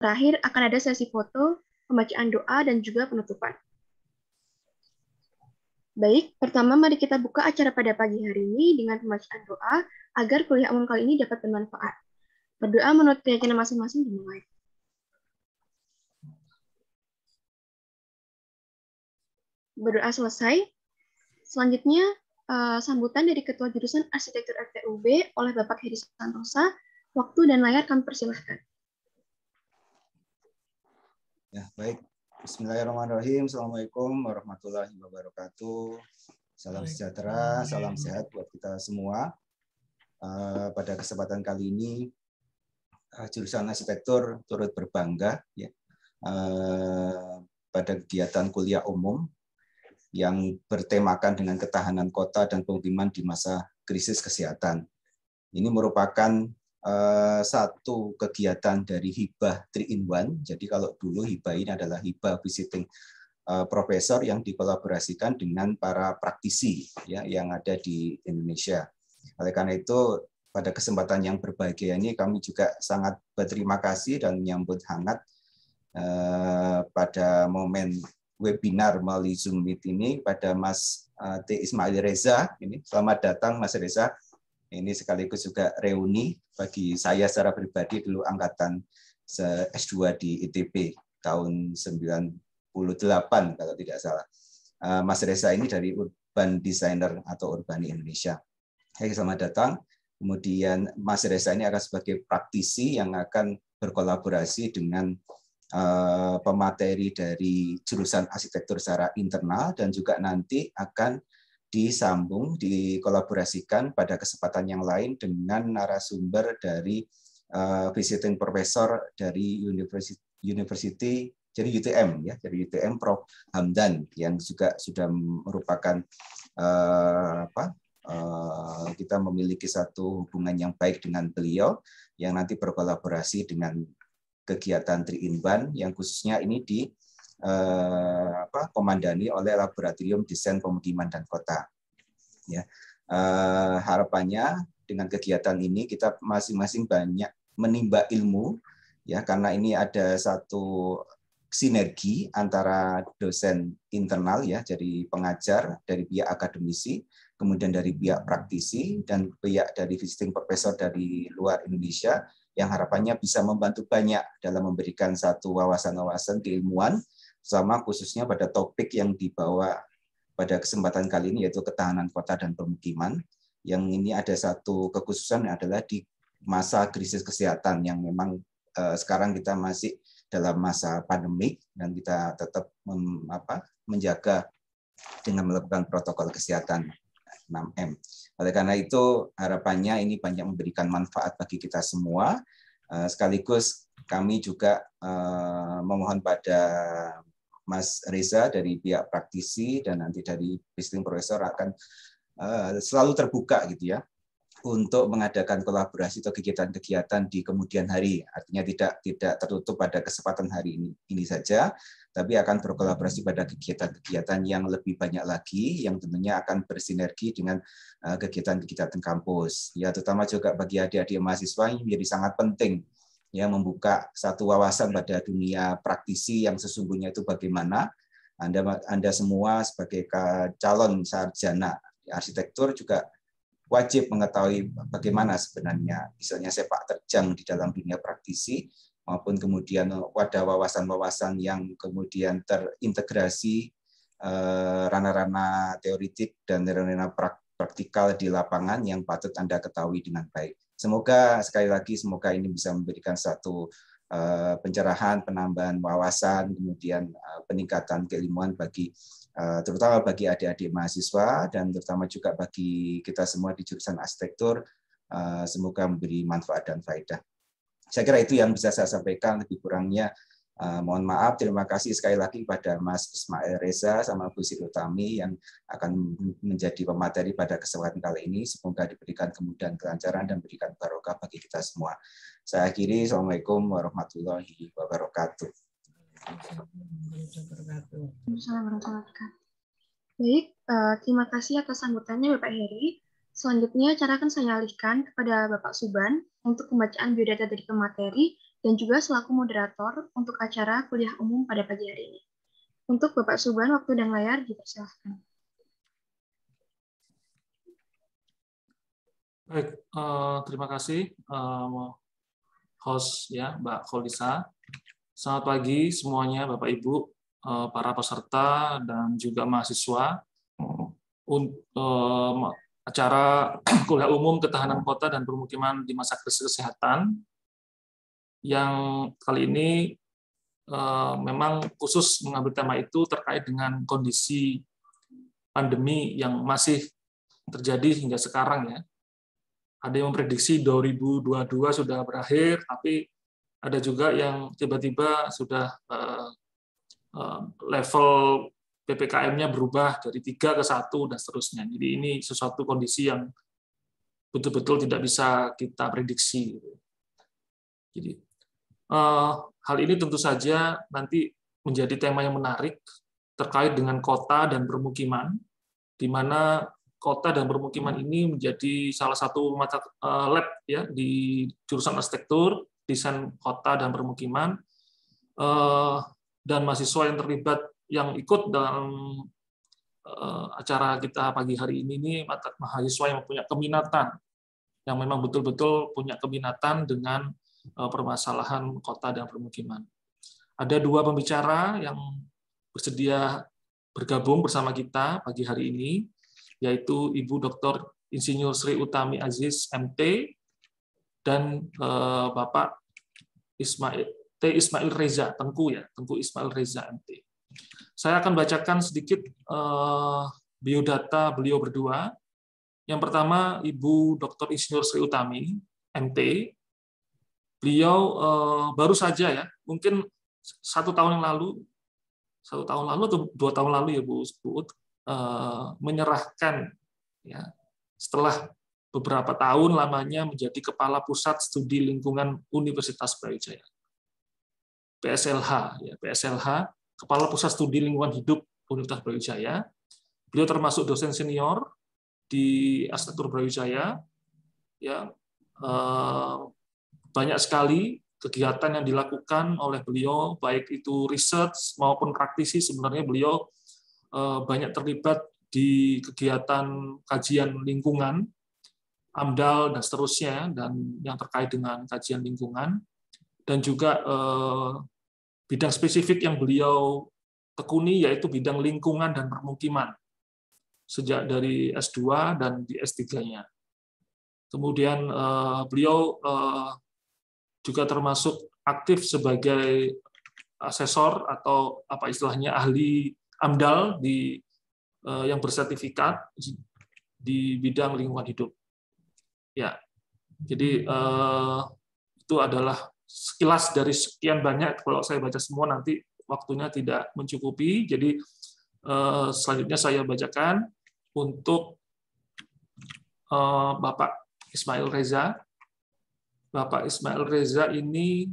Terakhir, akan ada sesi foto, pembacaan doa, dan juga penutupan. Baik, pertama mari kita buka acara pada pagi hari ini dengan pembacaan doa agar kuliah umum kali ini dapat bermanfaat. Berdoa menurut keyakinan masing-masing dimulai. Berdoa selesai. Selanjutnya, uh, sambutan dari Ketua Jurusan Arsitektur FTUB oleh Bapak Heri Santosa. Waktu dan layar kami persilahkan. Ya, baik. Bismillahirrahmanirrahim. Assalamualaikum warahmatullahi wabarakatuh. Salam sejahtera, salam sehat buat kita semua. Eh, pada kesempatan kali ini, eh, jurusan arsitektur turut berbangga ya, eh, pada kegiatan kuliah umum yang bertemakan dengan ketahanan kota dan pemukiman di masa krisis kesehatan. Ini merupakan Eh, satu kegiatan dari hibah 3 in 1. Jadi kalau dulu hibah ini adalah hibah visiting eh, profesor yang dikolaborasikan dengan para praktisi ya yang ada di Indonesia. Oleh karena itu pada kesempatan yang berbahagia ini kami juga sangat berterima kasih dan menyambut hangat eh, pada momen webinar melalui Zoom Meet ini pada Mas T. Ismail Reza ini. Selamat datang Mas Reza ini sekaligus juga reuni bagi saya secara pribadi dulu angkatan S2 di ITB tahun 98 kalau tidak salah. Eh, Mas Reza ini dari Urban Designer atau Urbani Indonesia. Hai, selamat datang. Kemudian Mas Reza ini akan sebagai praktisi yang akan berkolaborasi dengan eh, pemateri dari jurusan arsitektur secara internal dan juga nanti akan disambung, dikolaborasikan pada kesempatan yang lain dengan narasumber dari uh, visiting professor dari university, university jadi UTM ya, dari UTM Prof Hamdan yang juga sudah merupakan uh, apa? Uh, kita memiliki satu hubungan yang baik dengan beliau yang nanti berkolaborasi dengan kegiatan Triinban, yang khususnya ini di Eh, apa, komandani oleh Laboratorium Desain Pemukiman dan Kota. Ya, eh, harapannya dengan kegiatan ini kita masing-masing banyak menimba ilmu ya karena ini ada satu sinergi antara dosen internal ya jadi pengajar dari pihak akademisi kemudian dari pihak praktisi dan pihak dari visiting professor dari luar Indonesia yang harapannya bisa membantu banyak dalam memberikan satu wawasan-wawasan keilmuan sama khususnya pada topik yang dibawa pada kesempatan kali ini yaitu ketahanan kota dan pemukiman. Yang ini ada satu kekhususan adalah di masa krisis kesehatan yang memang eh, sekarang kita masih dalam masa pandemik dan kita tetap mem, apa, menjaga dengan melakukan protokol kesehatan 6M. Oleh karena itu harapannya ini banyak memberikan manfaat bagi kita semua. Eh, sekaligus kami juga eh, memohon pada Mas Reza dari pihak praktisi dan nanti dari visiting professor akan eh, selalu terbuka gitu ya untuk mengadakan kolaborasi atau kegiatan-kegiatan di kemudian hari. Artinya tidak tidak tertutup pada kesempatan hari ini ini saja, tapi akan berkolaborasi pada kegiatan-kegiatan yang lebih banyak lagi yang tentunya akan bersinergi dengan eh, kegiatan-kegiatan kampus. Ya, terutama juga bagi adik-adik mahasiswa ini menjadi sangat penting ya membuka satu wawasan pada dunia praktisi yang sesungguhnya itu bagaimana Anda Anda semua sebagai calon sarjana arsitektur juga wajib mengetahui bagaimana sebenarnya misalnya sepak terjang di dalam dunia praktisi maupun kemudian wadah wawasan-wawasan yang kemudian terintegrasi eh, ranah-ranah teoritik dan ranah praktikal di lapangan yang patut Anda ketahui dengan baik. Semoga sekali lagi semoga ini bisa memberikan satu uh, pencerahan, penambahan wawasan, kemudian uh, peningkatan keilmuan bagi uh, terutama bagi adik-adik mahasiswa dan terutama juga bagi kita semua di jurusan arsitektur semoga memberi manfaat dan faedah. Saya kira itu yang bisa saya sampaikan lebih kurangnya Eh, mohon maaf, terima kasih sekali lagi kepada Mas Ismail Reza sama Bu Sri Utami yang akan menjadi pemateri pada kesempatan kali ini. Semoga diberikan kemudahan kelancaran dan berikan barokah bagi kita semua. Saya akhiri, Assalamualaikum warahmatullahi wabarakatuh. Baik, eh, terima kasih atas sambutannya Bapak Heri. Selanjutnya, cara akan saya alihkan kepada Bapak Suban untuk pembacaan biodata dari pemateri dan juga selaku moderator untuk acara kuliah umum pada pagi hari ini. Untuk Bapak Suban, waktu dan layar dipersilahkan. Baik, uh, terima kasih uh, host ya Mbak Kolisa. Selamat pagi semuanya Bapak Ibu, uh, para peserta dan juga mahasiswa untuk acara kuliah umum ketahanan kota dan permukiman di masa krisis kesehatan yang kali ini eh, memang khusus mengambil tema itu terkait dengan kondisi pandemi yang masih terjadi hingga sekarang ya. Ada yang memprediksi 2022 sudah berakhir, tapi ada juga yang tiba-tiba sudah eh, eh, level PPKM-nya berubah dari tiga ke satu dan seterusnya. Jadi ini sesuatu kondisi yang betul-betul tidak bisa kita prediksi. Jadi Eh, hal ini tentu saja nanti menjadi tema yang menarik terkait dengan kota dan permukiman, di mana kota dan permukiman ini menjadi salah satu mata eh, lab ya di jurusan arsitektur, desain kota dan permukiman, eh, dan mahasiswa yang terlibat yang ikut dalam acara kita pagi hari ini ini mahasiswa yang punya keminatan yang memang betul-betul punya keminatan dengan Eh, permasalahan kota dan permukiman. Ada dua pembicara yang bersedia bergabung bersama kita pagi hari ini, yaitu Ibu Dr. Insinyur Sri Utami Aziz MT dan eh, Bapak Ismail T Ismail Reza Tengku ya, Tengku Ismail Reza MT. Saya akan bacakan sedikit eh, biodata beliau berdua. Yang pertama Ibu Dr. Insinyur Sri Utami MT beliau eh, baru saja ya, mungkin satu tahun yang lalu, satu tahun lalu atau dua tahun lalu ya Bu, sebut eh, menyerahkan ya setelah beberapa tahun lamanya menjadi Kepala Pusat Studi Lingkungan Universitas Brawijaya. PSLH, ya, PSLH, Kepala Pusat Studi Lingkungan Hidup Universitas Brawijaya. Beliau termasuk dosen senior di Astatur Brawijaya, ya, eh, banyak sekali kegiatan yang dilakukan oleh beliau, baik itu riset maupun praktisi, sebenarnya beliau eh, banyak terlibat di kegiatan kajian lingkungan, AMDAL, dan seterusnya, dan yang terkait dengan kajian lingkungan, dan juga eh, bidang spesifik yang beliau tekuni, yaitu bidang lingkungan dan permukiman, sejak dari S2 dan di S3-nya. Kemudian eh, beliau juga termasuk aktif sebagai asesor atau apa istilahnya ahli AMDAL di eh, yang bersertifikat di bidang lingkungan hidup. Ya. Jadi eh, itu adalah sekilas dari sekian banyak kalau saya baca semua nanti waktunya tidak mencukupi. Jadi eh, selanjutnya saya bacakan untuk Bapak Ismail Reza Bapak Ismail Reza ini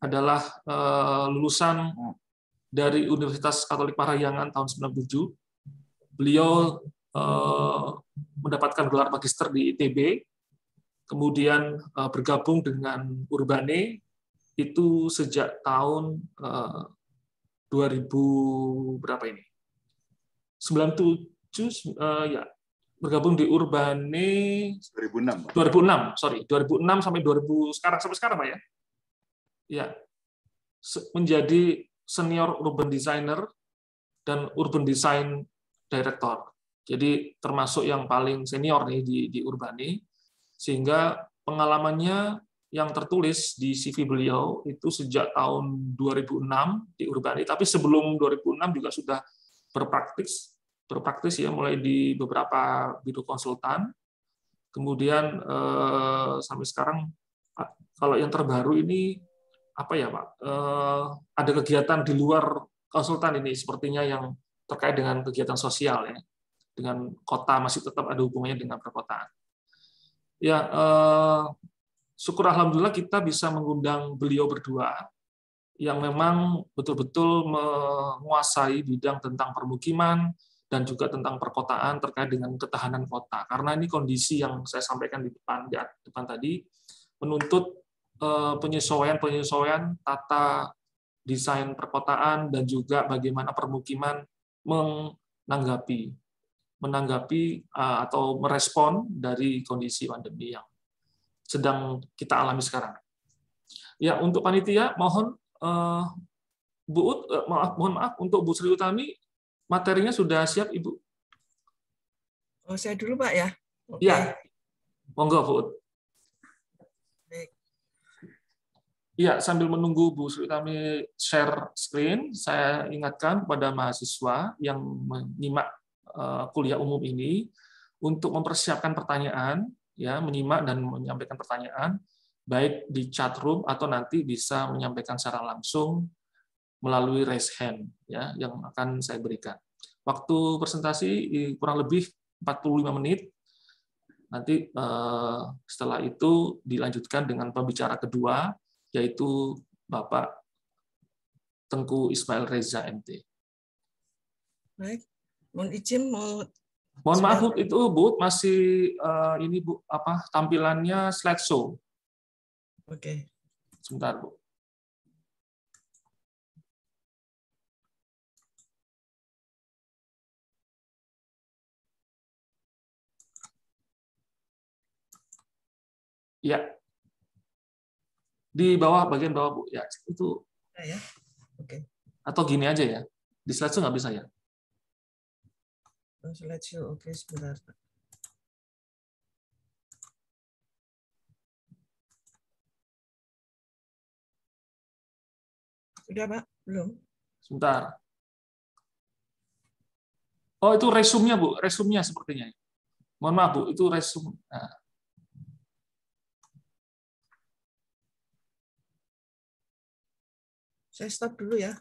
adalah eh, lulusan dari Universitas Katolik Parahyangan tahun 97. Beliau eh, mendapatkan gelar magister di ITB, kemudian eh, bergabung dengan Urbane itu sejak tahun 2000 berapa ini? 97 ya bergabung di Urbani 2006. 2006, sorry, 2006 sampai 2000 sekarang sampai sekarang Pak ya. Ya. Menjadi senior urban designer dan urban design director. Jadi termasuk yang paling senior nih di di Urbani sehingga pengalamannya yang tertulis di CV beliau itu sejak tahun 2006 di Urbani, tapi sebelum 2006 juga sudah berpraktik berpraktis ya mulai di beberapa bidang konsultan kemudian eh, sampai sekarang kalau yang terbaru ini apa ya pak eh, ada kegiatan di luar konsultan ini sepertinya yang terkait dengan kegiatan sosial ya dengan kota masih tetap ada hubungannya dengan perkotaan ya eh, syukur alhamdulillah kita bisa mengundang beliau berdua yang memang betul-betul menguasai bidang tentang permukiman dan juga tentang perkotaan terkait dengan ketahanan kota. Karena ini kondisi yang saya sampaikan di depan di depan tadi menuntut eh, penyesuaian-penyesuaian tata desain perkotaan dan juga bagaimana permukiman menanggapi menanggapi eh, atau merespon dari kondisi pandemi yang sedang kita alami sekarang. Ya, untuk panitia mohon eh, Bu Ut, maaf, mohon maaf untuk Bu Sri Utami Materinya sudah siap, Ibu? Oh, saya dulu, Pak, ya? Okay. Ya. Monggo, Bu. Iya, sambil menunggu Bu Sri kami share screen, saya ingatkan kepada mahasiswa yang menyimak eh, kuliah umum ini untuk mempersiapkan pertanyaan, ya, menyimak dan menyampaikan pertanyaan baik di chat room atau nanti bisa menyampaikan secara langsung melalui raise hand ya yang akan saya berikan. Waktu presentasi kurang lebih 45 menit. Nanti eh, setelah itu dilanjutkan dengan pembicara kedua yaitu Bapak Tengku Ismail Reza MT. Baik, mohon izin mau Mohon maaf Bu, itu Bu masih uh, ini Bu apa tampilannya slideshow. Oke. Okay. Sebentar Bu. Ya. Di bawah bagian bawah Bu. Ya, itu. Nah, ya. Oke. Okay. Atau gini aja ya. Di slide nggak bisa ya? Oh, slide oke okay, sebentar. Sudah, Pak? Belum. Sebentar. Oh, itu resumnya, Bu. Resumnya sepertinya. Mohon maaf, Bu. Itu resum. Nah. Saya stop dulu ya.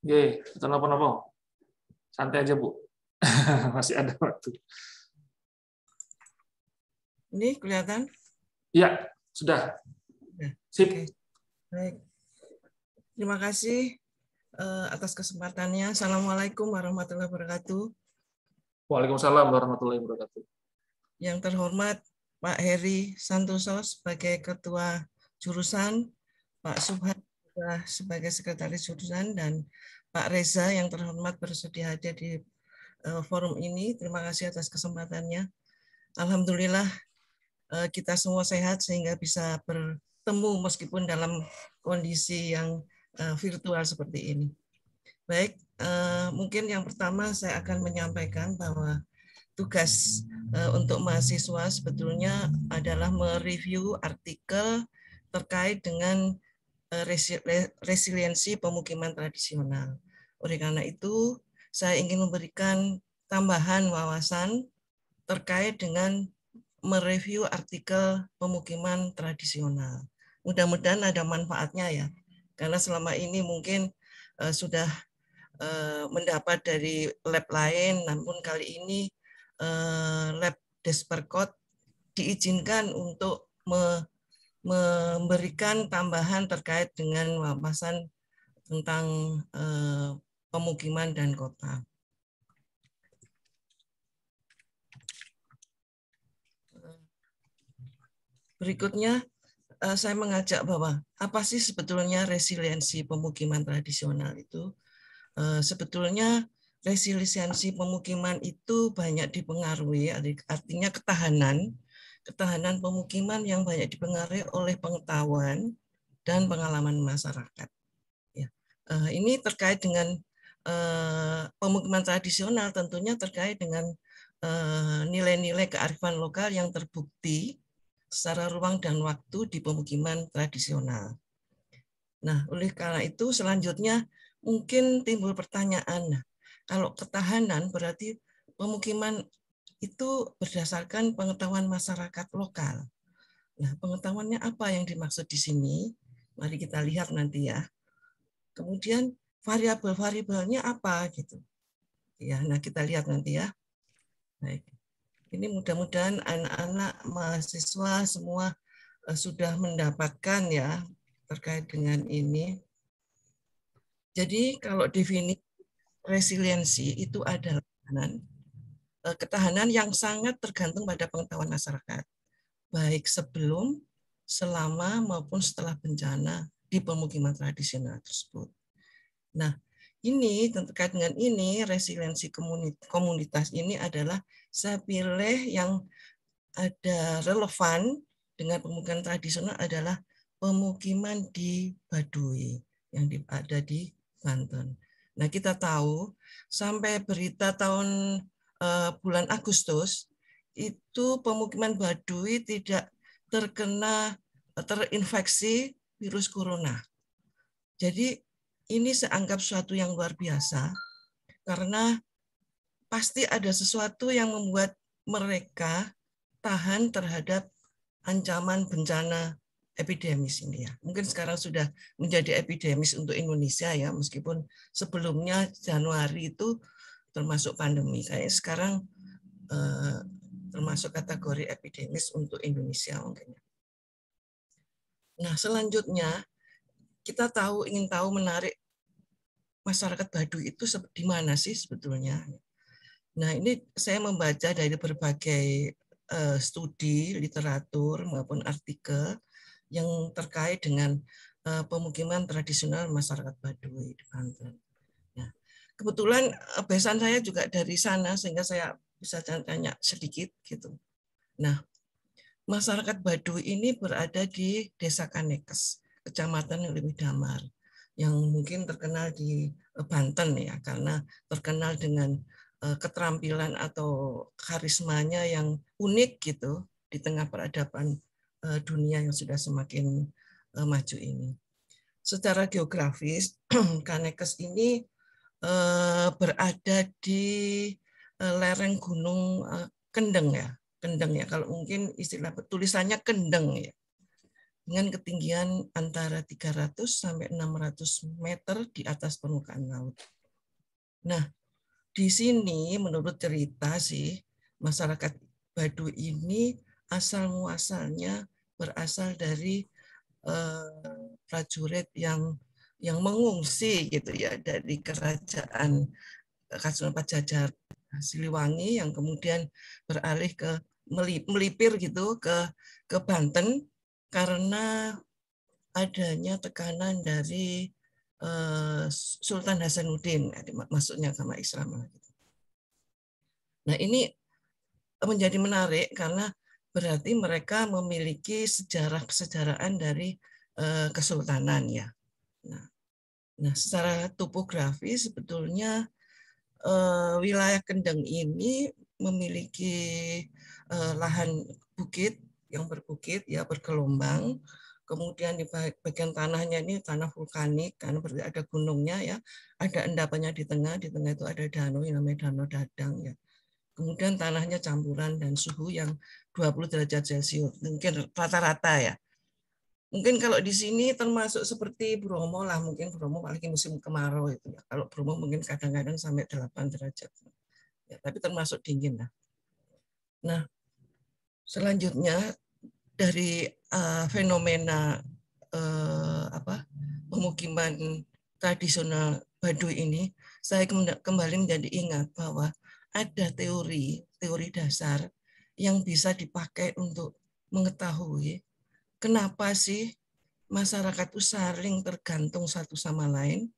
Oke, kita apa nopo Santai aja, Bu. Masih ada waktu. Ini kelihatan? Iya, sudah. Ya, Sip. Oke. Baik. Terima kasih eh, atas kesempatannya. Assalamualaikum warahmatullahi wabarakatuh. Waalaikumsalam warahmatullahi wabarakatuh. Yang terhormat Pak Heri Santoso sebagai Ketua Jurusan, Pak Subhan sebagai sekretaris jurusan dan Pak Reza yang terhormat bersedia hadir di eh, forum ini. Terima kasih atas kesempatannya. Alhamdulillah eh, kita semua sehat sehingga bisa bertemu meskipun dalam kondisi yang eh, virtual seperti ini. Baik, mungkin yang pertama saya akan menyampaikan bahwa tugas untuk mahasiswa sebetulnya adalah mereview artikel terkait dengan Eh, resiliensi pemukiman tradisional. Oleh karena itu, saya ingin memberikan tambahan wawasan terkait dengan mereview artikel pemukiman tradisional. Mudah-mudahan ada manfaatnya ya, karena selama ini mungkin uh, sudah uh, mendapat dari lab lain, namun kali ini uh, lab Desperkot diizinkan untuk me memberikan tambahan terkait dengan wawasan tentang eh, pemukiman dan kota. Berikutnya, eh, saya mengajak bahwa apa sih sebetulnya resiliensi pemukiman tradisional itu? Eh, sebetulnya resiliensi pemukiman itu banyak dipengaruhi, artinya ketahanan, ketahanan pemukiman yang banyak dipengaruhi oleh pengetahuan dan pengalaman masyarakat. Ya. Eh, ini terkait dengan eh, pemukiman tradisional tentunya terkait dengan eh, nilai-nilai kearifan lokal yang terbukti secara ruang dan waktu di pemukiman tradisional. Nah, oleh karena itu selanjutnya mungkin timbul pertanyaan, nah, kalau ketahanan berarti pemukiman itu berdasarkan pengetahuan masyarakat lokal. Nah, pengetahuannya apa yang dimaksud di sini? Mari kita lihat nanti ya. Kemudian variabel-variabelnya apa gitu. Ya, nah kita lihat nanti ya. Baik. Ini mudah-mudahan anak-anak mahasiswa semua eh, sudah mendapatkan ya terkait dengan ini. Jadi kalau definisi resiliensi itu adalah Eh, ketahanan yang sangat tergantung pada pengetahuan masyarakat, baik sebelum, selama, maupun setelah bencana di pemukiman tradisional tersebut. Nah, ini terkait dengan ini resiliensi komunitas ini adalah saya pilih yang ada relevan dengan pemukiman tradisional adalah pemukiman di Baduy yang ada di Banten. Nah, kita tahu sampai berita tahun Eh, bulan Agustus itu pemukiman Baduy tidak terkena eh, terinfeksi virus corona. Jadi ini seanggap suatu yang luar biasa karena pasti ada sesuatu yang membuat mereka tahan terhadap ancaman bencana epidemis ini ya. Mungkin sekarang sudah menjadi epidemis untuk Indonesia ya, meskipun sebelumnya Januari itu termasuk pandemi. Kayak sekarang eh, termasuk kategori epidemis untuk Indonesia mungkin. Nah, selanjutnya kita tahu ingin tahu menarik masyarakat Baduy itu di mana sih sebetulnya. Nah, ini saya membaca dari berbagai eh, studi literatur maupun artikel yang terkait dengan eh, pemukiman tradisional masyarakat Baduy di Banten kebetulan eh, besan saya juga dari sana sehingga saya bisa tanya sedikit gitu. Nah, masyarakat Baduy ini berada di Desa Kanekes, Kecamatan Lewi Damar yang mungkin terkenal di eh, Banten ya karena terkenal dengan eh, keterampilan atau karismanya yang unik gitu di tengah peradaban dunia yang sudah semakin maju ini. Secara geografis, Kanekes ini Eh, berada di eh, lereng gunung eh, Kendeng ya, Kendeng ya. Kalau mungkin istilah tulisannya Kendeng ya. Dengan ketinggian antara 300 sampai 600 meter di atas permukaan laut. Nah, di sini menurut cerita sih masyarakat Badu ini asal muasalnya berasal dari eh, prajurit yang yang mengungsi gitu ya dari kerajaan eh, Kasunan Pajajar Siliwangi yang kemudian beralih ke melipir gitu ke ke Banten karena adanya tekanan dari eh, Sultan Hasanuddin eh, maksudnya agama Islam gitu. Nah, ini menjadi menarik karena berarti mereka memiliki sejarah kesejarahan dari kesultanan ya. Nah, Nah, secara topografi sebetulnya uh, wilayah Kendeng ini memiliki uh, lahan bukit yang berbukit ya bergelombang. Kemudian di bagian tanahnya ini tanah vulkanik karena berarti ada gunungnya ya, ada endapannya di tengah, di tengah itu ada danau yang namanya Danau Dadang ya. Kemudian tanahnya campuran dan suhu yang 20 derajat Celcius, mungkin rata-rata ya Mungkin kalau di sini termasuk seperti Bromo lah, mungkin Bromo apalagi musim kemarau itu ya. Kalau Bromo mungkin kadang-kadang sampai 8 derajat. Ya, tapi termasuk dingin lah. Nah, selanjutnya dari uh, fenomena uh, apa pemukiman tradisional Baduy ini, saya kembali menjadi ingat bahwa ada teori, teori dasar yang bisa dipakai untuk mengetahui kenapa sih masyarakat itu saling tergantung satu sama lain?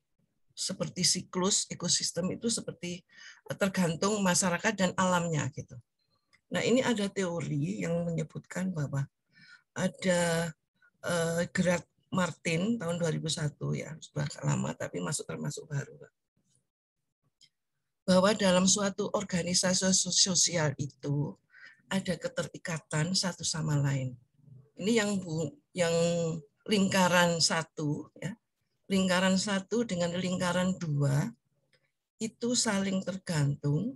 Seperti siklus ekosistem itu seperti eh, tergantung masyarakat dan alamnya gitu. Nah ini ada teori yang menyebutkan bahwa ada uh, gerak Martin tahun 2001 ya sudah lama tapi masuk termasuk baru bahwa dalam suatu organisasi sosial itu ada keterikatan satu sama lain. Ini yang bu, yang lingkaran satu, ya. lingkaran satu dengan lingkaran dua itu saling tergantung,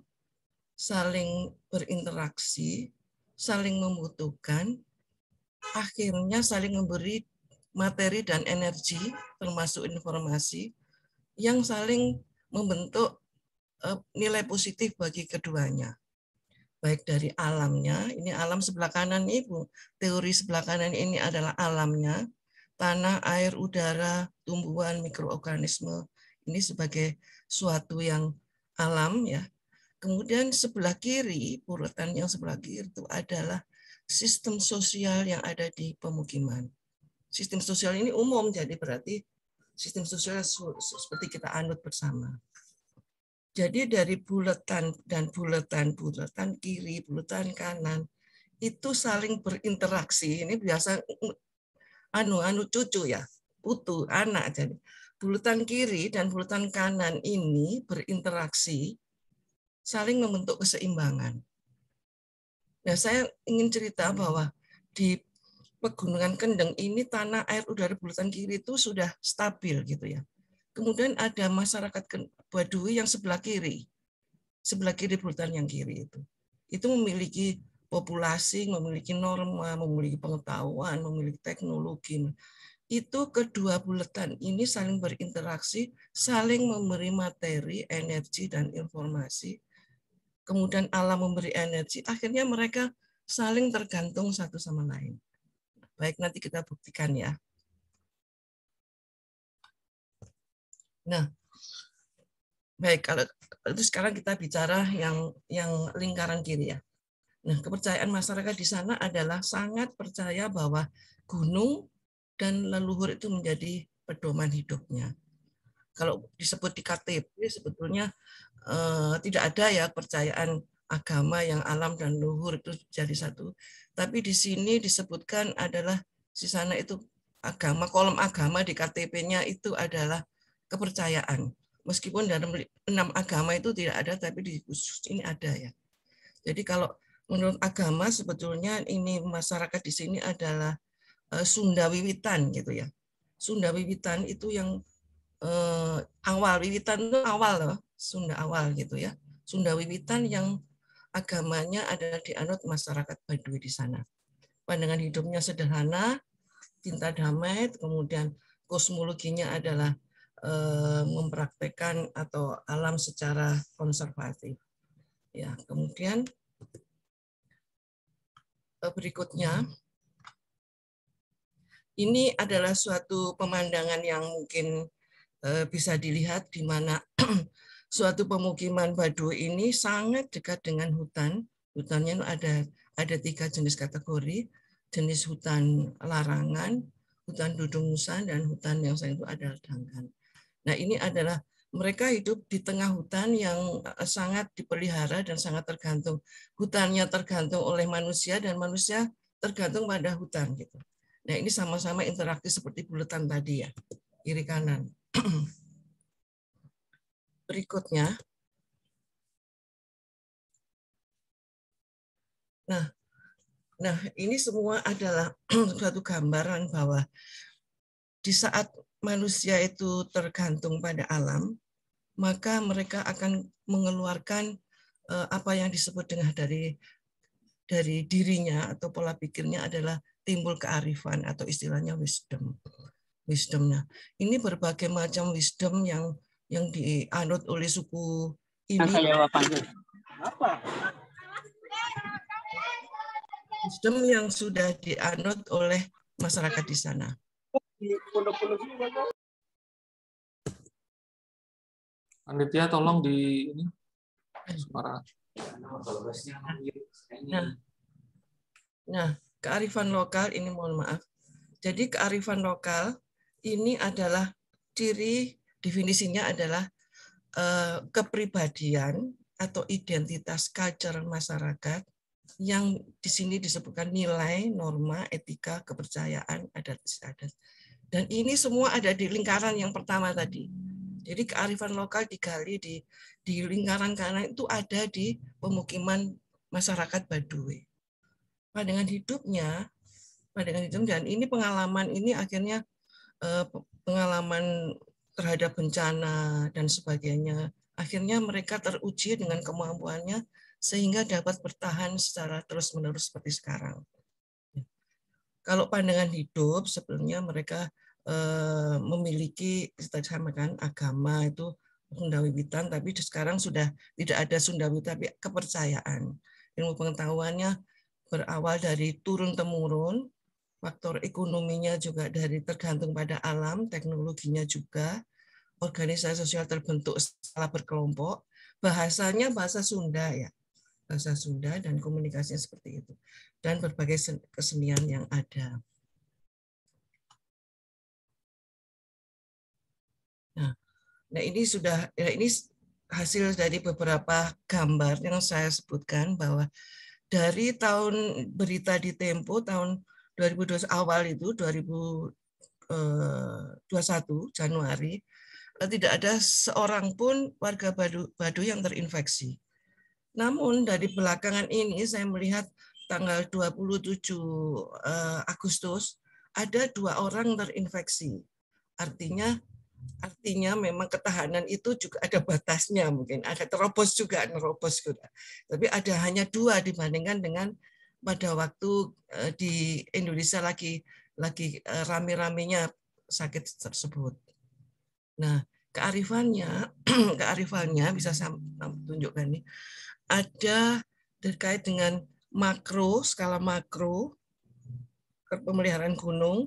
saling berinteraksi, saling membutuhkan, akhirnya saling memberi materi dan energi, termasuk informasi, yang saling membentuk eh, nilai positif bagi keduanya baik dari alamnya, ini alam sebelah kanan Ibu. Teori sebelah kanan ini adalah alamnya, tanah, air, udara, tumbuhan, mikroorganisme. Ini sebagai suatu yang alam ya. Kemudian sebelah kiri, urutan yang sebelah kiri itu adalah sistem sosial yang ada di pemukiman. Sistem sosial ini umum, jadi berarti sistem sosial seperti kita anut bersama. Jadi dari buletan dan buletan, buletan kiri, buletan kanan, itu saling berinteraksi. Ini biasa anu anu cucu ya, putu anak. Jadi buletan kiri dan buletan kanan ini berinteraksi, saling membentuk keseimbangan. Nah, saya ingin cerita bahwa di Pegunungan Kendeng ini tanah air udara buletan kiri itu sudah stabil gitu ya kemudian ada masyarakat Baduy yang sebelah kiri, sebelah kiri Bultan yang kiri itu, itu memiliki populasi, memiliki norma, memiliki pengetahuan, memiliki teknologi. Itu kedua buletan ini saling berinteraksi, saling memberi materi, energi, dan informasi. Kemudian alam memberi energi, akhirnya mereka saling tergantung satu sama lain. Baik, nanti kita buktikan ya. Nah, baik kalau itu sekarang kita bicara yang yang lingkaran kiri ya. Nah, kepercayaan masyarakat di sana adalah sangat percaya bahwa gunung dan leluhur itu menjadi pedoman hidupnya. Kalau disebut di KTP sebetulnya eh, tidak ada ya percayaan agama yang alam dan luhur itu jadi satu. Tapi di sini disebutkan adalah di sana itu agama kolom agama di KTP-nya itu adalah kepercayaan. Meskipun dalam enam agama itu tidak ada, tapi di khusus ini ada ya. Jadi kalau menurut agama sebetulnya ini masyarakat di sini adalah eh, Sunda Wiwitan gitu ya. Sunda Wiwitan itu yang eh, awal Wiwitan itu awal loh, Sunda awal gitu ya. Sunda Wiwitan yang agamanya ada dianut masyarakat Baduy di sana. Pandangan hidupnya sederhana, cinta damai, kemudian kosmologinya adalah Eh, mempraktekkan atau alam secara konservatif. Ya, kemudian eh, berikutnya ini adalah suatu pemandangan yang mungkin eh, bisa dilihat di mana suatu pemukiman badu ini sangat dekat dengan hutan. Hutannya ada ada tiga jenis kategori, jenis hutan larangan, hutan dudungusan dan hutan yang saya itu adalah dangkan Nah ini adalah mereka hidup di tengah hutan yang eh, sangat dipelihara dan sangat tergantung. Hutannya tergantung oleh manusia dan manusia tergantung pada hutan gitu. Nah ini sama-sama interaktif seperti buletan tadi ya, kiri kanan. Berikutnya, nah, nah ini semua adalah suatu gambaran bahwa di saat manusia itu tergantung pada alam, maka mereka akan mengeluarkan eh, apa yang disebut dengan dari dari dirinya atau pola pikirnya adalah timbul kearifan atau istilahnya wisdom. Wisdomnya. Ini berbagai macam wisdom yang yang dianut oleh suku ini. Apa? Wisdom yang sudah dianut oleh masyarakat di sana tolong di ini suara. Nah, nah, kearifan lokal ini mohon maaf. Jadi kearifan lokal ini adalah ciri definisinya adalah eh, kepribadian atau identitas culture masyarakat yang di sini disebutkan nilai, norma, etika, kepercayaan, adat istiadat. Dan ini semua ada di lingkaran yang pertama tadi. Jadi kearifan lokal digali di di lingkaran kanan itu ada di pemukiman masyarakat Baduy. Pandangan hidupnya, pandangan hidup dan ini pengalaman ini akhirnya eh, pengalaman terhadap bencana dan sebagainya. Akhirnya mereka teruji dengan kemampuannya sehingga dapat bertahan secara terus-menerus seperti sekarang. Kalau pandangan hidup sebelumnya mereka eh, memiliki sama kan agama itu Sundawiwitan, tapi sekarang sudah tidak ada Sundawi, tapi kepercayaan. Ilmu pengetahuannya berawal dari turun temurun, faktor ekonominya juga dari tergantung pada alam, teknologinya juga, organisasi sosial terbentuk setelah berkelompok, bahasanya bahasa Sunda ya, bahasa Sunda dan komunikasinya seperti itu dan berbagai kesenian yang ada. Nah, nah ini sudah ya ini hasil dari beberapa gambar yang saya sebutkan bahwa dari tahun berita di Tempo tahun 2020 awal itu 2021 eh, Januari eh, tidak ada seorang pun warga Badu, Badu yang terinfeksi. Namun dari belakangan ini saya melihat tanggal 27 eh, Agustus ada dua orang terinfeksi. Artinya artinya memang ketahanan itu juga ada batasnya mungkin ada terobos juga nerobos juga. Tapi ada hanya dua dibandingkan dengan pada waktu eh, di Indonesia lagi lagi eh, rame-ramenya sakit tersebut. Nah, kearifannya kearifannya bisa saya tunjukkan nih. Ada terkait dengan makro, skala makro, pemeliharaan gunung,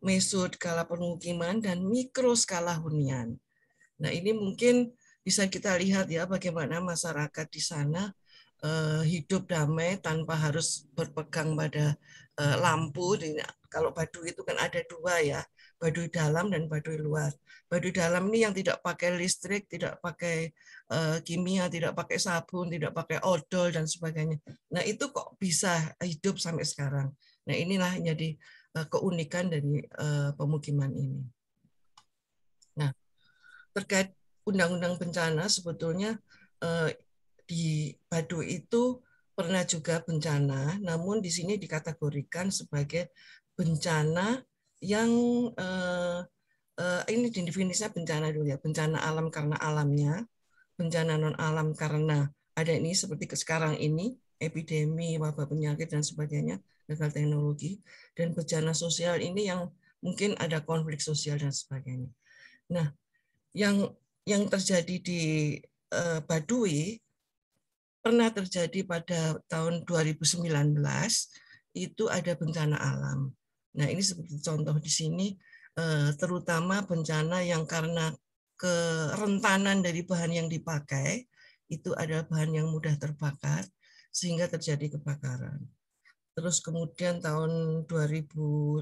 meso skala permukiman, dan mikro skala hunian. Nah ini mungkin bisa kita lihat ya bagaimana masyarakat di sana eh, hidup damai tanpa harus berpegang pada eh, lampu. Kalau Baduy itu kan ada dua ya, Baduy dalam dan baduy luar. Baduy dalam ini yang tidak pakai listrik, tidak pakai uh, kimia, tidak pakai sabun, tidak pakai odol dan sebagainya. Nah, itu kok bisa hidup sampai sekarang. Nah, inilah yang jadi uh, keunikan dari uh, pemukiman ini. Nah, terkait undang-undang bencana sebetulnya uh, di Baduy itu pernah juga bencana, namun di sini dikategorikan sebagai bencana yang uh, uh, ini definisinya bencana dulu ya, bencana alam karena alamnya, bencana non alam karena ada ini seperti sekarang ini epidemi, wabah penyakit dan sebagainya, gagal teknologi dan bencana sosial ini yang mungkin ada konflik sosial dan sebagainya. Nah, yang yang terjadi di uh, eh, Badui pernah terjadi pada tahun 2019 itu ada bencana alam. Nah ini seperti contoh di sini, eh, terutama bencana yang karena kerentanan dari bahan yang dipakai itu adalah bahan yang mudah terbakar sehingga terjadi kebakaran. Terus kemudian tahun 2017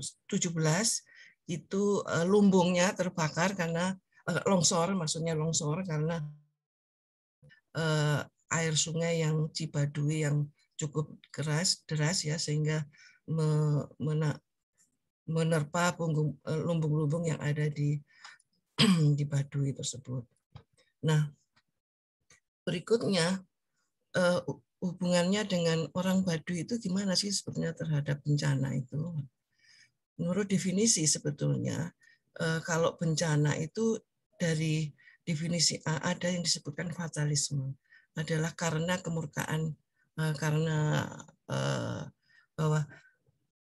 itu eh, lumbungnya terbakar karena eh, longsor, maksudnya longsor karena air sungai yang Cibadui yang cukup keras deras ya sehingga menak menerpa e, lumbung-lumbung yang ada di di Baduy tersebut. Nah, berikutnya e, hubungannya dengan orang Baduy itu gimana sih sebetulnya terhadap bencana itu? Menurut definisi sebetulnya e, kalau bencana itu dari definisi A ada yang disebutkan fatalisme adalah karena kemurkaan karena bahwa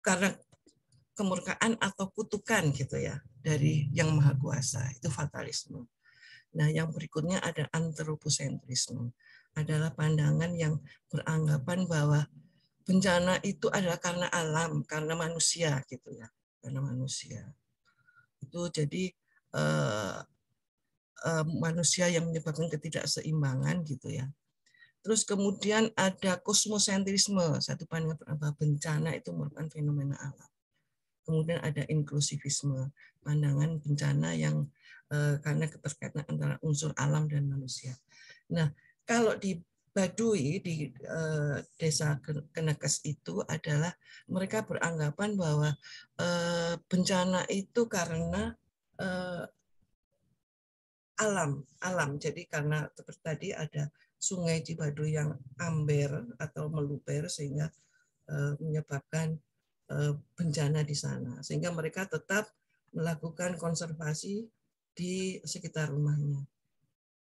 karena kemurkaan atau kutukan gitu ya dari yang maha kuasa itu fatalisme. Nah, yang berikutnya ada antroposentrisme. Adalah pandangan yang beranggapan bahwa bencana itu adalah karena alam, karena manusia gitu ya, karena manusia. Itu jadi uh, uh, manusia yang menyebabkan ketidakseimbangan gitu ya. Terus kemudian ada kosmosentrisme, satu pandangan bahwa bencana itu merupakan fenomena alam kemudian ada inklusivisme, pandangan bencana yang eh, karena keterkaitan antara unsur alam dan manusia. Nah, kalau di Baduy di eh, desa Kenekes itu adalah mereka beranggapan bahwa eh, bencana itu karena eh, alam, alam. Jadi karena seperti tadi ada sungai Cibadu yang amber atau meluber sehingga eh, menyebabkan Eh, bencana di sana sehingga mereka tetap melakukan konservasi di sekitar rumahnya.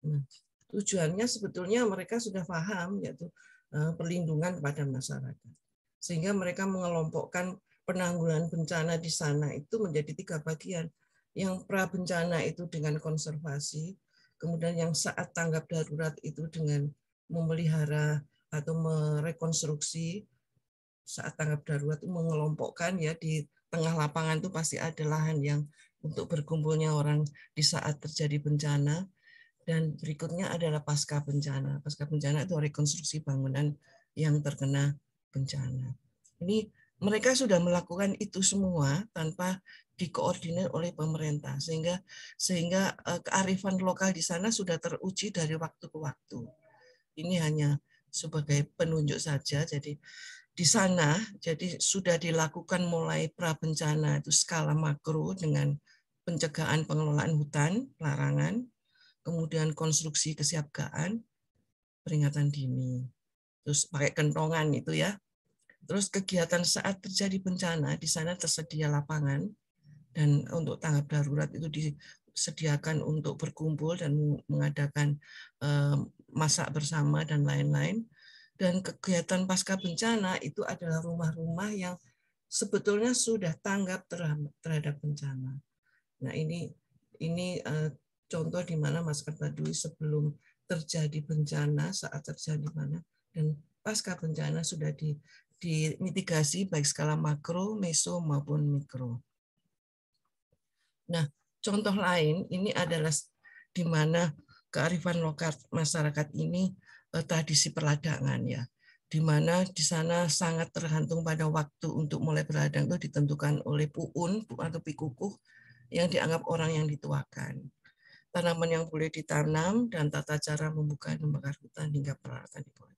Nah, tujuannya sebetulnya mereka sudah paham yaitu eh, perlindungan kepada masyarakat. Sehingga mereka mengelompokkan penanggulangan bencana di sana itu menjadi tiga bagian. Yang pra bencana itu dengan konservasi, kemudian yang saat tanggap darurat itu dengan memelihara atau merekonstruksi saat tanggap darurat itu mengelompokkan ya di tengah lapangan itu pasti ada lahan yang untuk berkumpulnya orang di saat terjadi bencana dan berikutnya adalah pasca bencana. Pasca bencana itu rekonstruksi bangunan yang terkena bencana. Ini mereka sudah melakukan itu semua tanpa dikoordinir oleh pemerintah sehingga sehingga eh, kearifan lokal di sana sudah teruji dari waktu ke waktu. Ini hanya sebagai penunjuk saja. Jadi di sana jadi sudah dilakukan mulai pra bencana itu skala makro dengan pencegahan pengelolaan hutan larangan kemudian konstruksi kesiapgaan peringatan dini terus pakai kentongan itu ya terus kegiatan saat terjadi bencana di sana tersedia lapangan dan untuk tanggap darurat itu disediakan untuk berkumpul dan mengadakan eh, masak bersama dan lain-lain dan kegiatan pasca bencana itu adalah rumah-rumah yang sebetulnya sudah tanggap terhadap bencana. Nah ini ini eh, contoh di mana masyarakat Baduy sebelum terjadi bencana saat terjadi mana dan pasca bencana sudah di, dimitigasi baik skala makro, meso maupun mikro. Nah contoh lain ini adalah di mana kearifan lokal masyarakat ini Eh, tradisi perladangan ya di mana di sana sangat tergantung pada waktu untuk mulai berladang itu ditentukan oleh puun atau pikukuh yang dianggap orang yang dituakan. Tanaman yang boleh ditanam dan tata cara membuka dan membakar hutan hingga peralatan dibuat.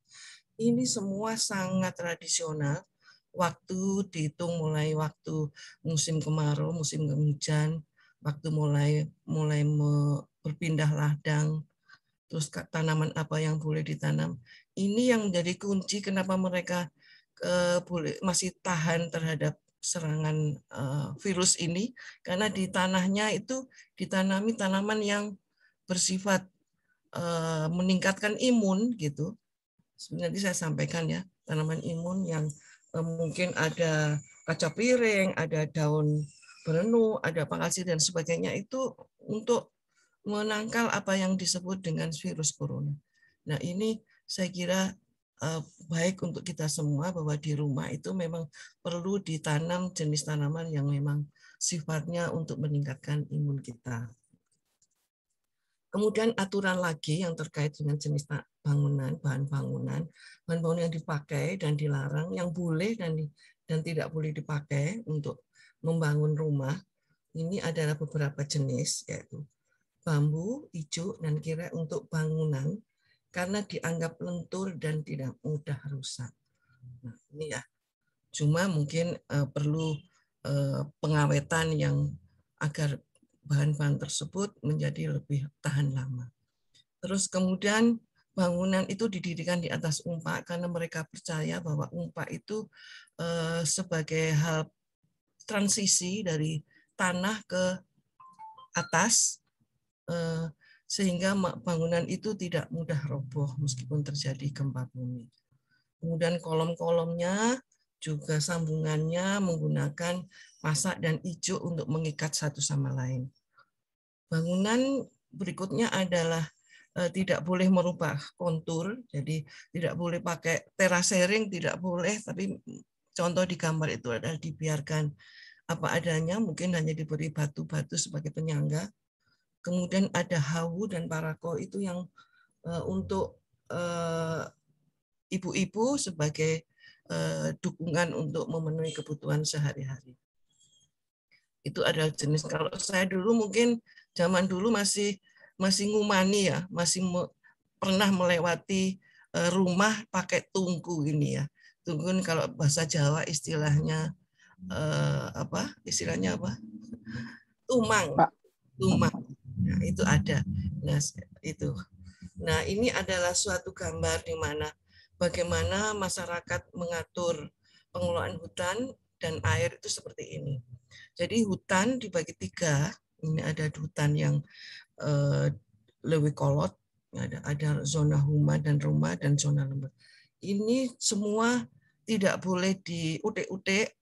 Ini semua sangat tradisional. Waktu dihitung mulai waktu musim kemarau, musim hujan, waktu mulai mulai berpindah ladang, terus tanaman apa yang boleh ditanam. Ini yang menjadi kunci kenapa mereka eh, boleh masih tahan terhadap serangan eh, virus ini karena di tanahnya itu ditanami tanaman yang bersifat eh, meningkatkan imun gitu. Sebenarnya saya sampaikan ya, tanaman imun yang mungkin ada kaca piring, ada daun berenu, ada pangkal dan sebagainya itu untuk menangkal apa yang disebut dengan virus corona. Nah ini saya kira eh, baik untuk kita semua bahwa di rumah itu memang perlu ditanam jenis tanaman yang memang sifatnya untuk meningkatkan imun kita. Kemudian aturan lagi yang terkait dengan jenis bangunan, bahan bangunan, bahan bangunan yang dipakai dan dilarang, yang boleh dan dan tidak boleh dipakai untuk membangun rumah. Ini adalah beberapa jenis yaitu bambu hijau dan kira untuk bangunan karena dianggap lentur dan tidak mudah rusak. Nah, ini ya. Cuma mungkin uh, perlu uh, pengawetan yang agar bahan-bahan tersebut menjadi lebih tahan lama. Terus kemudian bangunan itu didirikan di atas umpak karena mereka percaya bahwa umpak itu uh, sebagai hal transisi dari tanah ke atas Eh, sehingga bangunan itu tidak mudah roboh meskipun terjadi gempa bumi. Kemudian kolom-kolomnya juga sambungannya menggunakan pasak dan ijuk untuk mengikat satu sama lain. Bangunan berikutnya adalah eh, tidak boleh merubah kontur, jadi tidak boleh pakai terasering, tidak boleh, tapi contoh di gambar itu adalah dibiarkan apa adanya, mungkin hanya diberi batu-batu sebagai penyangga, kemudian ada hawu dan parako itu yang uh, untuk eh, ibu-ibu uh, sebagai uh, dukungan untuk memenuhi kebutuhan sehari-hari. Itu adalah jenis kalau saya dulu mungkin zaman dulu masih masih ngumani ya, masih me, pernah melewati uh, rumah pakai tungku ini ya. tungku ini kalau bahasa Jawa istilahnya apa? Istilahnya apa? Tumang. Tumang Nah, itu ada. Nah, itu. Nah, ini adalah suatu gambar di mana bagaimana masyarakat mengatur pengelolaan hutan dan air itu seperti ini. Jadi hutan dibagi tiga. Ini ada hutan yang eh, lebih kolot, ada, ada zona huma dan rumah dan zona lembah. Ini semua tidak boleh diutik-utik,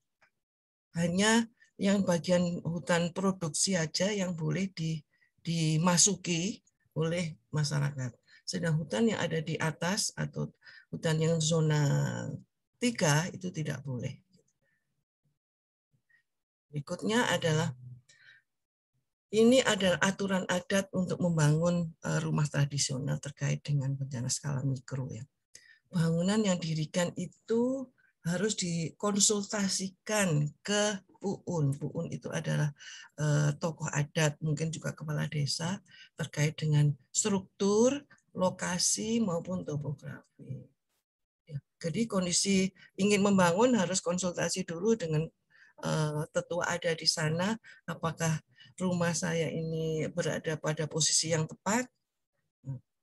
hanya yang bagian hutan produksi aja yang boleh di dimasuki oleh masyarakat. Sedang hutan yang ada di atas atau hutan yang zona tiga itu tidak boleh. Berikutnya adalah ini adalah aturan adat untuk membangun eh, rumah tradisional terkait dengan bencana skala mikro ya. Bangunan yang dirikan itu harus dikonsultasikan ke Puun. Puun itu adalah uh, tokoh adat, mungkin juga kepala desa terkait dengan struktur, lokasi maupun topografi. Ya, jadi kondisi ingin membangun harus konsultasi dulu dengan uh, tetua ada di sana, apakah rumah saya ini berada pada posisi yang tepat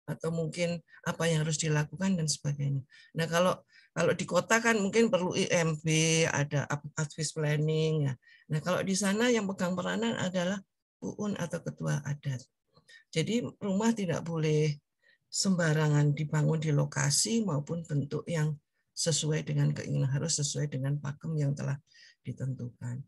atau mungkin apa yang harus dilakukan dan sebagainya. Nah kalau kalau di kota kan mungkin perlu IMB, ada advice planning. Ya. Nah, kalau di sana yang pegang peranan adalah UUN atau ketua adat. Jadi rumah tidak boleh sembarangan dibangun di lokasi maupun bentuk yang sesuai dengan keinginan harus sesuai dengan pakem yang telah ditentukan.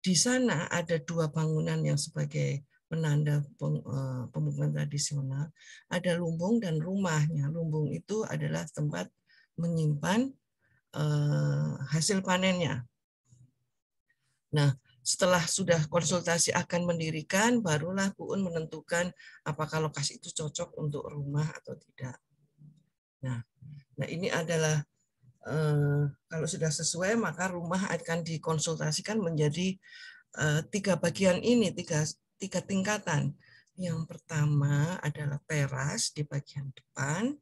Di sana ada dua bangunan yang sebagai penanda eh, pemukiman tradisional, ada lumbung dan rumahnya. Lumbung itu adalah tempat menyimpan uh, hasil panennya. Nah, setelah sudah konsultasi akan mendirikan, barulah Un menentukan apakah lokasi itu cocok untuk rumah atau tidak. Nah, nah ini adalah uh, kalau sudah sesuai maka rumah akan dikonsultasikan menjadi uh, tiga bagian ini, tiga, tiga tingkatan. Yang pertama adalah teras di bagian depan,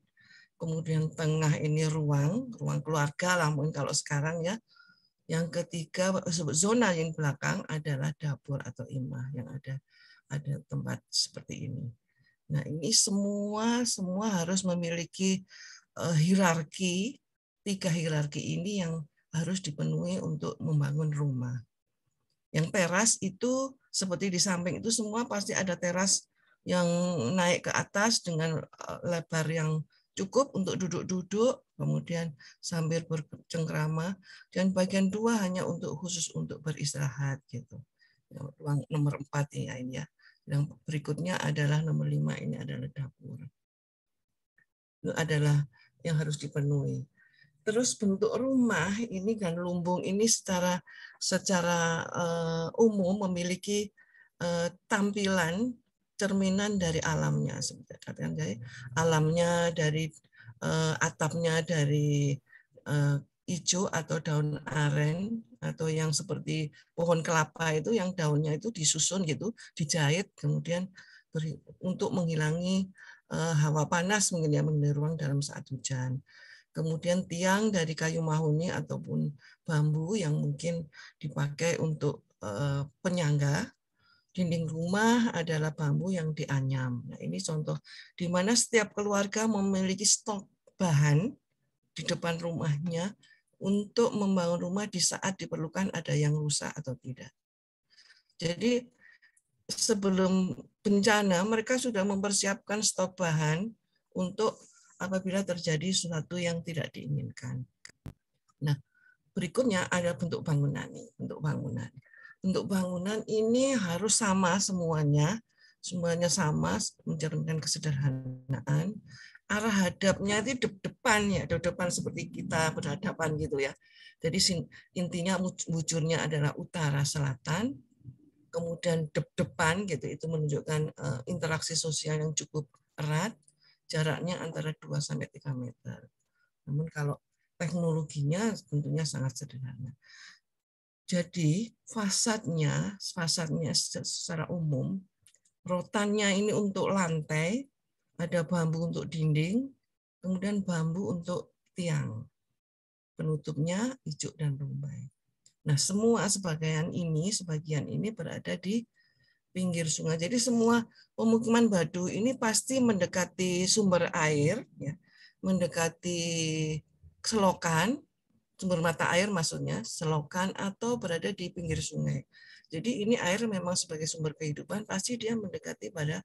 kemudian tengah ini ruang, ruang keluarga lah mungkin kalau sekarang ya. Yang ketiga zona yang belakang adalah dapur atau imah yang ada ada tempat seperti ini. Nah, ini semua semua harus memiliki uh, hierarki, tiga hierarki ini yang harus dipenuhi untuk membangun rumah. Yang teras itu seperti di samping itu semua pasti ada teras yang naik ke atas dengan eh, lebar yang cukup untuk duduk-duduk, kemudian sambil bercengkrama, dan bagian dua hanya untuk khusus untuk beristirahat gitu. Ruang nomor empat ya ini ya. Yang berikutnya adalah nomor lima ini adalah dapur. Itu adalah yang harus dipenuhi. Terus bentuk rumah ini kan lumbung ini secara secara uh, umum memiliki uh, tampilan cerminan dari alamnya sebenarnya, alamnya dari uh, atapnya dari uh, eh, hijau atau daun aren atau yang seperti pohon kelapa itu yang daunnya itu disusun gitu dijahit kemudian beri, untuk menghilangi uh, hawa panas mungkin ya ruang dalam saat hujan kemudian tiang dari kayu mahoni ataupun bambu yang mungkin dipakai untuk uh, penyangga dinding rumah adalah bambu yang dianyam. Nah, ini contoh di mana setiap keluarga memiliki stok bahan di depan rumahnya untuk membangun rumah di saat diperlukan ada yang rusak atau tidak. Jadi sebelum bencana mereka sudah mempersiapkan stok bahan untuk apabila terjadi sesuatu yang tidak diinginkan. Nah, berikutnya ada bentuk bangunan nih, bentuk bangunan. Untuk bangunan ini harus sama semuanya, semuanya sama mencerminkan kesederhanaan. Arah hadapnya itu de depan ya, de depan seperti kita berhadapan gitu ya. Jadi intinya wujudnya adalah utara selatan, kemudian de depan gitu itu menunjukkan uh, interaksi sosial yang cukup erat, jaraknya antara 2 sampai 3 meter. Namun kalau teknologinya tentunya sangat sederhana. Jadi fasadnya, fasadnya secara umum, rotannya ini untuk lantai, ada bambu untuk dinding, kemudian bambu untuk tiang. Penutupnya ijuk dan rumbai. Nah, semua sebagian ini, sebagian ini berada di pinggir sungai. Jadi semua pemukiman badu ini pasti mendekati sumber air, ya, mendekati selokan, sumber mata air maksudnya selokan atau berada di pinggir sungai. Jadi ini air memang sebagai sumber kehidupan pasti dia mendekati pada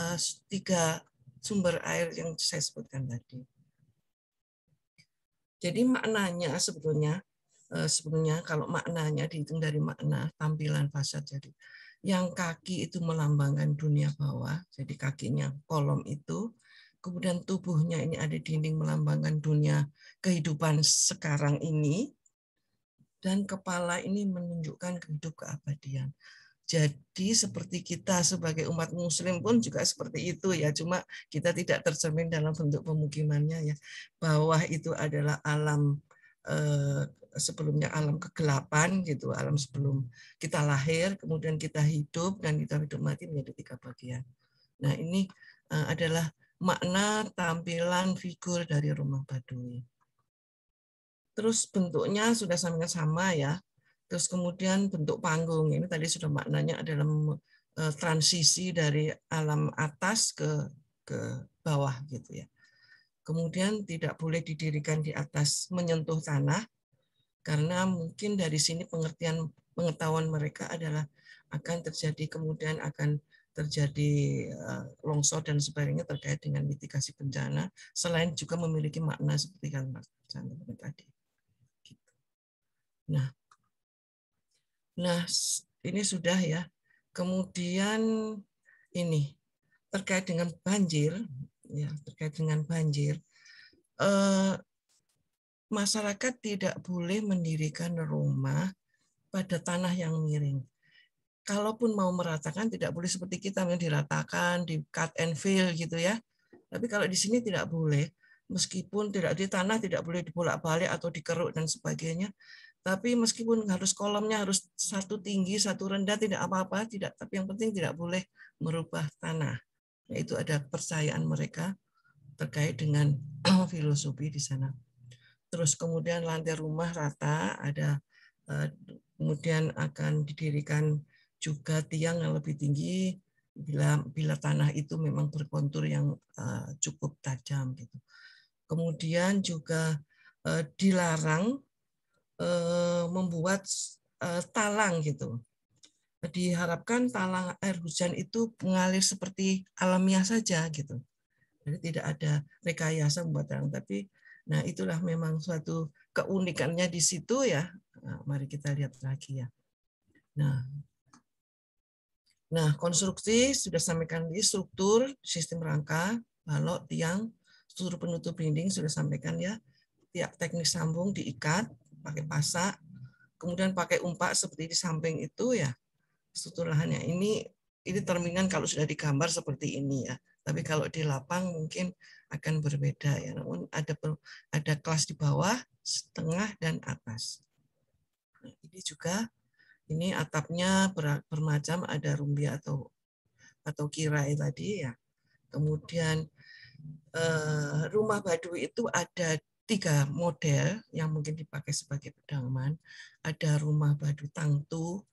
uh, tiga sumber air yang saya sebutkan tadi. Jadi maknanya sebetulnya uh, sebetulnya kalau maknanya dihitung dari makna tampilan fasad jadi yang kaki itu melambangkan dunia bawah, jadi kakinya kolom itu kemudian tubuhnya ini ada dinding melambangkan dunia kehidupan sekarang ini, dan kepala ini menunjukkan kehidup keabadian. Jadi seperti kita sebagai umat muslim pun juga seperti itu ya, cuma kita tidak tercermin dalam bentuk pemukimannya ya. Bawah itu adalah alam eh, sebelumnya alam kegelapan gitu, alam sebelum kita lahir, kemudian kita hidup dan kita hidup mati menjadi tiga bagian. Nah, ini eh, adalah makna tampilan figur dari rumah Baduy. Terus bentuknya sudah sama sama ya. Terus kemudian bentuk panggung ini tadi sudah maknanya adalah e, transisi dari alam atas ke ke bawah gitu ya. Kemudian tidak boleh didirikan di atas menyentuh tanah karena mungkin dari sini pengertian pengetahuan mereka adalah akan terjadi kemudian akan terjadi eh, longsor dan sebagainya terkait dengan mitigasi bencana, selain juga memiliki makna seperti yang Mas tadi. Gitu. Nah, nah ini sudah ya. Kemudian ini terkait dengan banjir, ya terkait dengan banjir, eh, masyarakat tidak boleh mendirikan rumah pada tanah yang miring kalaupun mau meratakan tidak boleh seperti kita yang diratakan di cut and fill gitu ya tapi kalau di sini tidak boleh meskipun tidak di tanah tidak boleh dibolak-balik atau dikeruk dan sebagainya tapi meskipun harus kolomnya harus satu tinggi satu rendah tidak apa-apa tidak tapi yang penting tidak boleh merubah tanah Itu ada percayaan mereka terkait dengan filosofi di sana terus kemudian lantai rumah rata ada eh, kemudian akan didirikan juga tiang yang lebih tinggi bila bila tanah itu memang berkontur yang uh, cukup tajam gitu. Kemudian juga uh, dilarang uh, membuat uh, talang gitu. Diharapkan talang air hujan itu mengalir seperti alamiah saja gitu. Jadi tidak ada rekayasa membuat talang, tapi nah itulah memang suatu keunikannya di situ ya. Nah, mari kita lihat lagi ya. Nah, Nah, konstruksi sudah sampaikan di struktur sistem rangka, lalu tiang struktur penutup dinding sudah sampaikan ya. Tiap teknik sambung diikat pakai pasak, kemudian pakai umpak seperti di samping itu ya. Struktur lahannya ini ini terminan kalau sudah digambar seperti ini ya. Tapi kalau di lapang mungkin akan berbeda ya. Namun ada ada kelas di bawah, setengah dan atas. Nah, ini juga ini atapnya bermacam ada rumbia atau atau kirai tadi ya. Kemudian eh, rumah Baduy itu ada tiga model yang mungkin dipakai sebagai pedoman. Ada rumah Baduy tangtu,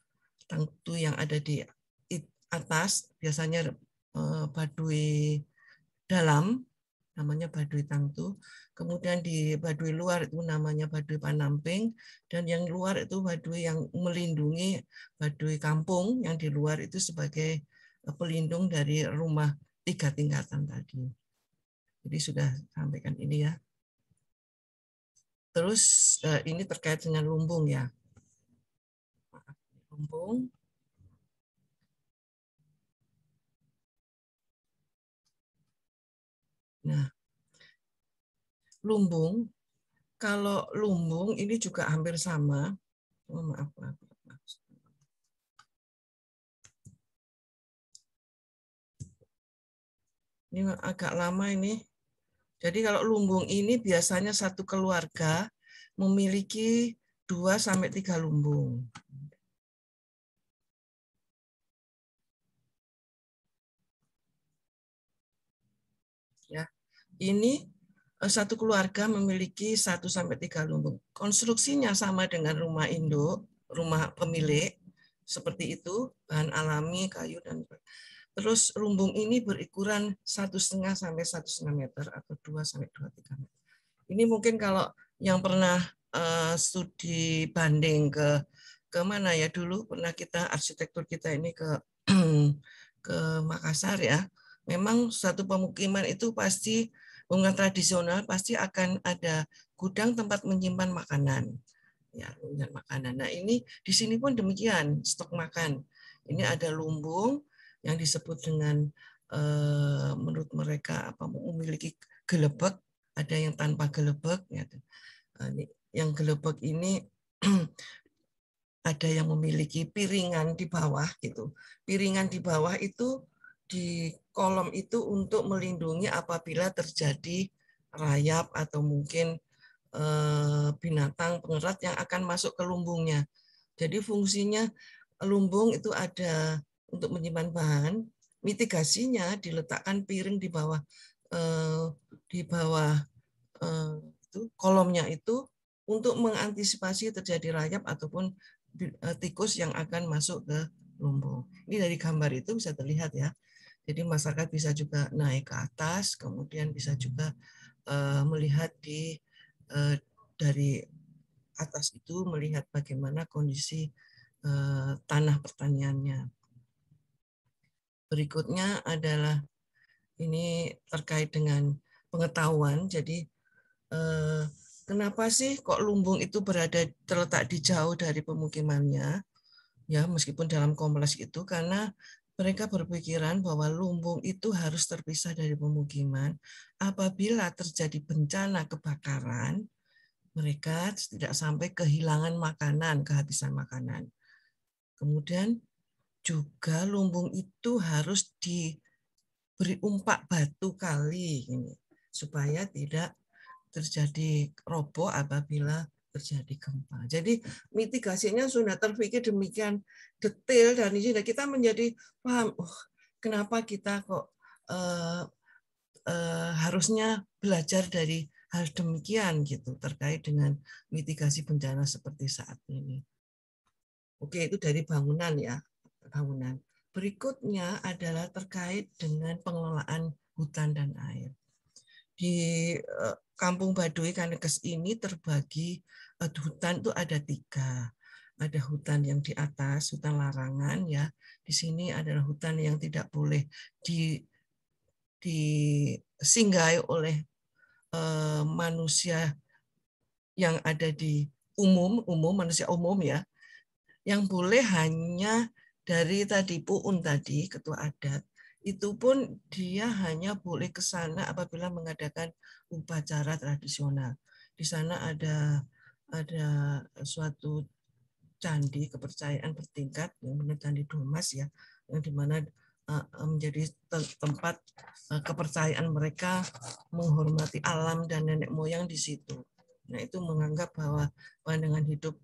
tangtu yang ada di atas biasanya eh, Baduy dalam namanya Baduy Tangtu. Kemudian di Baduy luar itu namanya Baduy Panamping dan yang luar itu Baduy yang melindungi Baduy kampung yang di luar itu sebagai eh, pelindung dari rumah tiga tingkatan tadi. Jadi sudah sampaikan ini ya. Terus eh, ini terkait dengan lumbung ya. Lumbung Nah, lumbung, kalau lumbung ini juga hampir sama. Oh, maaf, maaf, Ini agak lama ini. Jadi kalau lumbung ini biasanya satu keluarga memiliki dua sampai tiga lumbung. ini eh, satu keluarga memiliki satu sampai tiga lumbung. Konstruksinya sama dengan rumah induk, rumah pemilik seperti itu, bahan alami, kayu dan terus lumbung ini berikuran satu setengah sampai satu setengah meter atau dua sampai dua tiga meter. Ini mungkin kalau yang pernah uh, studi banding ke ke mana ya dulu pernah kita arsitektur kita ini ke ke Makassar ya. Memang satu pemukiman itu pasti Bunga tradisional pasti akan ada gudang tempat menyimpan makanan. Ya, menyimpan makanan. Nah, ini di sini pun demikian, stok makan. Ini ada lumbung yang disebut dengan eh, menurut mereka apa memiliki gelebek, ada yang tanpa gelebek ya. Nah, yang gelebek ini ada yang memiliki piringan di bawah gitu. Piringan di bawah itu di kolom itu untuk melindungi apabila terjadi rayap atau mungkin eh, binatang pengerat yang akan masuk ke lumbungnya. Jadi fungsinya lumbung itu ada untuk menyimpan bahan, mitigasinya diletakkan piring di bawah eh, di bawah eh, itu kolomnya itu untuk mengantisipasi terjadi rayap ataupun tikus yang akan masuk ke lumbung. Ini dari gambar itu bisa terlihat ya jadi masyarakat bisa juga naik ke atas, kemudian bisa juga uh, melihat di uh, dari atas itu melihat bagaimana kondisi uh, tanah pertaniannya. Berikutnya adalah ini terkait dengan pengetahuan. Jadi eh, kenapa sih kok lumbung itu berada terletak di jauh dari pemukimannya? Ya, meskipun dalam kompleks itu karena mereka berpikiran bahwa lumbung itu harus terpisah dari pemukiman. Apabila terjadi bencana kebakaran, mereka tidak sampai kehilangan makanan, kehabisan makanan. Kemudian juga lumbung itu harus diberi umpak batu kali ini supaya tidak terjadi roboh apabila terjadi gempa. Jadi mitigasinya sudah terpikir demikian detail dan sudah kita menjadi paham, oh, kenapa kita kok uh, uh, harusnya belajar dari hal demikian gitu terkait dengan mitigasi bencana seperti saat ini. Oke, itu dari bangunan ya, bangunan. Berikutnya adalah terkait dengan pengelolaan hutan dan air. Di eh, Kampung Baduy Kanekes ini terbagi uh, hutan itu ada tiga. Ada hutan yang di atas, hutan larangan ya. Di sini adalah hutan yang tidak boleh di disinggahi oleh uh, manusia yang ada di umum, umum manusia umum ya. Yang boleh hanya dari tadi puun tadi ketua adat itu pun dia hanya boleh ke sana apabila mengadakan upacara tradisional. Di sana ada ada suatu candi kepercayaan bertingkat yang benar candi Domas ya, yang dimana eh, menjadi tempat eh, kepercayaan mereka menghormati alam dan nenek moyang di situ. Nah itu menganggap bahwa pandangan hidup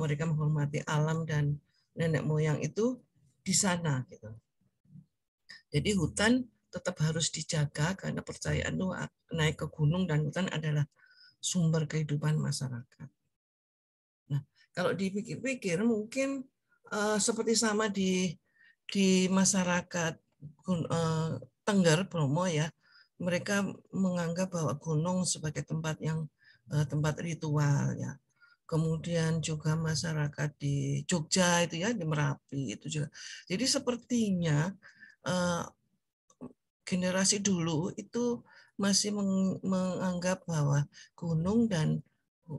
mereka menghormati alam dan nenek moyang itu di sana gitu. Jadi hutan tetap harus dijaga karena percayaan itu naik ke gunung dan hutan adalah sumber kehidupan masyarakat. Nah, kalau dipikir-pikir mungkin uh, seperti sama di di masyarakat uh, Tengger Bromo ya, mereka menganggap bahwa gunung sebagai tempat yang uh, tempat ritual ya. Kemudian juga masyarakat di Jogja itu ya di Merapi itu juga. Jadi sepertinya Eh, generasi dulu itu masih menganggap bahwa gunung dan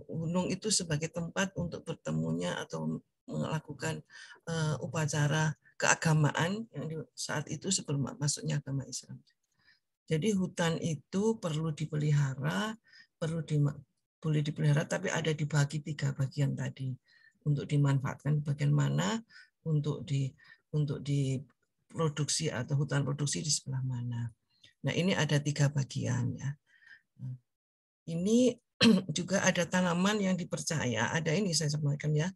gunung itu sebagai tempat untuk bertemunya atau melakukan eh, upacara keagamaan yang saat itu sebelum masuknya agama Islam. Jadi hutan itu perlu dipelihara, perlu di, boleh dipelihara, tapi ada dibagi tiga bagian tadi untuk dimanfaatkan bagian mana untuk di untuk di produksi atau hutan produksi di sebelah mana. Nah ini ada tiga bagian ya. Ini juga ada tanaman yang dipercaya, ada ini saya sampaikan ya,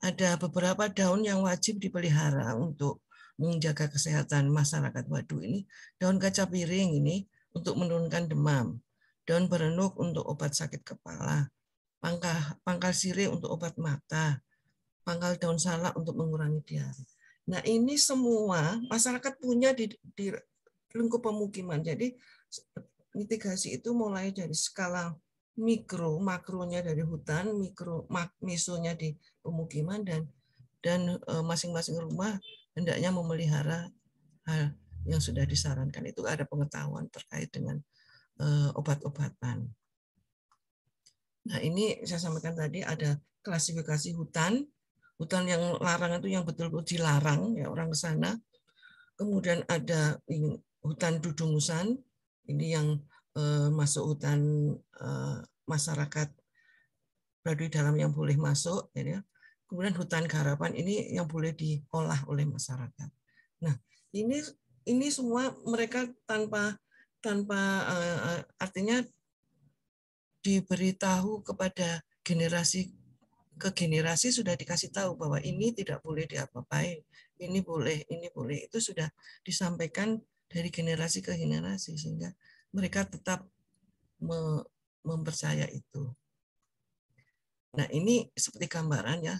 ada beberapa daun yang wajib dipelihara untuk menjaga kesehatan masyarakat Wadu ini. Daun kaca piring ini untuk menurunkan demam, daun berenuk untuk obat sakit kepala, pangkal, pangkal sirih untuk obat mata, pangkal daun salak untuk mengurangi diare. Nah ini semua masyarakat punya di, di lingkup pemukiman. Jadi mitigasi itu mulai dari skala mikro, makronya dari hutan, mikro, mak, mesonya di pemukiman dan dan e, masing-masing rumah hendaknya memelihara hal yang sudah disarankan itu ada pengetahuan terkait dengan e, obat-obatan. Nah ini saya sampaikan tadi ada klasifikasi hutan hutan yang larang itu yang betul-betul dilarang ya orang ke sana. Kemudian ada hutan dudungusan, ini yang eh, masuk hutan eh, masyarakat berada dalam yang boleh masuk, ya, ya. Kemudian hutan garapan ini yang boleh diolah oleh masyarakat. Nah, ini ini semua mereka tanpa tanpa eh, eh artinya diberitahu kepada generasi ke generasi sudah dikasih tahu bahwa ini tidak boleh diapa-apain, ini boleh, ini boleh. Itu sudah disampaikan dari generasi ke generasi sehingga mereka tetap me mempercaya itu. Nah, ini seperti gambaran ya.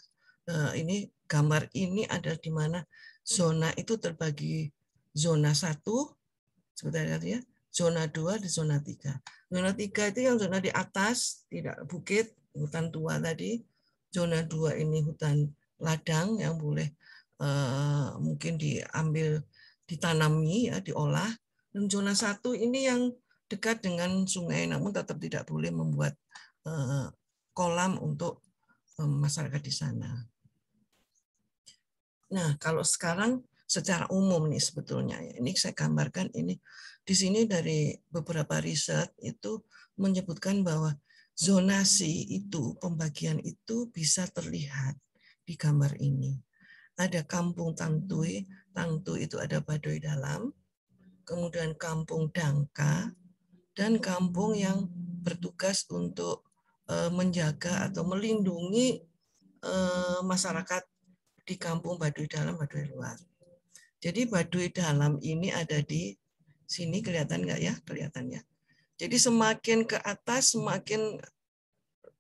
Eh, ini gambar ini ada di mana zona itu terbagi zona satu sebetulnya ya, zona dua di zona tiga Zona tiga itu yang zona di atas, tidak bukit, hutan tua tadi zona 2 ini hutan ladang yang boleh uh, mungkin diambil ditanami ya diolah dan zona satu ini yang dekat dengan sungai namun tetap tidak boleh membuat uh, kolam untuk um, masyarakat di sana. Nah, kalau sekarang secara umum nih sebetulnya ya, Ini saya gambarkan ini di sini dari beberapa riset itu menyebutkan bahwa zonasi itu, pembagian itu bisa terlihat di gambar ini. Ada kampung Tangtui, Tangtui itu ada Baduy dalam, kemudian kampung Dangka, dan kampung yang bertugas untuk eh, menjaga atau melindungi eh, masyarakat di kampung Baduy dalam, Baduy luar. Jadi Baduy dalam ini ada di sini kelihatan nggak ya? Kelihatan ya. Jadi semakin ke atas semakin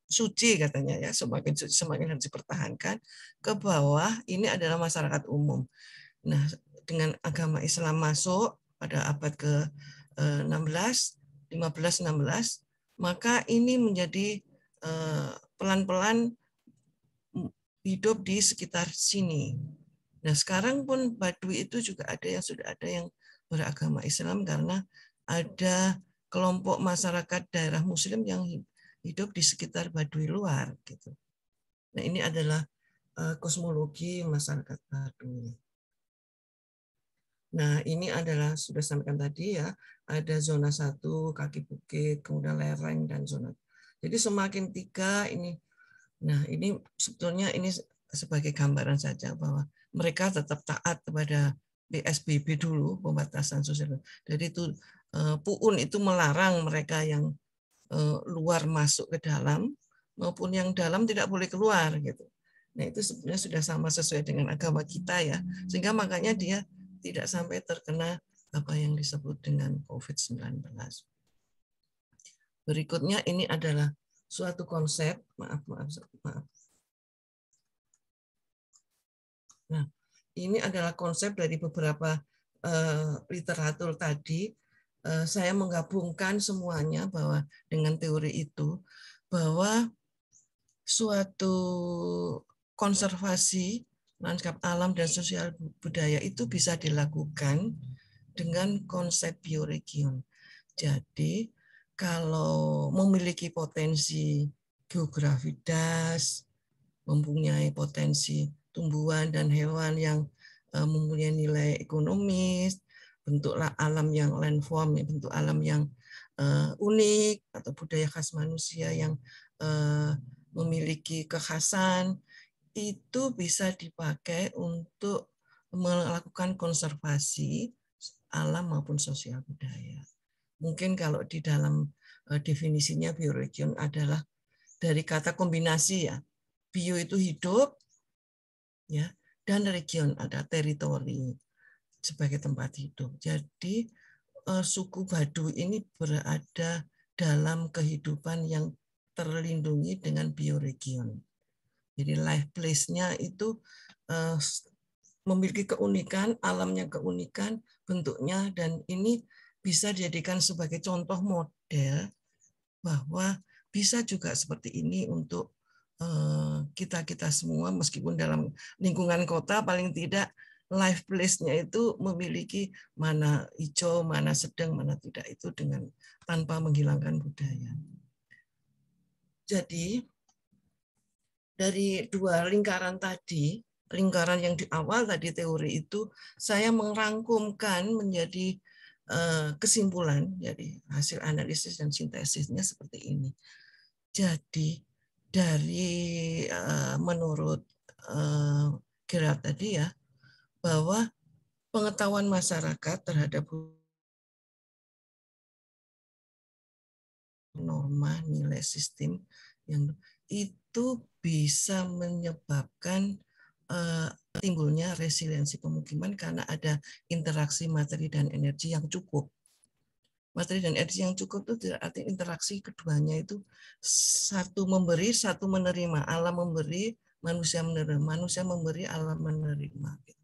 suci katanya ya, semakin suci semakin harus dipertahankan. Ke bawah ini adalah masyarakat umum. Nah, dengan agama Islam masuk pada abad ke-16, 15, 16, maka ini menjadi eh, pelan-pelan hidup di sekitar sini. Nah, sekarang pun Badui itu juga ada yang sudah ada yang beragama Islam karena ada kelompok masyarakat daerah muslim yang hidup di sekitar Baduy luar gitu. Nah, ini adalah eh, kosmologi masyarakat Baduy. Nah, ini adalah sudah sampaikan tadi ya, ada zona satu kaki bukit, kemudian lereng dan zona. Jadi semakin tiga ini nah ini sebetulnya ini sebagai gambaran saja bahwa mereka tetap taat kepada PSBB dulu pembatasan sosial. Jadi itu Eh, puun itu melarang mereka yang eh, luar masuk ke dalam maupun yang dalam tidak boleh keluar gitu. Nah itu sebenarnya sudah sama sesuai dengan agama kita ya. Sehingga makanya dia tidak sampai terkena apa yang disebut dengan COVID-19. Berikutnya ini adalah suatu konsep, maaf, maaf, maaf. Nah, ini adalah konsep dari beberapa eh, literatur tadi Eh, saya menggabungkan semuanya bahwa dengan teori itu bahwa suatu konservasi lanskap alam dan sosial budaya itu bisa dilakukan dengan konsep bioregion. Jadi kalau memiliki potensi geografi das, mempunyai potensi tumbuhan dan hewan yang eh, mempunyai nilai ekonomis, Ya, bentuk alam yang landform, bentuk alam yang uh, unik atau budaya khas manusia yang uh, memiliki kekhasan itu bisa dipakai untuk melakukan konservasi alam maupun sosial budaya. Mungkin kalau di dalam uh, definisinya bioregion adalah dari kata kombinasi ya. Bio itu hidup ya dan region ada teritori sebagai tempat hidup. Jadi eh, suku Badu ini berada dalam kehidupan yang terlindungi dengan bioregion. Jadi life place-nya itu eh, memiliki keunikan, alamnya keunikan, bentuknya, dan ini bisa dijadikan sebagai contoh model bahwa bisa juga seperti ini untuk eh, kita kita semua meskipun dalam lingkungan kota paling tidak life place-nya itu memiliki mana hijau, mana sedang, mana tidak itu dengan tanpa menghilangkan budaya. Jadi dari dua lingkaran tadi, lingkaran yang di awal tadi teori itu saya merangkumkan menjadi eh, kesimpulan jadi hasil analisis dan sintesisnya seperti ini. Jadi dari eh, menurut eh, Gerard tadi ya bahwa pengetahuan masyarakat terhadap norma nilai sistem yang itu bisa menyebabkan uh, timbulnya resiliensi pemukiman karena ada interaksi materi dan energi yang cukup. Materi dan energi yang cukup itu tidak arti interaksi keduanya itu satu memberi, satu menerima. Alam memberi, manusia menerima. Manusia memberi, alam menerima. Gitu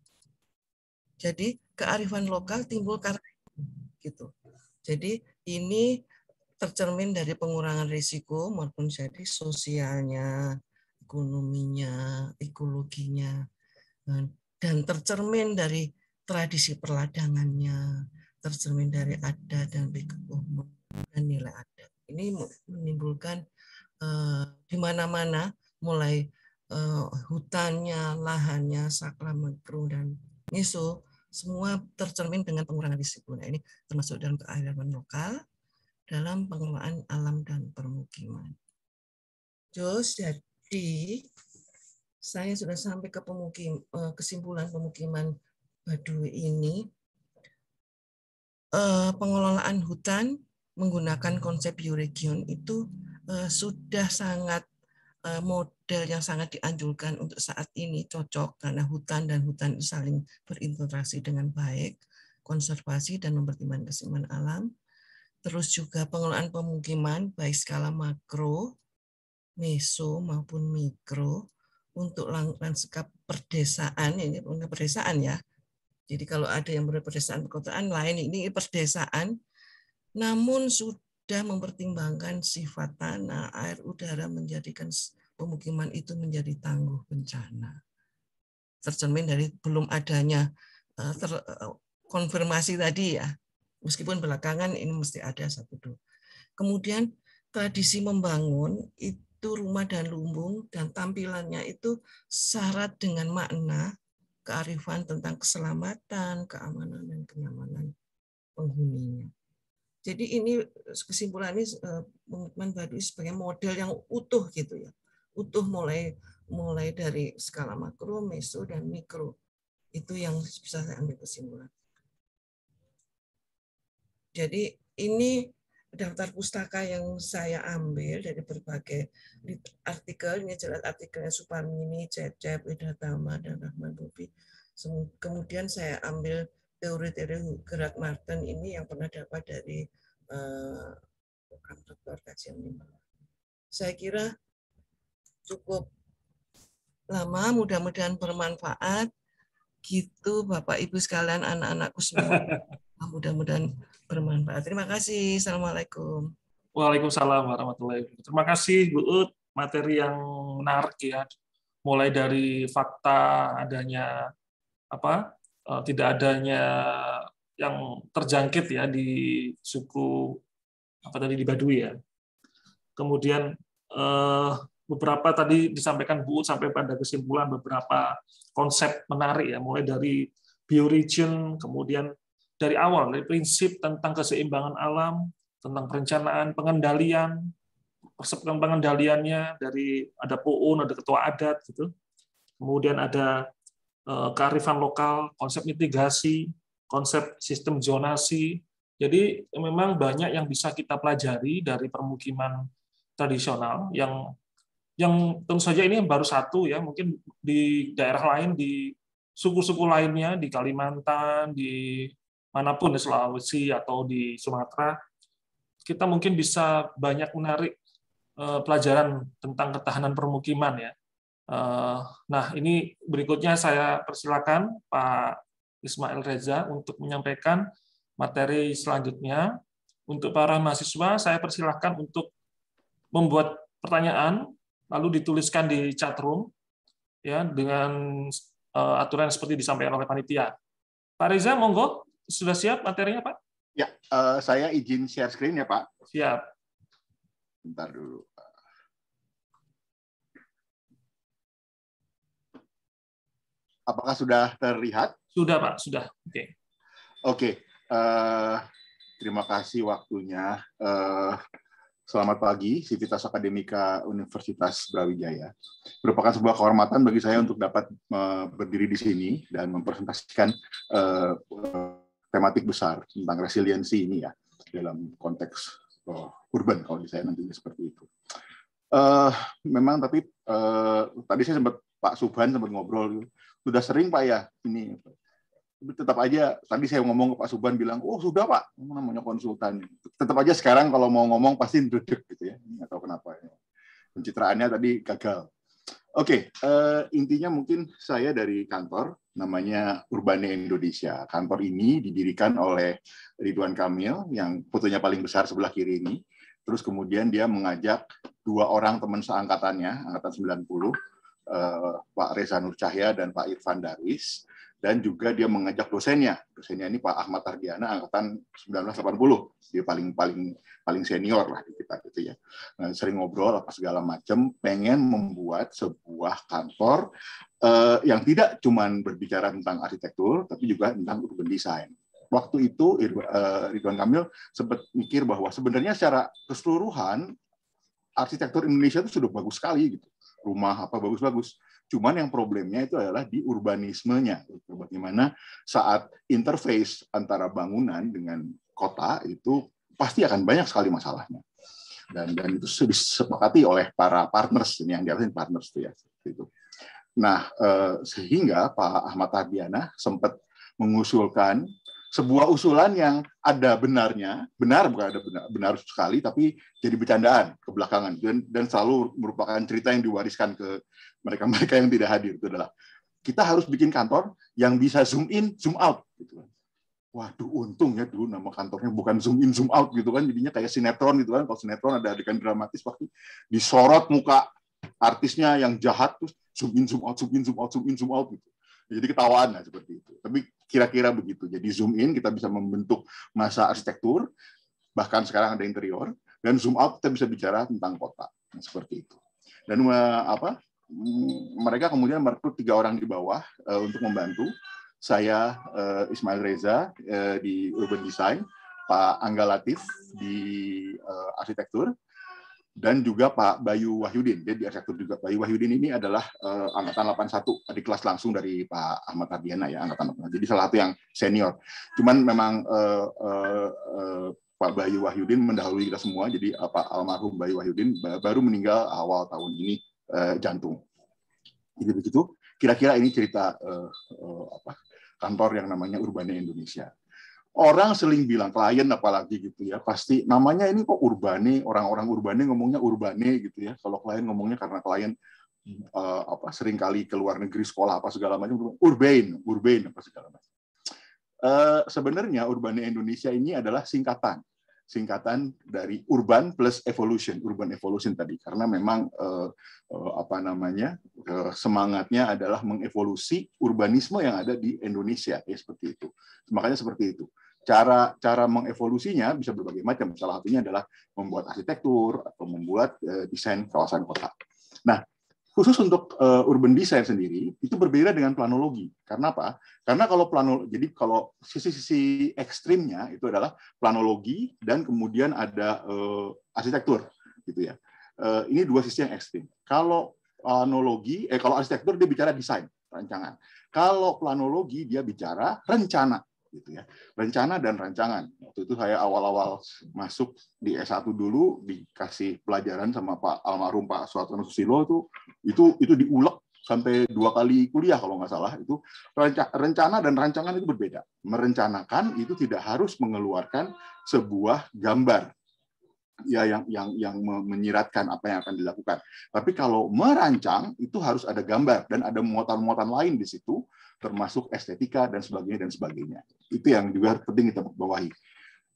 jadi kearifan lokal timbul karena gitu. Jadi ini tercermin dari pengurangan risiko maupun jadi sosialnya, ekonominya, ekologinya, eh, dan tercermin dari tradisi perladangannya, tercermin dari ada dan umum dan nilai ada. Ini menimbulkan uh, di mana-mana mulai uh, hutannya, lahannya, sakramento dan NISO semua tercermin dengan pengurangan risiko. Nah, ini termasuk dalam keahlian lokal, dalam pengelolaan alam dan permukiman. Terus jadi saya sudah sampai ke pemukim, eh, kesimpulan pemukiman Baduy ini. Eh, pengelolaan hutan menggunakan konsep bioregion itu eh, sudah sangat mod model yang sangat dianjurkan untuk saat ini cocok karena hutan dan hutan saling berinteraksi dengan baik, konservasi dan mempertimbangkan keseimbangan alam. Terus juga pengelolaan pemukiman baik skala makro, meso maupun mikro untuk lanskap perdesaan ya, ini punya perdesaan ya. Jadi kalau ada yang berperdesaan perkotaan lain ini perdesaan namun sudah mempertimbangkan sifat tanah, air, udara menjadikan pemukiman itu menjadi tangguh bencana. Tercermin dari belum adanya eh, ter, eh, konfirmasi tadi ya, meskipun belakangan ini mesti ada satu dua. Kemudian tradisi membangun itu rumah dan lumbung dan tampilannya itu syarat dengan makna kearifan tentang keselamatan, keamanan dan kenyamanan penghuninya. Jadi ini kesimpulan eh, ini pemukiman Baduy sebagai model yang utuh gitu ya utuh mulai mulai dari skala makro, meso, dan mikro. Itu yang bisa saya ambil kesimpulan. Jadi ini daftar pustaka yang saya ambil dari berbagai artikel, ini jelas artikelnya Suparmini, Cecep, Widatama, dan Rahman Bobi. Kemudian saya ambil teori-teori gerak Martin ini yang pernah dapat dari uh, eh, Dr. kajian Saya kira cukup lama. Mudah-mudahan bermanfaat. Gitu Bapak Ibu sekalian, anak-anakku semua. Ah, mudah-mudahan bermanfaat. Terima kasih. Assalamualaikum. Waalaikumsalam warahmatullahi wabarakatuh. Terima kasih Bu Ut, materi yang menarik ya. Mulai dari fakta adanya apa? Eh, tidak adanya yang terjangkit ya di suku apa tadi di Baduy ya. Kemudian eh, beberapa tadi disampaikan Bu sampai pada kesimpulan beberapa konsep menarik ya, mulai dari bioregion, kemudian dari awal, dari prinsip tentang keseimbangan alam, tentang perencanaan, pengendalian, persepsi pengendaliannya, dari ada poon ada ketua adat, gitu. kemudian ada eh, kearifan lokal, konsep mitigasi, konsep sistem zonasi. Jadi memang banyak yang bisa kita pelajari dari permukiman tradisional yang yang tentu saja ini yang baru satu ya, mungkin di daerah lain, di suku-suku lainnya, di Kalimantan, di manapun, di Sulawesi atau di Sumatera, kita mungkin bisa banyak menarik eh, pelajaran tentang ketahanan permukiman ya. Eh, nah, ini berikutnya saya persilakan Pak Ismail Reza untuk menyampaikan materi selanjutnya. Untuk para mahasiswa, saya persilahkan untuk membuat pertanyaan lalu dituliskan di chat room ya dengan uh, aturan seperti disampaikan oleh panitia. Pak Reza, monggo sudah siap materinya Pak? Ya, uh, saya izin share screen ya Pak. Siap. Bentar dulu. Apakah sudah terlihat? Sudah Pak, sudah. Oke. Okay. Oke. Okay. Uh, eh, terima kasih waktunya. Uh, Selamat pagi, Sivitas Akademika Universitas Brawijaya. Merupakan sebuah kehormatan bagi saya untuk dapat berdiri di sini dan mempresentasikan uh, tematik besar tentang resiliensi ini ya dalam konteks uh, urban kalau saya nantinya seperti itu. Uh, memang tapi uh, tadi saya sempat Pak Subhan sempat ngobrol sudah sering Pak ya ini tetap aja tadi saya ngomong ke Pak Suban bilang, oh sudah Pak, namanya konsultan. Tetap aja sekarang kalau mau ngomong pasti duduk gitu ya, nggak tahu kenapa. Ya. Pencitraannya tadi gagal. Oke, okay, uh, eh, intinya mungkin saya dari kantor, namanya Urbane Indonesia. Kantor ini didirikan oleh Ridwan Kamil, yang fotonya paling besar sebelah kiri ini. Terus kemudian dia mengajak dua orang teman seangkatannya, angkatan 90, uh, eh, Pak Reza Nur Cahya dan Pak Irfan Darwis dan juga dia mengajak dosennya. Dosennya ini Pak Ahmad Tardiana angkatan 1980. Dia paling paling paling senior lah di kita gitu ya. Nah, sering ngobrol apa segala macam, pengen membuat sebuah kantor eh, yang tidak cuma berbicara tentang arsitektur tapi juga tentang urban design. Waktu itu eh, Ridwan Kamil sempat mikir bahwa sebenarnya secara keseluruhan arsitektur Indonesia itu sudah bagus sekali gitu rumah apa bagus-bagus. Cuman yang problemnya itu adalah di urbanismenya. Gitu. Bagaimana saat interface antara bangunan dengan kota itu pasti akan banyak sekali masalahnya. Dan, dan itu disepakati oleh para partners ini yang diartikan partners itu ya itu. Nah eh, sehingga Pak Ahmad Tardiana sempat mengusulkan sebuah usulan yang ada benarnya, benar bukan ada benar, benar sekali, tapi jadi bercandaan kebelakangan dan, dan selalu merupakan cerita yang diwariskan ke mereka-mereka yang tidak hadir itu adalah kita harus bikin kantor yang bisa zoom in, zoom out. Gitu. Kan. Waduh, untung ya dulu nama kantornya bukan zoom in, zoom out gitu kan, jadinya kayak sinetron gitu kan. Kalau sinetron ada adegan dramatis pasti disorot muka artisnya yang jahat terus zoom in, zoom out, zoom in, zoom out, zoom in, zoom out gitu. Jadi ketawaan lah seperti itu. Tapi Kira-kira begitu. Jadi zoom in kita bisa membentuk masa arsitektur, bahkan sekarang ada interior, dan zoom out kita bisa bicara tentang kota. Nah, seperti itu. Dan eh, apa mm, mereka kemudian merekrut tiga orang di bawah uh, untuk membantu. Saya uh, Ismail Reza uh, di Urban Design, Pak Angga Latif di uh, arsitektur, dan juga Pak Bayu Wahyudin. Dia di juga juga. Bayu Wahyudin ini adalah uh, angkatan 81, di kelas langsung dari Pak Ahmad Ardiana ya, angkatan 81. Jadi salah satu yang senior. Cuman memang uh, uh, uh, Pak Bayu Wahyudin mendahului kita semua. Jadi Pak almarhum Bayu Wahyudin baru meninggal awal tahun ini jantung. Jadi begitu. Kira-kira ini cerita kantor yang namanya Urbania Indonesia orang sering bilang klien apalagi gitu ya pasti namanya ini kok urbane orang-orang urbane ngomongnya urbane gitu ya kalau klien ngomongnya karena klien uh, apa sering kali ke luar negeri sekolah apa segala macam urban urban apa segala macam uh, sebenarnya urbane Indonesia ini adalah singkatan singkatan dari urban plus evolution urban evolution tadi karena memang uh, uh, apa namanya uh, semangatnya adalah mengevolusi urbanisme yang ada di Indonesia ya seperti itu makanya seperti itu cara cara mengevolusinya bisa berbagai macam. Salah satunya adalah membuat arsitektur atau membuat eh, desain kawasan kota. Nah, khusus untuk eh, urban design sendiri itu berbeda dengan planologi. Karena apa? Karena kalau plano jadi kalau sisi-sisi ekstrimnya itu adalah planologi dan kemudian ada uh, arsitektur gitu ya. Uh, ini dua sisi yang ekstrim. Kalau planologi eh kalau arsitektur dia bicara desain, rancangan. Kalau planologi dia bicara rencana gitu ya. Rencana dan rancangan. Waktu itu saya awal-awal masuk di S1 dulu dikasih pelajaran sama Pak almarhum Pak Suwartono Susilo itu itu itu diulek sampai dua kali kuliah kalau nggak salah itu rencana dan rancangan itu berbeda. Merencanakan itu tidak harus mengeluarkan sebuah gambar ya yang yang yang menyiratkan apa yang akan dilakukan. Tapi kalau merancang itu harus ada gambar dan ada muatan-muatan lain di situ termasuk estetika dan sebagainya dan sebagainya. Itu yang juga penting kita bawahi.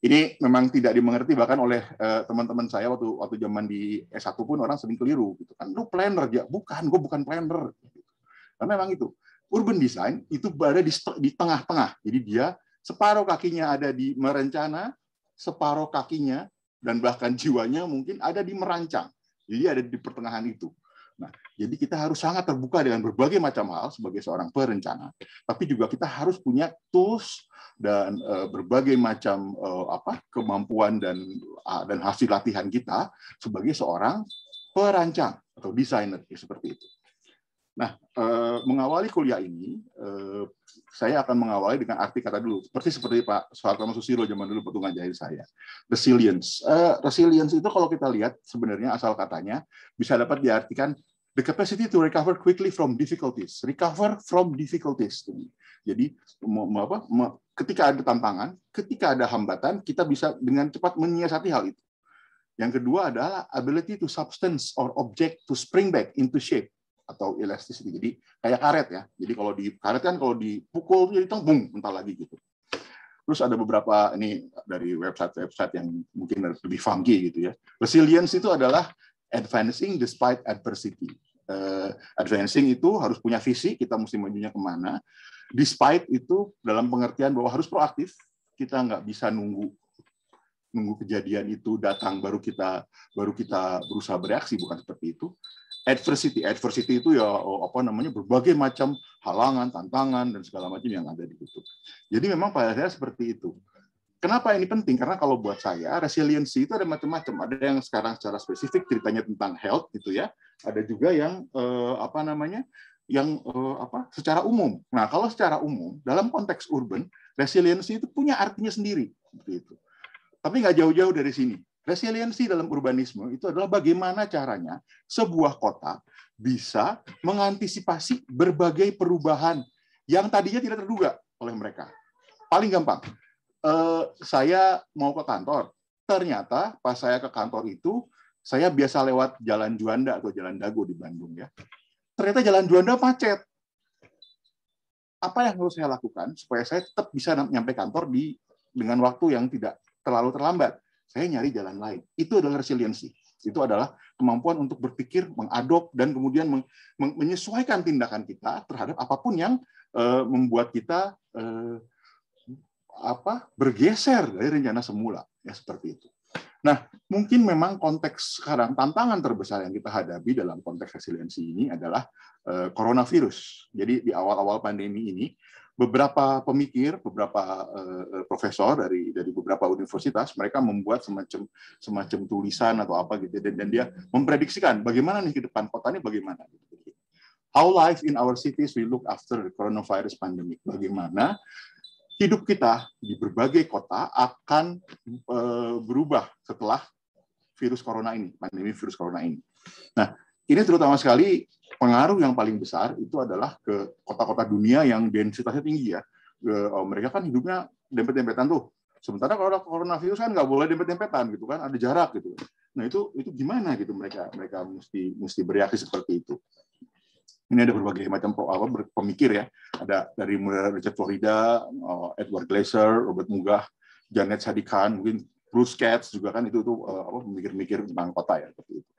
Ini memang tidak dimengerti bahkan oleh eh, teman-teman saya waktu waktu zaman di S1 pun orang sering keliru gitu kan lu planner ya bukan gue bukan planner Nah, memang itu urban design itu berada di di tengah-tengah jadi dia separuh kakinya ada di merencana separuh kakinya dan bahkan jiwanya mungkin ada di merancang jadi ada di pertengahan itu jadi kita harus sangat terbuka dengan berbagai macam hal sebagai seorang perencana, tapi juga kita harus punya tools dan eh, berbagai macam eh, apa kemampuan dan ah, dan hasil latihan kita sebagai seorang perancang atau desainer ya, seperti itu. Nah, eh, mengawali kuliah ini, saya akan mengawali dengan arti kata dulu. Seperti seperti Pak Soeharto Susilo zaman dulu petugas jahil saya. Resilience. resilience itu kalau kita lihat sebenarnya asal katanya bisa dapat diartikan the capacity to recover quickly from difficulties. Recover from difficulties. Jadi apa, ketika ada tantangan, ketika ada hambatan, kita bisa dengan cepat menyiasati hal itu. Yang kedua adalah ability to substance or object to spring back into shape atau elasticity. Jadi kayak karet ya. Jadi kalau di karet kan kalau dipukul jadi tembung mental lagi gitu. Terus ada beberapa ini dari website-website yang mungkin lebih funky gitu ya. Resilience itu adalah advancing despite adversity. Uh, advancing itu harus punya visi, kita mesti majunya kemana. Despite itu dalam pengertian bahwa harus proaktif, kita nggak bisa nunggu nunggu kejadian itu datang baru kita baru kita berusaha bereaksi bukan seperti itu adversity adversity itu ya oh, apa namanya berbagai macam halangan tantangan dan segala macam yang ada di situ jadi memang pada saya seperti itu Kenapa ini penting? Karena kalau buat saya resiliensi itu ada macam-macam. Ada yang sekarang secara spesifik ceritanya tentang health gitu ya. Ada juga yang eh, apa namanya? yang eh, apa? secara umum. Nah, kalau secara umum dalam konteks urban, resiliensi itu punya artinya sendiri Tapi nggak jauh-jauh dari sini. Resiliensi dalam urbanisme itu adalah bagaimana caranya sebuah kota bisa mengantisipasi berbagai perubahan yang tadinya tidak terduga oleh mereka. Paling gampang, eh, saya mau ke kantor. Ternyata pas saya ke kantor itu, saya biasa lewat Jalan Juanda atau Jalan Dago di Bandung ya. Ternyata Jalan Juanda macet. Apa yang harus saya lakukan supaya saya tetap bisa nyampe kantor di dengan waktu yang tidak terlalu terlambat? Saya nyari jalan lain. Itu adalah resiliensi. Itu adalah kemampuan untuk berpikir, mengadop, dan kemudian menyesuaikan tindakan kita terhadap apapun yang eh, membuat kita eh, apa bergeser dari rencana semula ya seperti itu. Nah, mungkin memang konteks sekarang tantangan terbesar yang kita hadapi dalam konteks resiliensi ini adalah eh, coronavirus. Jadi di awal-awal pandemi ini beberapa pemikir, beberapa eh, profesor dari dari beberapa universitas mereka membuat semacam semacam tulisan atau apa gitu dan, dan dia memprediksikan bagaimana nih ke depan kota ini bagaimana How life in our cities will look after the coronavirus pandemic. Bagaimana hidup kita di berbagai kota akan eh, berubah setelah virus corona ini, pandemi virus corona ini. Nah, ini terutama sekali pengaruh yang paling besar itu adalah ke kota-kota dunia yang densitasnya tinggi ya. Oh, mereka kan hidupnya dempet-dempetan tuh. Sementara kalau coronavirus kan nggak boleh dempet-dempetan gitu kan, ada jarak gitu. Nah itu itu gimana gitu mereka mereka mesti mesti bereaksi seperti itu ini ada berbagai macam pemikir ya. Ada dari mulai Richard Florida, eh, Edward Glaser, Robert Mugah, Janet Sadikan, mungkin Bruce Katz juga kan itu tuh eh, apa mikir pemikir tentang kota ya seperti itu.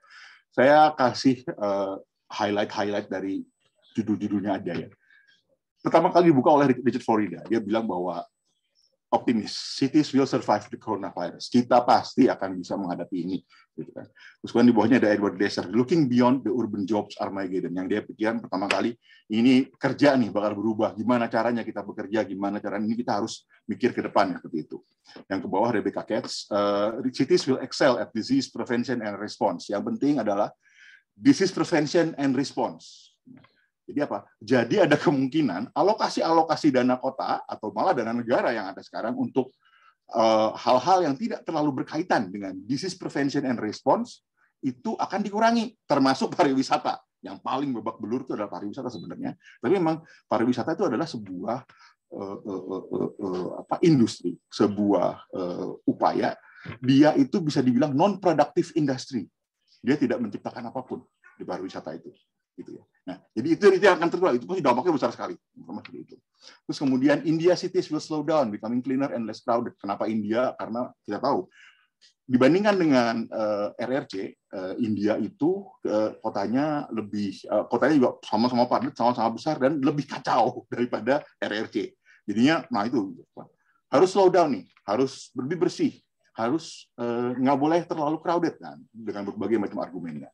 Saya kasih eh, highlight-highlight dari judul-judulnya aja ya. Pertama kali dibuka oleh Richard Florida, dia bilang bahwa optimis, cities will survive the coronavirus. Kita pasti akan bisa menghadapi ini. Gitu kan. Terus kemudian di bawahnya ada Edward Deser. looking beyond the urban jobs Armageddon, yang dia pikirkan pertama kali, ini kerja nih bakal berubah, gimana caranya kita bekerja, gimana caranya ini kita harus mikir ke depan, seperti itu. Yang ke bawah Rebecca Katz, uh, cities will excel at disease prevention and response. Yang penting adalah disease prevention and response jadi apa? Jadi ada kemungkinan alokasi-alokasi dana kota atau malah dana negara yang ada sekarang untuk eh, hal-hal uh, yang tidak terlalu berkaitan dengan disease prevention and response itu akan dikurangi, termasuk pariwisata. Yang paling babak belur itu adalah pariwisata sebenarnya. Tapi memang pariwisata itu adalah sebuah uh, uh, uh, uh, apa industri, sebuah uh, upaya. Dia itu bisa dibilang non productive industry. Dia tidak menciptakan apapun di pariwisata itu. Gitu ya. Nah, jadi itu itu akan terjadi. Itu pasti dampaknya besar sekali. itu. Terus kemudian India cities will slow down, becoming cleaner and less crowded. Kenapa India? Karena kita tahu dibandingkan dengan uh, eh, RRC, uh, eh, India itu uh, kotanya lebih uh, kotanya juga sama-sama padat, sama-sama besar dan lebih kacau daripada RRC. Jadinya, nah itu harus slow down nih, harus lebih bersih, harus uh, nggak boleh terlalu crowded kan dengan berbagai macam argumennya.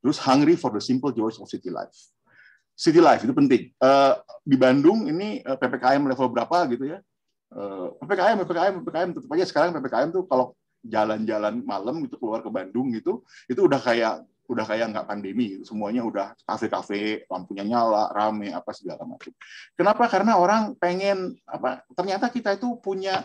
Terus hungry for the simple joys of city life. City life itu penting. Uh, di Bandung ini uh, eh, PPKM level berapa gitu ya? Uh, eh, PPKM, PPKM, PPKM tetap aja sekarang PPKM tuh kalau jalan-jalan malam gitu keluar ke Bandung gitu, itu udah kayak udah kayak nggak pandemi, gitu. semuanya udah kafe-kafe, lampunya nyala, rame, apa segala macam. Kenapa? Karena orang pengen apa? Ternyata kita itu punya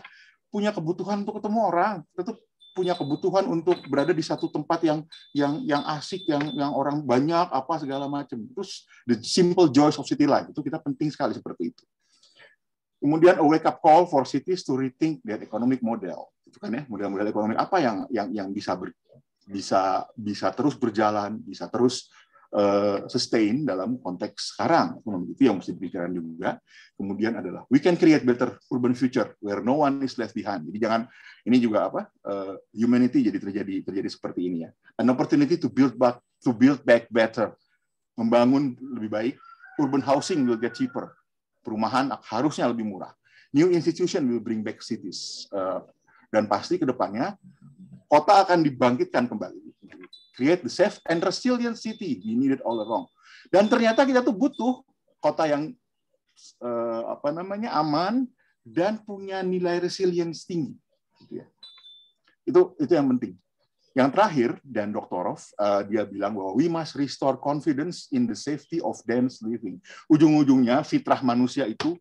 punya kebutuhan untuk ketemu orang, kita tuh punya kebutuhan untuk berada di satu tempat yang yang yang asik, yang yang orang banyak apa segala macam. Terus the simple joys of city life itu kita penting sekali seperti itu. Kemudian a wake up call for cities to rethink their economic model. Itu kan ya, model-model ekonomi apa yang yang yang bisa ber, bisa bisa terus berjalan, bisa terus Eh, sustain dalam konteks sekarang. Itu yang mesti dipikirkan juga. Kemudian adalah we can create better urban future where no one is left behind. Jadi jangan ini juga apa uh, humanity jadi terjadi terjadi seperti ini ya. An opportunity to build back to build back better, membangun lebih baik. Urban housing will get cheaper. Perumahan harusnya lebih murah. New institution will bring back cities. Uh, dan pasti kedepannya kota akan dibangkitkan kembali create the safe and resilient city we needed all along. Dan ternyata kita tuh butuh kota yang uh, apa namanya aman dan punya nilai resilience tinggi. Gitu ya. Itu itu yang penting. Yang terakhir dan Doktorov uh, dia bilang bahwa we must restore confidence in the safety of dense living. Ujung-ujungnya fitrah manusia itu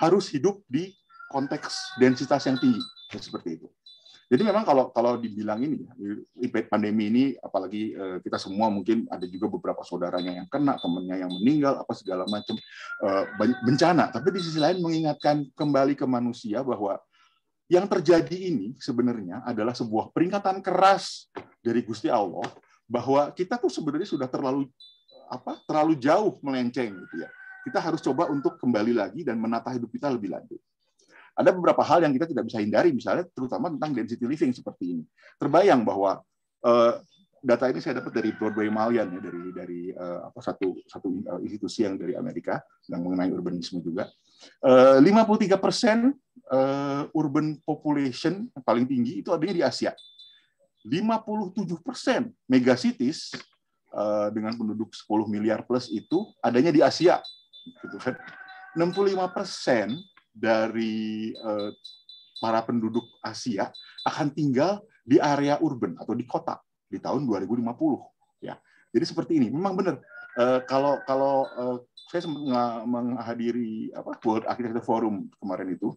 harus hidup di konteks densitas yang tinggi seperti itu. Jadi memang kalau kalau dibilang ini ya, pandemi ini apalagi eh, kita semua mungkin ada juga beberapa saudaranya yang kena, temannya yang meninggal, apa segala macam eh, bencana. Tapi di sisi lain mengingatkan kembali ke manusia bahwa yang terjadi ini sebenarnya adalah sebuah peringatan keras dari Gusti Allah bahwa kita tuh sebenarnya sudah terlalu apa terlalu jauh melenceng gitu ya. Kita harus coba untuk kembali lagi dan menata hidup kita lebih lanjut ada beberapa hal yang kita tidak bisa hindari, misalnya terutama tentang density living seperti ini. Terbayang bahwa uh, data ini saya dapat dari Broadway Malian ya dari dari uh, apa satu satu eh, institusi yang dari Amerika yang mengenai urbanisme juga. Uh, 53 persen uh, urban population paling tinggi itu adanya di Asia. 57 persen megacities dengan penduduk 10 miliar plus itu adanya di Asia. Gitu kan. 65 persen dari eh, para penduduk Asia akan tinggal di area urban atau di kota di tahun 2050 ya. Jadi seperti ini. Memang benar eh, kalau kalau eh, saya sempat menghadiri apa World Architecture Forum kemarin itu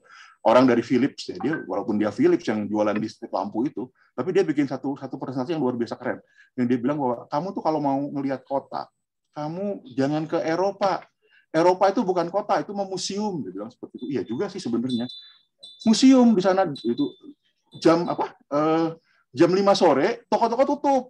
orang dari Philips ya dia walaupun dia Philips yang jualan listrik lampu itu tapi dia bikin satu satu presentasi yang luar biasa keren yang dia bilang bahwa kamu tuh kalau mau ngelihat kota kamu jangan ke Eropa Eropa itu bukan kota, itu mau museum. Dia bilang seperti itu. Iya juga sih sebenarnya. Museum di sana itu jam apa? Eh, jam 5 sore toko-toko tutup.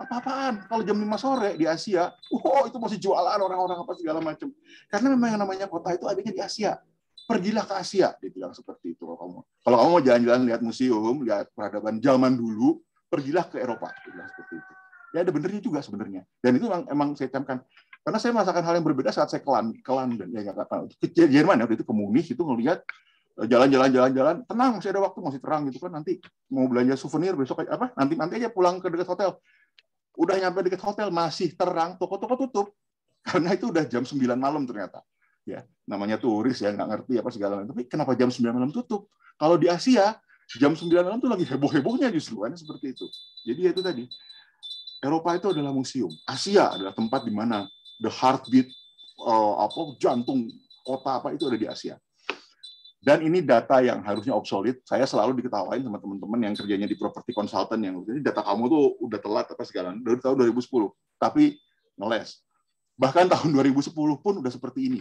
Apa-apaan? Kalau jam 5 sore di Asia, oh itu masih jualan orang-orang apa segala macam. Karena memang yang namanya kota itu adanya di Asia. Pergilah ke Asia, dia bilang seperti itu kalau kamu. Kalau kamu mau jalan-jalan lihat museum, lihat peradaban zaman dulu, pergilah ke Eropa, dia bilang seperti itu ya ada benernya juga sebenarnya. Dan itu emang, emang saya camkan karena saya merasakan hal yang berbeda saat saya ke, London, ke London, ya nggak ke Jerman ya, waktu itu ke Munich itu ngelihat eh, jalan-jalan jalan-jalan tenang masih ada waktu masih terang gitu kan nanti mau belanja souvenir besok apa nanti nanti aja pulang ke dekat hotel udah nyampe dekat hotel masih terang toko-toko tutup karena itu udah jam 9 malam ternyata ya namanya turis ya nggak ngerti apa segala macam tapi kenapa jam 9 malam tutup kalau di Asia jam 9 malam tuh lagi heboh-hebohnya justru kan seperti itu jadi ya itu tadi Eropa itu adalah museum Asia adalah tempat di mana the heartbeat uh, apa jantung kota apa itu ada di Asia. Dan ini data yang harusnya obsolete. Saya selalu diketawain sama teman-teman yang kerjanya di properti konsultan yang jadi data kamu tuh udah telat apa segala dari tahun 2010, tapi ngeles. Bahkan tahun 2010 pun udah seperti ini.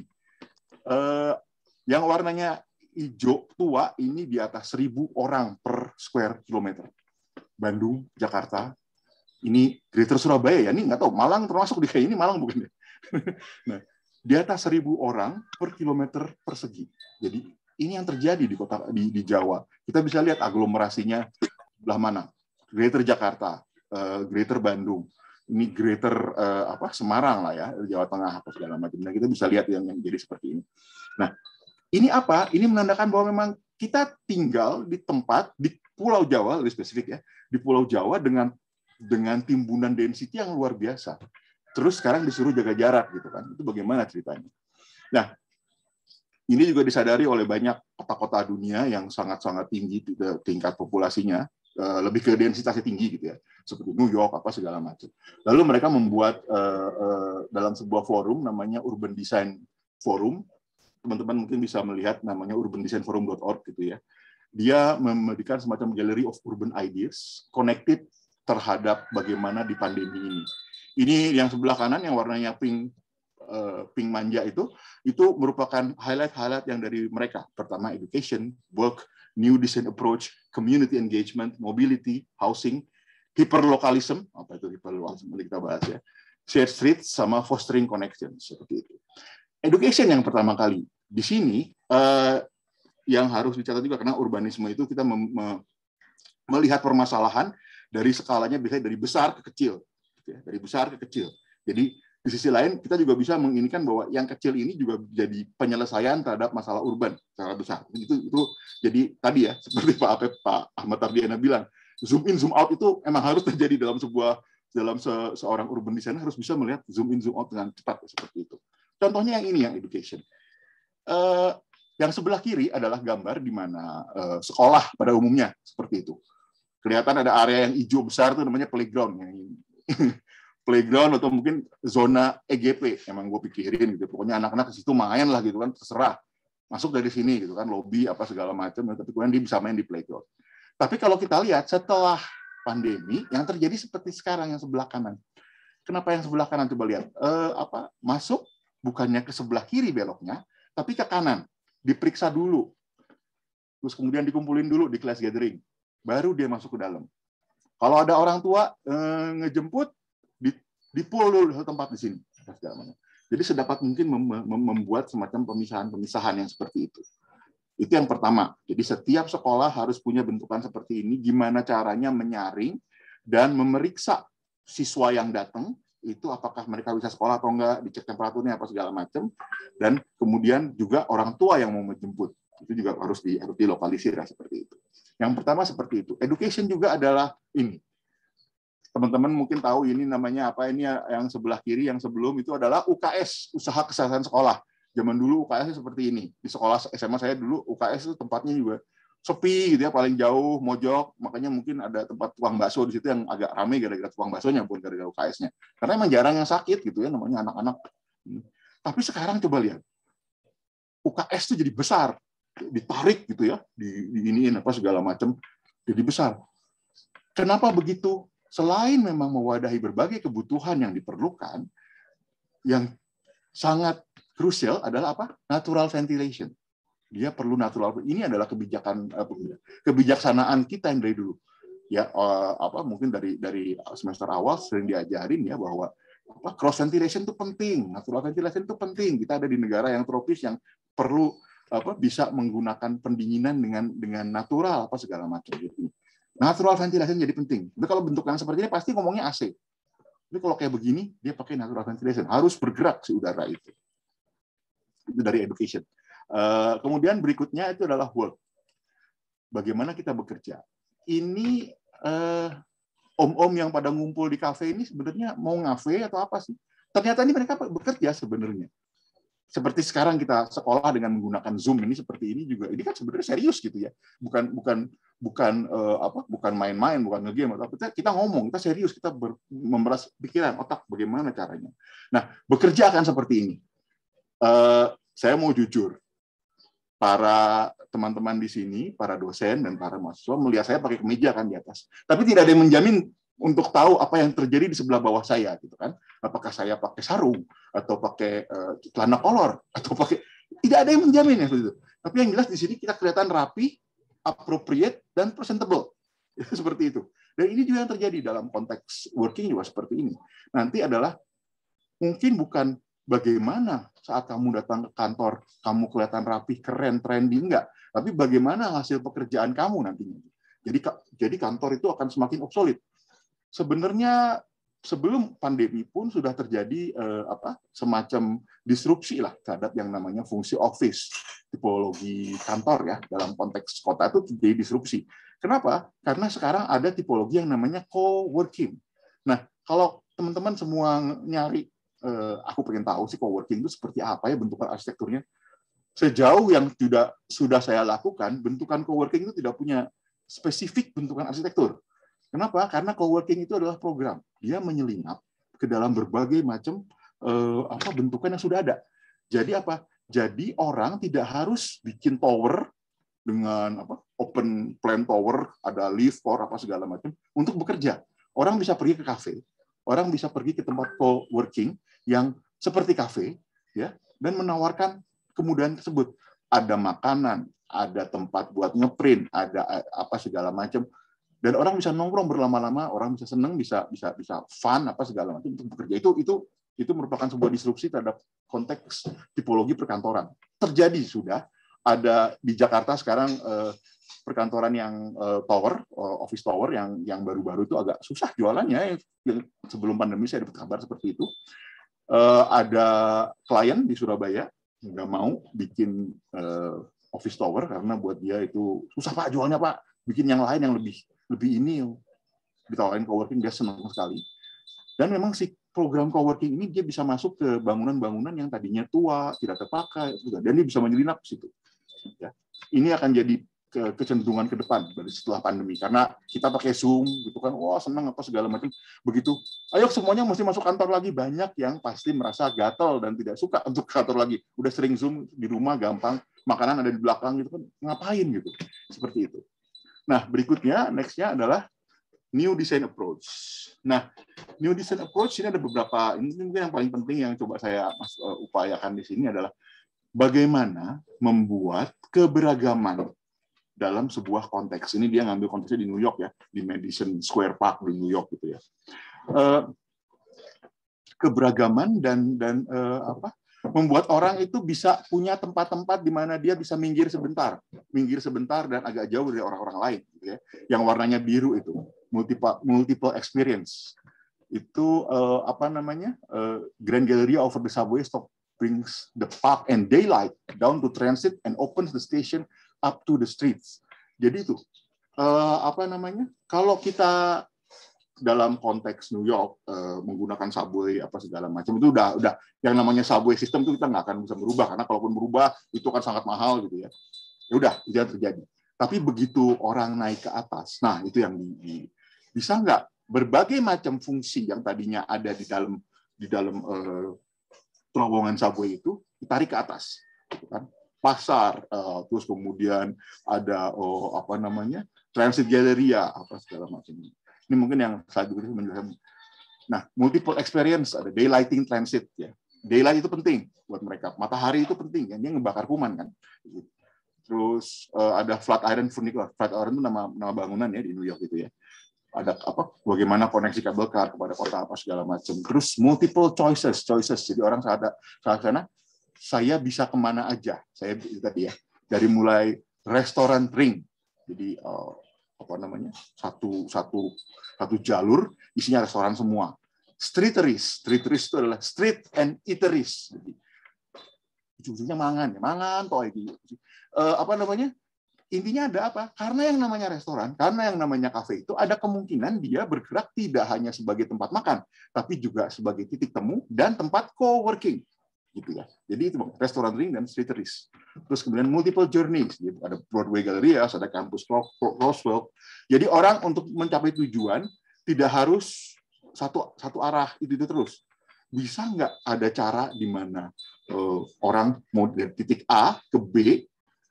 Uh, yang warnanya hijau tua ini di atas 1000 orang per square kilometer. Bandung, Jakarta, ini Greater Surabaya ya, ini nggak tahu Malang termasuk di kayak ini Malang bukan ya? nah, di atas seribu orang per kilometer persegi. Jadi ini yang terjadi di kota di, di Jawa. Kita bisa lihat aglomerasinya belah mana. Greater Jakarta, uh, Greater Bandung, ini Greater uh, apa Semarang lah ya, Jawa Tengah atau segala macam. Nah, kita bisa lihat yang, yang jadi seperti ini. Nah, ini apa? Ini menandakan bahwa memang kita tinggal di tempat di Pulau Jawa lebih spesifik ya, di Pulau Jawa dengan dengan timbunan density yang luar biasa terus sekarang disuruh jaga jarak gitu kan. Itu bagaimana ceritanya? Nah, ini juga disadari oleh banyak kota-kota dunia yang sangat-sangat tinggi tingkat populasinya, eh, lebih ke densitasnya tinggi gitu ya, seperti New York apa segala macam. Lalu mereka membuat eh, eh, dalam sebuah forum namanya Urban Design Forum. Teman-teman mungkin bisa melihat namanya urbandesignforum.org gitu ya. Dia memberikan semacam gallery of urban ideas connected terhadap bagaimana di pandemi ini ini yang sebelah kanan yang warnanya pink eh, pink manja itu itu merupakan highlight-highlight yang dari mereka. Pertama education, work, new design approach, community engagement, mobility, housing, hyperlocalism, apa itu hyperlocalism nanti kita bahas ya. shared street sama fostering connection seperti itu. Education yang pertama kali di sini eh, yang harus dicatat juga karena urbanisme itu kita melihat permasalahan dari skalanya bisa dari besar ke kecil Gitu ya, dari besar ke kecil. Jadi di sisi lain kita juga bisa menginginkan bahwa yang kecil ini juga jadi penyelesaian terhadap masalah urban secara besar. Itu itu jadi tadi ya seperti Pak Ape, Pak Ahmad Tardiana bilang, zoom in zoom out itu emang harus terjadi dalam sebuah dalam se seorang urban designer harus bisa melihat zoom in zoom out dengan cepat ya, seperti itu. Contohnya yang ini yang education. Uh, yang sebelah kiri adalah gambar di mana uh, sekolah pada umumnya seperti itu. Kelihatan ada area yang hijau besar itu namanya playground yang playground atau mungkin zona EGP emang gue pikirin gitu pokoknya anak-anak ke situ main lah gitu kan terserah masuk dari sini gitu kan lobby apa segala macam ya, tapi kemudian dia bisa main di playground tapi kalau kita lihat setelah pandemi yang terjadi seperti sekarang yang sebelah kanan kenapa yang sebelah kanan coba lihat eh, apa masuk bukannya ke sebelah kiri beloknya tapi ke kanan diperiksa dulu terus kemudian dikumpulin dulu di class gathering baru dia masuk ke dalam kalau ada orang tua eh, ngejemput, dipul dulu satu tempat di sini. Jadi sedapat mungkin membuat semacam pemisahan-pemisahan yang seperti itu. Itu yang pertama. Jadi setiap sekolah harus punya bentukan seperti ini. Gimana caranya menyaring dan memeriksa siswa yang datang itu apakah mereka bisa sekolah atau enggak, dicek temperaturnya apa segala macam, dan kemudian juga orang tua yang mau menjemput itu juga harus di harus dilokalisir ya, seperti itu. Yang pertama seperti itu. Education juga adalah ini. Teman-teman mungkin tahu ini namanya apa ini yang sebelah kiri yang sebelum itu adalah UKS, usaha kesehatan sekolah. Zaman dulu UKS seperti ini. Di sekolah SMA saya dulu UKS itu tempatnya juga sepi gitu ya paling jauh mojok makanya mungkin ada tempat tuang bakso di situ yang agak ramai gara-gara tuang baksonya pun gara-gara UKS-nya karena emang jarang yang sakit gitu ya namanya anak-anak hmm. tapi sekarang coba lihat UKS itu jadi besar ditarik gitu ya, di, diiniin apa segala macam jadi besar. Kenapa begitu? Selain memang mewadahi berbagai kebutuhan yang diperlukan, yang sangat krusial adalah apa? Natural ventilation. Dia perlu natural. Ini adalah kebijakan kebijaksanaan kita yang dari dulu. Ya eh, apa mungkin dari dari semester awal sering diajarin ya bahwa cross ventilation itu penting, natural ventilation itu penting. Kita ada di negara yang tropis yang perlu apa bisa menggunakan pendinginan dengan dengan natural apa segala macam gitu. Natural ventilation jadi penting. Tapi kalau bentuknya seperti ini pasti ngomongnya AC. Tapi kalau kayak begini dia pakai natural ventilation, harus bergerak si udara itu. Itu dari education. Eh, kemudian berikutnya itu adalah work. Bagaimana kita bekerja. Ini eh, om-om yang pada ngumpul di kafe ini sebenarnya mau ngafe atau apa sih? Ternyata ini mereka bekerja sebenarnya seperti sekarang kita sekolah dengan menggunakan Zoom ini seperti ini juga ini kan sebenarnya serius gitu ya. Bukan bukan bukan uh, apa bukan main-main, bukan ngegame atau kita, kita ngomong, kita serius, kita ber, memeras pikiran, otak bagaimana caranya. Nah, bekerja akan seperti ini. Uh, saya mau jujur, para teman-teman di sini, para dosen dan para mahasiswa melihat saya pakai kemeja kan di atas. Tapi tidak ada yang menjamin untuk tahu apa yang terjadi di sebelah bawah saya gitu kan apakah saya pakai sarung atau pakai uh, celana kolor atau pakai tidak ada yang menjamin ya itu tapi yang jelas di sini kita kelihatan rapi appropriate dan presentable seperti itu dan ini juga yang terjadi dalam konteks working juga seperti ini nanti adalah mungkin bukan bagaimana saat kamu datang ke kantor kamu kelihatan rapi keren trendy enggak tapi bagaimana hasil pekerjaan kamu nantinya jadi jadi kantor itu akan semakin obsolete sebenarnya sebelum pandemi pun sudah terjadi eh, apa semacam disrupsi lah terhadap yang namanya fungsi office tipologi kantor ya dalam konteks kota itu jadi disrupsi. Kenapa? Karena sekarang ada tipologi yang namanya co-working. Nah, kalau teman-teman semua nyari eh, aku pengen tahu sih co-working itu seperti apa ya bentukan arsitekturnya. Sejauh yang tidak sudah saya lakukan, bentukan co-working itu tidak punya spesifik bentukan arsitektur Kenapa? Karena coworking itu adalah program. Dia menyelinap ke dalam berbagai macam uh, apa bentukan yang sudah ada. Jadi apa? Jadi orang tidak harus bikin tower dengan apa open plan tower, ada lift or apa segala macam untuk bekerja. Orang bisa pergi ke kafe, orang bisa pergi ke tempat coworking yang seperti kafe ya dan menawarkan kemudahan tersebut. Ada makanan, ada tempat buat ngeprint, ada eh, apa segala macam, dan orang bisa nongkrong berlama-lama orang bisa seneng bisa bisa bisa fun apa segala macam untuk bekerja itu itu itu merupakan sebuah disrupsi terhadap konteks tipologi perkantoran terjadi sudah ada di Jakarta sekarang eh, perkantoran yang eh, tower eh, office tower yang yang baru-baru itu agak susah jualannya sebelum pandemi saya dapat kabar seperti itu eh, ada klien di Surabaya nggak mau bikin eh, office tower karena buat dia itu susah pak jualnya pak bikin yang lain yang lebih lebih ini ditawarin coworking dia senang sekali dan memang si program coworking ini dia bisa masuk ke bangunan-bangunan yang tadinya tua tidak terpakai gitu kan. dan dia bisa menyelinap di situ ya ini akan jadi kecenderungan ke depan dari setelah pandemi karena kita pakai zoom gitu kan wah senang apa segala macam begitu ayo semuanya mesti masuk kantor lagi banyak yang pasti merasa gatel dan tidak suka untuk kantor lagi udah sering zoom di rumah gampang makanan ada di belakang gitu kan ngapain gitu seperti itu Nah, berikutnya, nextnya adalah new design approach. Nah, new design approach ini ada beberapa, ini mungkin yang paling penting yang coba saya eh, upayakan di sini adalah bagaimana membuat keberagaman dalam sebuah konteks. Ini dia ngambil konteksnya di New York ya, di Madison Square Park di New York gitu ya. Eh, keberagaman dan dan eh, apa membuat orang itu bisa punya tempat-tempat di mana dia bisa minggir sebentar, minggir sebentar dan agak jauh dari orang-orang lain, gitu ya. yang warnanya biru itu multiple multiple experience itu uh, apa namanya uh, Grand Gallery over the subway stop brings the park and daylight down to transit and opens the station up to the streets. Jadi itu uh, apa namanya kalau kita dalam konteks New York uh, menggunakan subway apa segala macam itu udah udah yang namanya subway sistem itu kita nggak akan bisa berubah karena kalaupun berubah itu akan sangat mahal gitu ya. Ya udah, itu terjadi. Tapi begitu orang naik ke atas, nah itu yang di, bisa nggak berbagai macam fungsi yang tadinya ada di dalam di dalam uh, terowongan subway itu ditarik ke atas, gitu kan? pasar, uh, terus kemudian ada oh, apa namanya transit galeria apa segala macam ini mungkin yang saat itu menjelaskan. Nah, multiple experience ada daylighting transit ya. Daylight itu penting buat mereka. Matahari itu penting, ya, dia ngebakar kuman kan. Terus eh, ada flat iron furniture. Flat iron itu nama nama bangunan ya di New York itu ya. Ada apa? Bagaimana koneksi kabel kar kepada kota apa segala macam. Terus multiple choices, choices. Jadi orang saat ada saat sana saya bisa kemana aja. Saya tadi ya dari mulai restoran ring. Jadi eh, apa namanya satu satu satu jalur isinya restoran semua. Streeteries, streeteries itu adalah street and eateries. Jadi ujung-ujungnya mangan, ya, mangan toh itu. Eh, apa namanya? Intinya ada apa? Karena yang namanya restoran, karena yang namanya kafe itu ada kemungkinan dia bergerak tidak hanya sebagai tempat makan, tapi juga sebagai titik temu dan tempat co-working gitu ya. Jadi itu restoran ring dan street streeteries. Terus kemudian multiple journeys, gitu. ada Broadway Galerias, ada kampus Roswell. Jadi orang untuk mencapai tujuan tidak harus satu satu arah itu itu terus. Bisa nggak ada cara di mana uh, orang mau dari titik A ke B,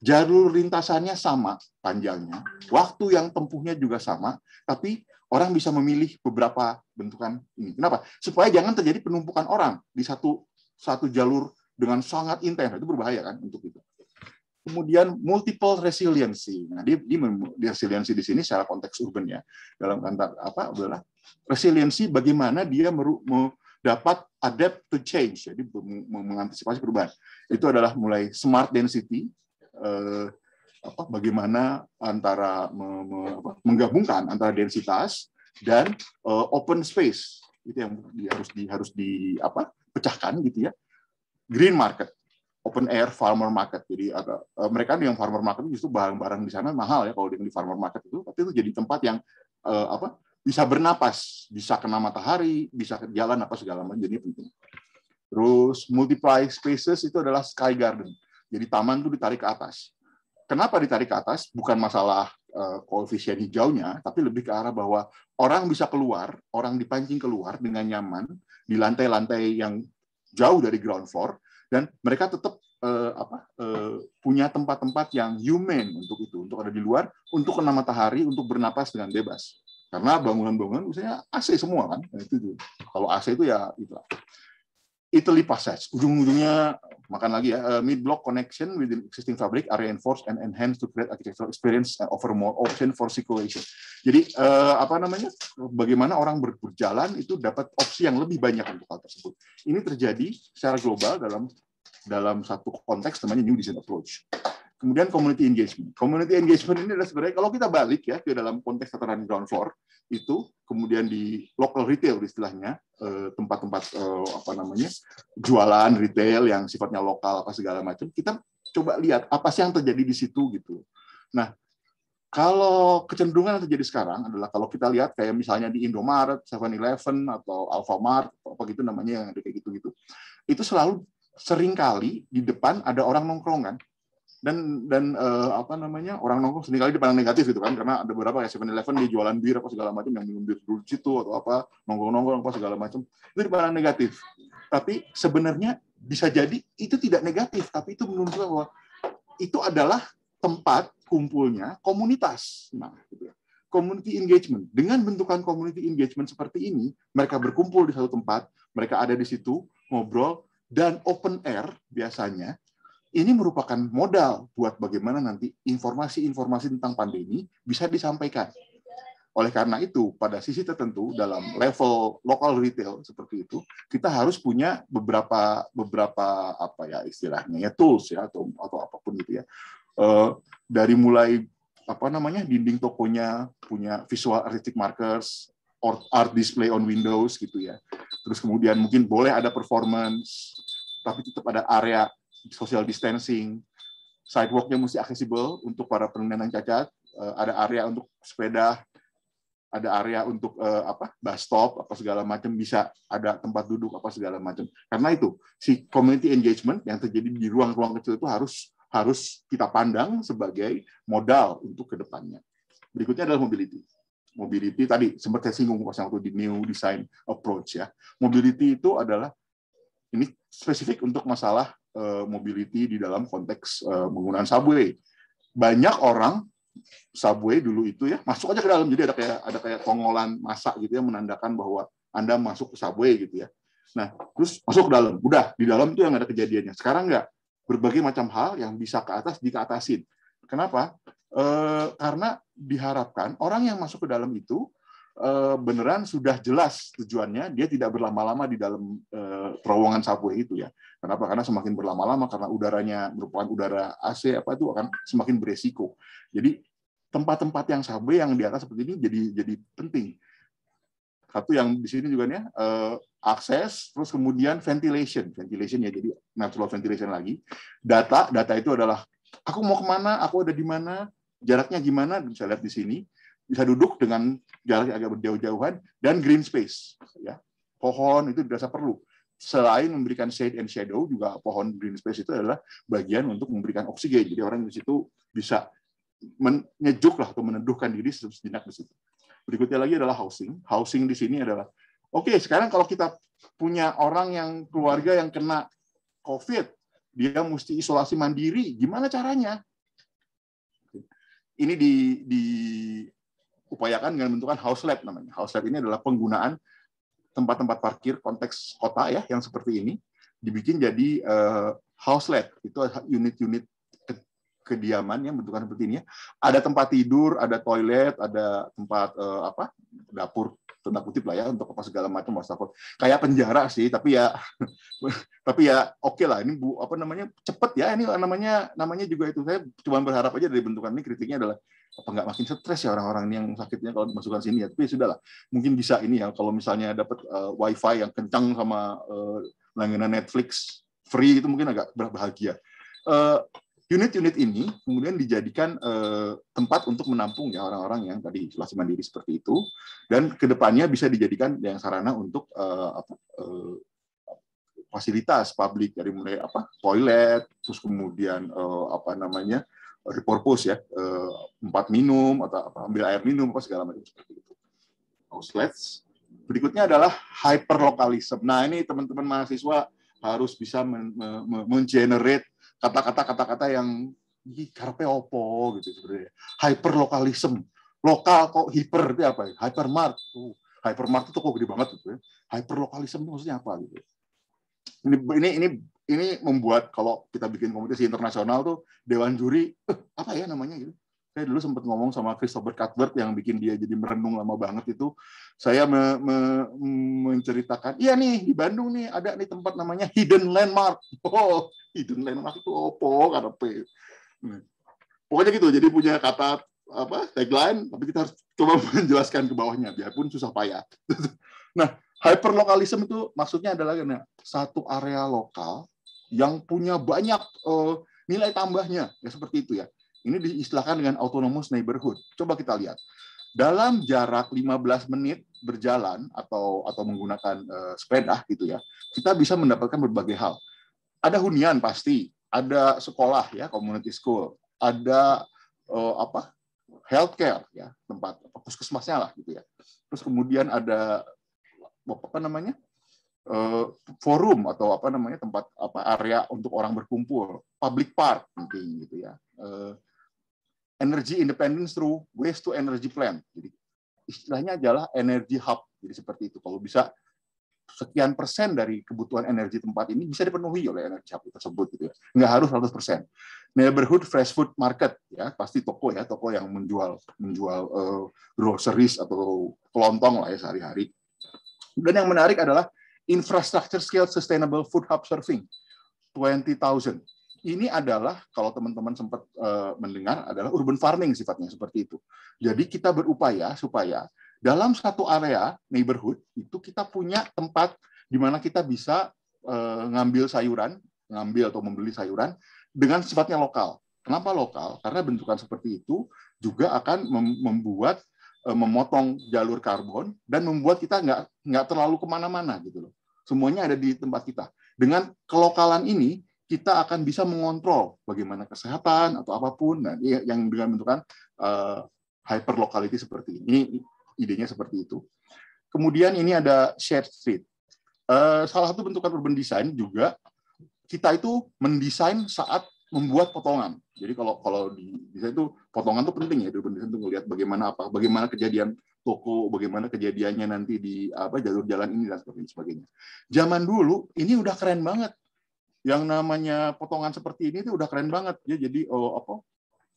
jalur lintasannya sama panjangnya, waktu yang tempuhnya juga sama, tapi orang bisa memilih beberapa bentukan ini. Kenapa? Supaya jangan terjadi penumpukan orang di satu satu jalur dengan sangat intens itu berbahaya kan untuk itu. Kemudian multiple resiliency. Nah, di, di, di resiliensi di sini secara konteks urban ya dalam konteks apa adalah resiliensi bagaimana dia meru, me, dapat adapt to change, jadi mengantisipasi perubahan. Itu adalah mulai smart density, eh, apa, bagaimana antara me, me, apa, menggabungkan antara densitas dan uh, open space itu yang harus di harus di apa pecahkan gitu ya green market open air farmer market jadi ada, eh, eh, mereka yang farmer market itu barang-barang di sana mahal ya kalau di farmer market itu tapi itu jadi tempat yang uh, apa bisa bernapas bisa kena matahari bisa jalan apa segala macam jadi penting terus multiply spaces itu adalah sky garden jadi taman itu ditarik ke atas kenapa ditarik ke atas bukan masalah koefisien hijaunya, tapi lebih ke arah bahwa orang bisa keluar, orang dipancing keluar dengan nyaman di lantai-lantai yang jauh dari ground floor dan mereka tetap uh, apa, uh, punya tempat-tempat yang human untuk itu, untuk ada di luar, untuk kena matahari, untuk bernapas dengan bebas. Karena bangunan-bangunan misalnya AC semua kan, nah, itu, itu. Kalau AC itu ya itu. Italy passage. Ujung-ujungnya makan lagi ya. Uh, eh, mid block connection within existing fabric are reinforced and enhanced to create architectural experience and offer more option for circulation. Jadi uh, apa namanya? Bagaimana orang berjalan itu dapat opsi yang lebih banyak untuk hal tersebut. Ini terjadi secara global dalam dalam satu konteks namanya new design approach. Kemudian community engagement. Community engagement ini adalah sebenarnya kalau kita balik ya ke dalam konteks tataran ground floor itu kemudian di local retail istilahnya eh, tempat-tempat eh, apa namanya jualan retail yang sifatnya lokal apa segala macam kita coba lihat apa sih yang terjadi di situ gitu. Nah kalau kecenderungan yang terjadi sekarang adalah kalau kita lihat kayak misalnya di Indomaret, seven eleven atau Alfamart, apa gitu namanya yang ada kayak gitu-gitu, itu selalu seringkali di depan ada orang nongkrongan dan dan uh, apa namanya orang nongkrong seringkali dipandang negatif gitu kan karena ada beberapa kayak Seven Eleven di jualan bir apa segala macam yang minum bir dulu situ atau apa nongkrong nongkrong apa segala macam itu dipandang negatif tapi sebenarnya bisa jadi itu tidak negatif tapi itu menunjukkan bahwa itu adalah tempat kumpulnya komunitas nah gitu ya. community engagement dengan bentukan community engagement seperti ini mereka berkumpul di satu tempat mereka ada di situ ngobrol dan open air biasanya ini merupakan modal buat bagaimana nanti informasi-informasi tentang pandemi bisa disampaikan. Oleh karena itu, pada sisi tertentu dalam level lokal retail seperti itu, kita harus punya beberapa beberapa apa ya istilahnya ya tools ya atau atau apapun gitu ya. Uh, dari mulai apa namanya dinding tokonya punya visual artistic markers, or art display on windows gitu ya. Terus kemudian mungkin boleh ada performance, tapi tetap ada area social distancing, sidewalknya mesti accessible untuk para penyandang cacat, eh, ada area untuk sepeda, ada area untuk eh, apa bus stop apa segala macam bisa ada tempat duduk apa segala macam karena itu si community engagement yang terjadi di ruang-ruang kecil itu harus harus kita pandang sebagai modal untuk kedepannya berikutnya adalah mobility mobility tadi sempat saya singgung pas waktu di new design approach ya mobility itu adalah ini spesifik untuk masalah Eh, mobility di dalam konteks eh, penggunaan subway. Banyak orang subway dulu itu ya masuk aja ke dalam jadi ada kayak ada kayak tongolan masa gitu ya menandakan bahwa anda masuk ke subway gitu ya. Nah terus masuk ke dalam, udah di dalam itu yang ada kejadiannya. Sekarang enggak berbagai macam hal yang bisa ke atas dikeatasin. Kenapa? E, karena diharapkan orang yang masuk ke dalam itu Eh, beneran sudah jelas tujuannya, dia tidak berlama-lama di dalam eh, terowongan subway itu ya. Kenapa? Karena semakin berlama-lama karena udaranya merupakan udara AC apa itu akan semakin beresiko. Jadi tempat-tempat yang subway yang di atas seperti ini jadi jadi penting. Satu yang di sini juga nih ya, eh, akses, terus kemudian ventilation, ventilation ya jadi natural ventilation lagi. Data, data itu adalah aku mau kemana, aku ada di mana, jaraknya gimana, bisa lihat di sini bisa duduk dengan jarak yang agak berjauh-jauhan dan green space ya pohon itu dirasa perlu selain memberikan shade and shadow juga pohon green space itu adalah bagian untuk memberikan oksigen jadi orang di situ bisa menyejuk lah atau meneduhkan diri sejenak di situ berikutnya lagi adalah housing housing di sini adalah oke okay, sekarang kalau kita punya orang yang keluarga yang kena covid dia mesti isolasi mandiri gimana caranya ini di, di upayakan dengan bentukan house lab namanya. House lab ini adalah penggunaan tempat-tempat parkir konteks kota ya yang seperti ini dibikin jadi uh, house lab. Itu unit-unit ke kediaman yang bentukan seperti ini ya. Ada tempat tidur, ada toilet, ada tempat uh, apa? dapur tentang kutip lah ya untuk apa segala macam wastafel kayak penjara sih tapi ya tapi ya oke okay lah ini bu apa namanya cepet ya ini namanya namanya juga itu saya cuma berharap aja dari bentukan ini kritiknya adalah apa nggak makin stres ya orang-orang ini yang sakitnya kalau dimasukkan sini ya tapi ya sudahlah mungkin bisa ini ya kalau misalnya dapat uh, eh, wifi yang kencang sama uh, langganan Netflix free itu mungkin agak berbahagia uh, eh, unit-unit ini kemudian dijadikan eh, tempat untuk menampung ya orang-orang yang tadi isolasi mandiri seperti itu dan kedepannya bisa dijadikan yang sarana untuk eh, apa, eh, fasilitas publik dari mulai apa toilet terus kemudian eh, apa namanya repurpose ya eh, tempat minum atau apa, ambil air minum apa segala macam seperti itu outlets berikutnya adalah hyperlokalisme nah ini teman-teman mahasiswa harus bisa men men men kata-kata kata-kata yang karpe opo gitu sebenarnya. hyper lokalisme Lokal kok hyper itu apa ya? Hypermart. Tuh. Hypermart itu kok gede banget gitu ya. hyper itu maksudnya apa gitu. Ini ini ini ini membuat kalau kita bikin kompetisi internasional tuh dewan juri eh, apa ya namanya gitu saya dulu sempat ngomong sama Christopher Cuthbert yang bikin dia jadi merenung lama banget itu saya me, me, menceritakan iya nih di Bandung nih ada nih tempat namanya hidden landmark oh hidden landmark itu opo karena P pokoknya gitu jadi punya kata apa tagline tapi kita harus coba menjelaskan ke bawahnya biarpun susah payah nah hyperlokalisme itu maksudnya adalah karena satu area lokal yang punya banyak uh, nilai tambahnya ya seperti itu ya ini diistilahkan dengan autonomous neighborhood. Coba kita lihat. Dalam jarak 15 menit berjalan atau atau menggunakan uh, sepeda gitu ya, kita bisa mendapatkan berbagai hal. Ada hunian pasti, ada sekolah ya, community school, ada uh, apa? healthcare ya, tempat puskesmasnya lah gitu ya. Terus kemudian ada apa namanya? Eh, forum atau apa namanya tempat apa area untuk orang berkumpul, public park mungkin gitu ya energy independence through waste to energy plan. Jadi istilahnya adalah energy hub. Jadi seperti itu. Kalau bisa sekian persen dari kebutuhan energi tempat ini bisa dipenuhi oleh energi hub tersebut gitu ya. Enggak harus 100 persen. Neighborhood fresh food market ya pasti toko ya toko yang menjual menjual uh, groceries atau kelontong lah ya sehari-hari. Dan yang menarik adalah infrastructure scale sustainable food hub serving 20,000 ini adalah kalau teman-teman sempat eh, mendengar adalah urban farming sifatnya seperti itu. Jadi kita berupaya supaya dalam satu area neighborhood itu kita punya tempat di mana kita bisa eh, ngambil sayuran, ngambil atau membeli sayuran dengan sifatnya lokal. Kenapa lokal? Karena bentukan seperti itu juga akan membuat eh, memotong jalur karbon dan membuat kita nggak nggak terlalu kemana-mana gitu loh. Semuanya ada di tempat kita. Dengan kelokalan ini kita akan bisa mengontrol bagaimana kesehatan atau apapun. Nah, iya, yang dengan bentukan uh, hyperlocality seperti ini, idenya seperti itu. Kemudian ini ada shared street. Uh, salah satu bentukan urban design juga kita itu mendesain saat membuat potongan. Jadi kalau kalau di desain itu potongan itu penting ya di urban design itu melihat bagaimana apa, bagaimana kejadian toko, bagaimana kejadiannya nanti di apa jalur jalan ini dan sebagainya. Zaman dulu ini udah keren banget yang namanya potongan seperti ini itu udah keren banget ya jadi oh, apa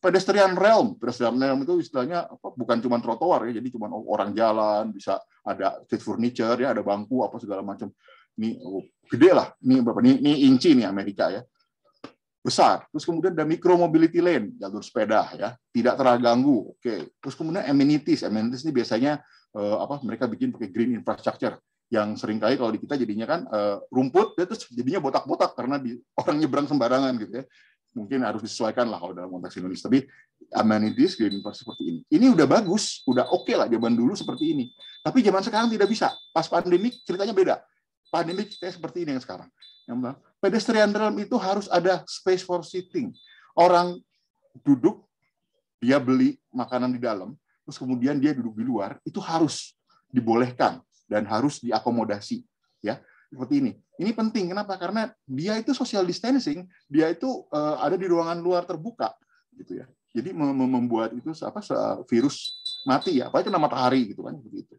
pedestrian realm pedestrian realm itu istilahnya apa bukan cuma trotoar ya jadi cuma orang jalan bisa ada street furniture ya ada bangku apa segala macam ini oh, gede lah ini berapa ini, ini inci nih Amerika ya besar terus kemudian ada micro mobility lane jalur sepeda ya tidak terganggu oke terus kemudian amenities amenities ini biasanya eh, apa mereka bikin pakai green infrastructure yang seringkali kalau di kita jadinya kan eh, rumput dia terus jadinya botak-botak karena di, orang nyebrang sembarangan gitu ya mungkin harus disesuaikan lah kalau dalam konteks Indonesia tapi amenities green park seperti ini ini udah bagus udah oke okay lah zaman dulu seperti ini tapi zaman sekarang tidak bisa pas pandemi ceritanya beda pandemi ceritanya seperti ini yang sekarang yang pedestrian dalam itu harus ada space for sitting orang duduk dia beli makanan di dalam terus kemudian dia duduk di luar itu harus dibolehkan dan harus diakomodasi ya seperti ini. Ini penting kenapa? Karena dia itu social distancing, dia itu eh, ada di ruangan luar terbuka gitu ya. Jadi membuat itu apa virus mati ya, apalagi kena matahari gitu kan begitu.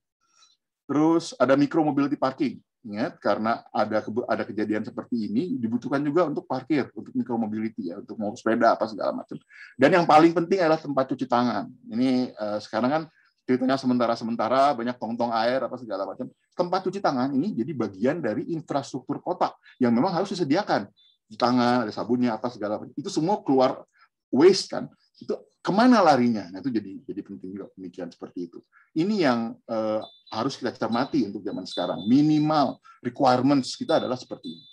Terus ada micro mobility parking. Ingat karena ada ada kejadian seperti ini dibutuhkan juga untuk parkir, untuk micro mobility ya, untuk mau sepeda apa segala macam. Dan yang paling penting adalah tempat cuci tangan. Ini eh, sekarang kan ceritanya sementara-sementara, banyak tong-tong air apa segala macam. Tempat cuci tangan ini jadi bagian dari infrastruktur kota yang memang harus disediakan. di tangan, ada sabunnya apa segala macam. Itu semua keluar waste kan. Itu kemana larinya? Nah itu jadi jadi penting juga pemikiran seperti itu. Ini yang eh, harus kita cermati untuk zaman sekarang. Minimal requirements kita adalah seperti ini.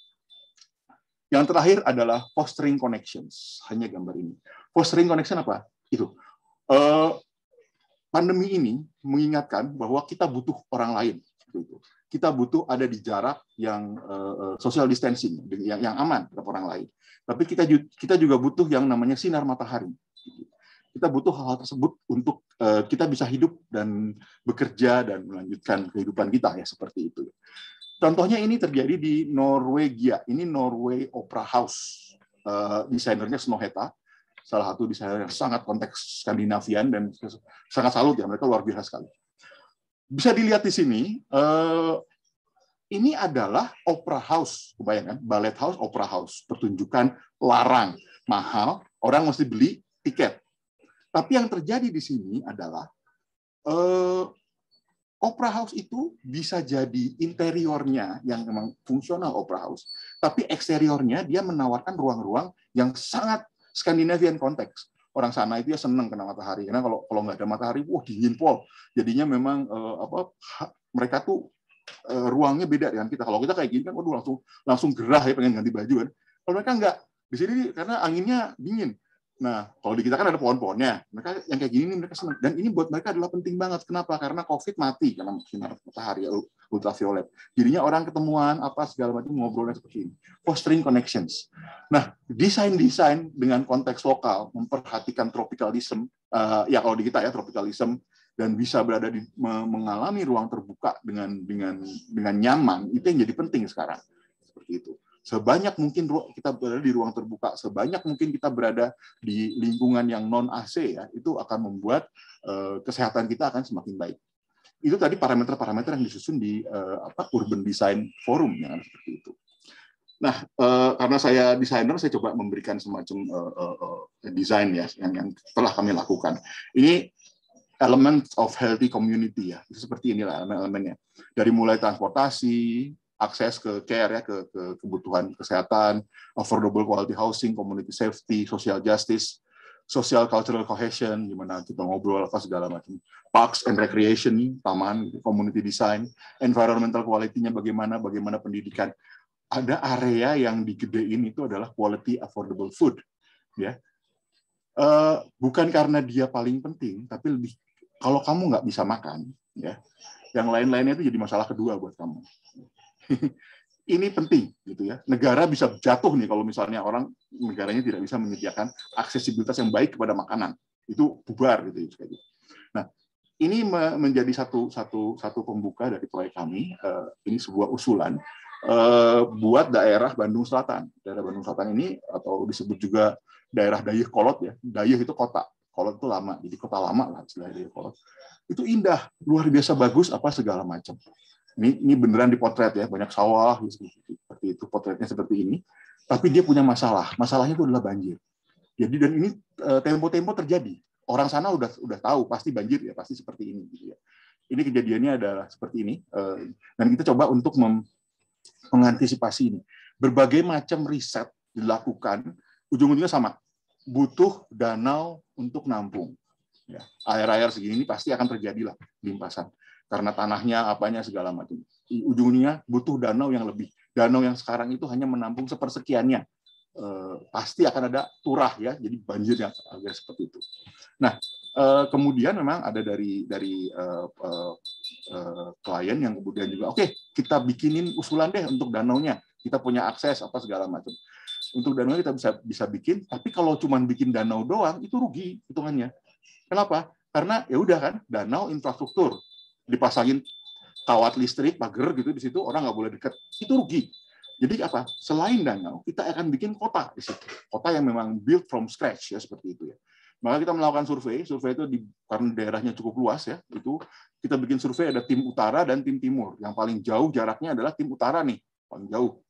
Yang terakhir adalah fostering connections. Hanya gambar ini. Fostering connection apa? Itu. Eh, pandemi ini mengingatkan bahwa kita butuh orang lain. Gitu. Kita butuh ada di jarak yang eh, eh, social distancing, yang, aman terhadap orang lain. Tapi kita kita juga butuh yang namanya sinar matahari. Gitu. Kita butuh hal-hal tersebut untuk eh, kita bisa hidup dan bekerja dan melanjutkan kehidupan kita ya seperti itu. Contohnya ini terjadi di Norwegia. Ini Norway Opera House. desainernya Snoheta salah satu desainer yang sangat konteks Skandinavian dan sangat salut ya mereka luar biasa sekali. Bisa dilihat di sini eh, ini adalah opera house, kebayangkan ballet house, opera house, pertunjukan larang, mahal, orang mesti beli tiket. Tapi yang terjadi di sini adalah eh, opera house itu bisa jadi interiornya yang memang fungsional opera house, tapi eksteriornya dia menawarkan ruang-ruang yang sangat Scandinavian context. Orang sana itu ya senang kena matahari. Karena kalau kalau nggak ada matahari, wah dingin pol. Jadinya memang eh, apa mereka tuh eh, ruangnya beda dengan kita. Kalau kita kayak gini kan, waduh langsung langsung gerah ya pengen ganti baju kan. Kalau mereka nggak di sini karena anginnya dingin. Nah, kalau di kita kan ada pohon-pohonnya. Mereka yang kayak gini nih, mereka senang. Dan ini buat mereka adalah penting banget. Kenapa? Karena COVID mati karena sinar matahari uh, ultraviolet. Jadinya orang ketemuan apa segala macam ngobrolnya seperti ini. Fostering connections. Nah, desain-desain dengan konteks lokal memperhatikan tropicalism. Uh, ya kalau di kita ya tropicalism dan bisa berada di mengalami ruang terbuka dengan dengan dengan nyaman itu yang jadi penting sekarang seperti itu sebanyak mungkin kita berada di ruang terbuka, sebanyak mungkin kita berada di lingkungan yang non AC ya, itu akan membuat eh, kesehatan kita akan semakin baik. Itu tadi parameter-parameter yang disusun di eh, apa Urban Design Forum yang seperti itu. Nah, eh, karena saya desainer, saya coba memberikan semacam desain ya yang, yang telah kami lakukan. Ini Elements of healthy community ya, seperti inilah elemen-elemennya. Dari mulai transportasi, akses ke care ya ke, ke kebutuhan kesehatan, affordable quality housing, community safety, social justice, social cultural cohesion, gimana kita ngobrol apa segala macam, parks and recreation, taman, community design, environmental quality-nya bagaimana, bagaimana pendidikan. Ada area yang digedein itu adalah quality affordable food, ya. Eh, bukan karena dia paling penting, tapi lebih kalau kamu nggak bisa makan, ya, yang lain-lainnya itu jadi masalah kedua buat kamu. ini penting gitu ya. Negara bisa jatuh nih kalau misalnya orang negaranya tidak bisa menyediakan aksesibilitas yang baik kepada makanan. Itu bubar gitu ya. Gitu. Nah, ini menjadi satu satu satu pembuka dari proyek kami. Eh, ini sebuah usulan eh, buat daerah Bandung Selatan. Daerah Bandung Selatan ini atau disebut juga daerah Dayuh Kolot ya. Dayuh itu kota, Kolot itu lama, jadi kota lama lah istilahnya Dayuh Kolot. Itu indah, luar biasa bagus apa segala macam ini ini beneran dipotret ya banyak sawah gitu. seperti itu potretnya seperti ini tapi dia punya masalah masalahnya itu adalah banjir jadi dan ini eh, tempo-tempo terjadi orang sana udah udah tahu pasti banjir ya pasti seperti ini gitu ya ini kejadiannya adalah seperti ini eh, dan kita coba untuk mengantisipasi ini berbagai macam riset dilakukan ujung-ujungnya sama butuh danau untuk nampung ya, air-air segini ini pasti akan terjadilah limpasan karena tanahnya apanya segala macam. Ujungnya butuh danau yang lebih. Danau yang sekarang itu hanya menampung sepersekiannya. E, pasti akan ada turah ya, jadi banjir yang agak seperti itu. Nah, e, kemudian memang ada dari dari e, klien yang kemudian juga, oke okay, kita bikinin usulan deh untuk danau nya. Kita punya akses apa segala macam. Untuk danau kita bisa bisa bikin, tapi kalau cuma bikin danau doang itu rugi hitungannya. Kenapa? Karena ya udah kan danau infrastruktur dipasangin kawat listrik, pagar gitu di situ orang nggak boleh dekat. Itu rugi. Jadi apa? Selain danau, kita akan bikin kota di situ. Kota yang memang built from scratch ya seperti itu ya. Maka kita melakukan survei. Survei itu di karena daerahnya cukup luas ya. Itu kita bikin survei ada tim utara dan tim timur. Yang paling jauh jaraknya adalah tim utara nih, paling jauh.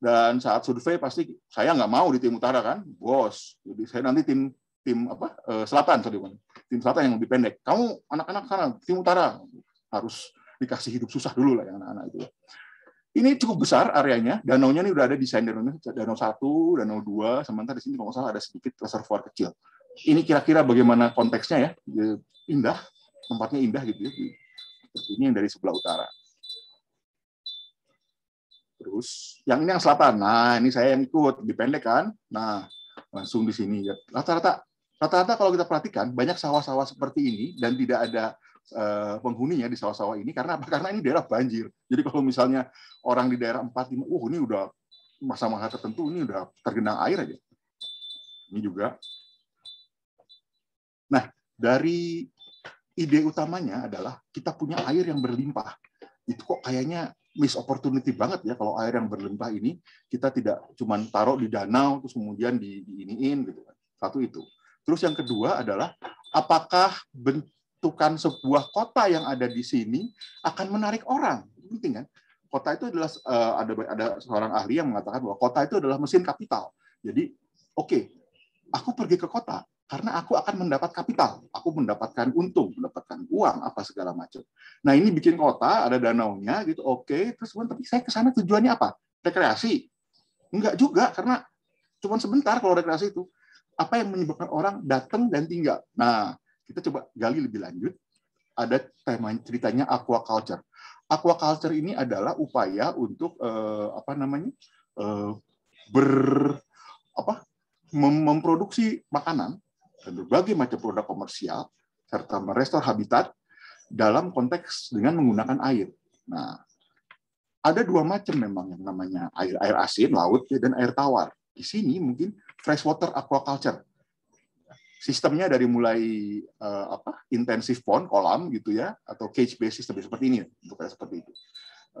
Dan saat survei pasti saya nggak mau di tim utara kan, bos. Jadi saya nanti tim tim apa eh, selatan sorry bukan tim selatan yang lebih pendek kamu anak-anak sana tim utara harus dikasih hidup susah dulu lah yang anak-anak itu ini cukup besar areanya danau nya ini udah ada desain danau danau satu danau dua sementara di sini kalau salah ada sedikit reservoir kecil ini kira-kira bagaimana konteksnya ya? ya indah tempatnya indah gitu ya seperti ini yang dari sebelah utara terus yang ini yang selatan nah ini saya yang ikut dipendek kan nah langsung di sini rata-rata Rata-rata kalau kita perhatikan banyak sawah-sawah seperti ini dan tidak ada eh, penghuninya di sawah-sawah ini karena apa? Karena ini daerah banjir. Jadi kalau misalnya orang di daerah lima, uh, ini udah masa-masa tertentu ini udah tergenang air aja. Ini juga. Nah, dari ide utamanya adalah kita punya air yang berlimpah. Itu kok kayaknya miss opportunity banget ya kalau air yang berlimpah ini kita tidak cuma taruh di danau terus kemudian di, iniin, gitu kan. Satu itu. Terus yang kedua adalah apakah bentukan sebuah kota yang ada di sini akan menarik orang? Penting kan? Kota itu adalah eh, ada ada seorang ahli yang mengatakan bahwa kota itu adalah mesin kapital. Jadi oke, okay, aku pergi ke kota karena aku akan mendapat kapital, aku mendapatkan untung, mendapatkan uang apa segala macam. Nah ini bikin kota ada danau nya gitu, oke. Okay. Terus tapi saya ke sana tujuannya apa? Rekreasi? Enggak juga karena cuma sebentar kalau rekreasi itu apa yang menyebabkan orang datang dan tinggal. Nah, kita coba gali lebih lanjut. Ada tema ceritanya aquaculture. Aquaculture ini adalah upaya untuk eh, apa namanya eh, ber apa mem memproduksi makanan dan berbagai macam produk komersial serta merestor habitat dalam konteks dengan menggunakan air. Nah, ada dua macam memang yang namanya air air asin laut ya, dan air tawar di sini mungkin freshwater aquaculture. Sistemnya dari mulai uh, apa intensif pond kolam gitu ya atau cage based system seperti ini untuk seperti itu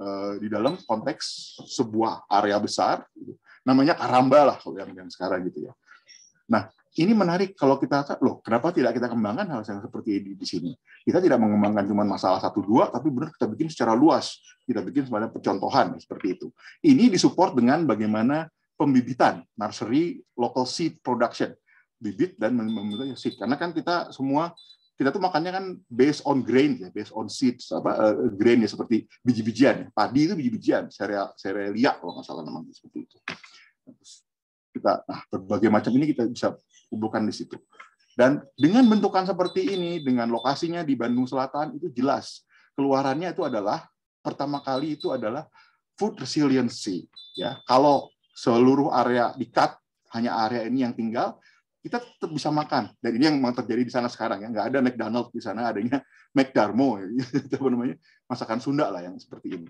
uh, di dalam konteks sebuah area besar gitu. namanya karamba lah kalau yang, yang sekarang gitu ya. Nah ini menarik kalau kita loh kenapa tidak kita kembangkan hal yang seperti ini di sini kita tidak mengembangkan cuma masalah satu dua tapi benar kita bikin secara luas kita bikin semacam percontohan seperti itu ini disupport dengan bagaimana pembibitan, nursery, local seed production, bibit dan membentuk seed. Karena kan kita semua kita tuh makannya kan based on grain ya, based on seed, apa uh, grain ya seperti biji-bijian. Ya. Padi itu biji-bijian, cereal cerealia kalau nggak salah namanya seperti itu. Terus kita nah, berbagai macam ini kita bisa hubungkan di situ. Dan dengan bentukan seperti ini, dengan lokasinya di Bandung Selatan itu jelas keluarannya itu adalah pertama kali itu adalah food resiliency ya. Kalau seluruh area di hanya area ini yang tinggal, kita tetap bisa makan. Dan ini yang terjadi di sana sekarang ya. Nggak ada McDonald di sana, adanya McDarmo, ya. itu apa namanya, masakan Sunda lah yang seperti ini.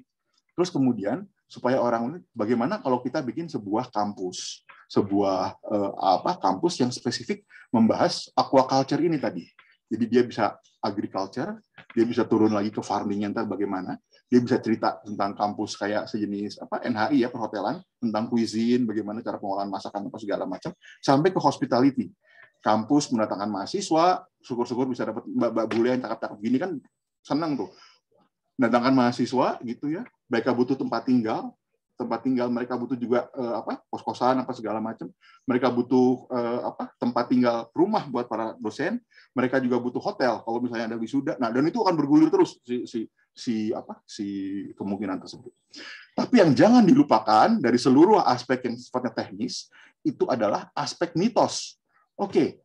Terus kemudian supaya orang ini bagaimana kalau kita bikin sebuah kampus, sebuah eh, apa kampus yang spesifik membahas aquaculture ini tadi. Jadi dia bisa agriculture, dia bisa turun lagi ke farming yang bagaimana dia bisa cerita tentang kampus kayak sejenis apa NHI ya perhotelan tentang cuisine bagaimana cara pengolahan masakan apa segala macam sampai ke hospitality kampus mendatangkan mahasiswa syukur-syukur bisa dapat mbak-mbak bule yang cakep-cakep gini kan senang tuh mendatangkan mahasiswa gitu ya mereka butuh tempat tinggal tempat tinggal mereka butuh juga eh, apa kos-kosan apa segala macam mereka butuh eh, apa tempat tinggal rumah buat para dosen mereka juga butuh hotel kalau misalnya ada wisuda nah dan itu akan bergulir terus si, si si apa si kemungkinan tersebut. Tapi yang jangan dilupakan dari seluruh aspek yang sifatnya teknis itu adalah aspek mitos. Oke,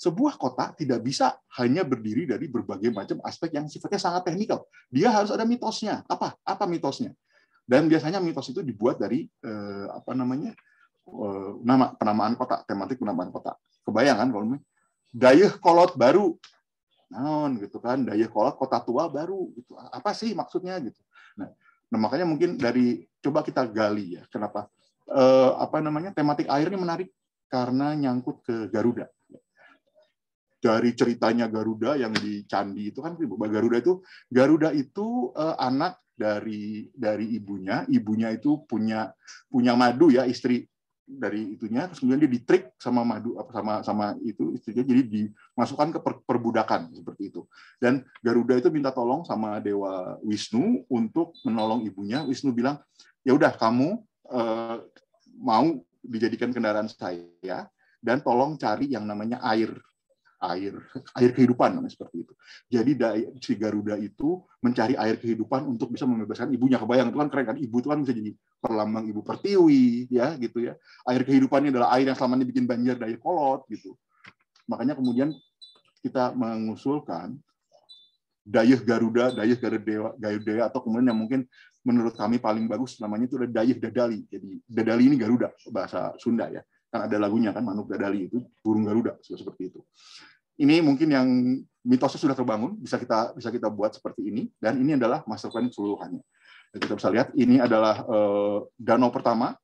sebuah kota tidak bisa hanya berdiri dari berbagai macam aspek yang sifatnya sangat teknikal. Dia harus ada mitosnya. Apa? Apa mitosnya? Dan biasanya mitos itu dibuat dari eh, apa namanya eh, nama penamaan kota, tematik penamaan kota. Kebayangan, kalau Dayuh Kolot Baru naon gitu kan daya kolak kota tua baru gitu apa sih maksudnya gitu nah, nah makanya mungkin dari coba kita gali ya kenapa eh, apa namanya tematik air ini menarik karena nyangkut ke Garuda dari ceritanya Garuda yang di candi itu kan Garuda itu Garuda itu eh, anak dari dari ibunya ibunya itu punya punya madu ya istri dari itunya terus kemudian dia ditrik sama madu sama sama itu istrinya jadi dimasukkan ke per, perbudakan seperti itu dan Garuda itu minta tolong sama dewa Wisnu untuk menolong ibunya Wisnu bilang ya udah kamu eh, mau dijadikan kendaraan saya dan tolong cari yang namanya air air air kehidupan namanya seperti itu. Jadi si Garuda itu mencari air kehidupan untuk bisa membebaskan ibunya. Kebayang itu kan keren kan ibu itu kan bisa jadi perlambang ibu pertiwi ya gitu ya. Air kehidupannya adalah air yang selama ini bikin banjir dari kolot gitu. Makanya kemudian kita mengusulkan dayuh Garuda, dayuh Garudewa, Garuda atau kemudian yang mungkin menurut kami paling bagus namanya itu adalah dayuh Dadali. Jadi Dadali ini Garuda bahasa Sunda ya. Kan ada lagunya kan Manuk Dadali itu burung Garuda seperti itu ini mungkin yang mitosnya sudah terbangun bisa kita bisa kita buat seperti ini dan ini adalah master plan keseluruhannya. Dan kita bisa lihat ini adalah uh, danau pertama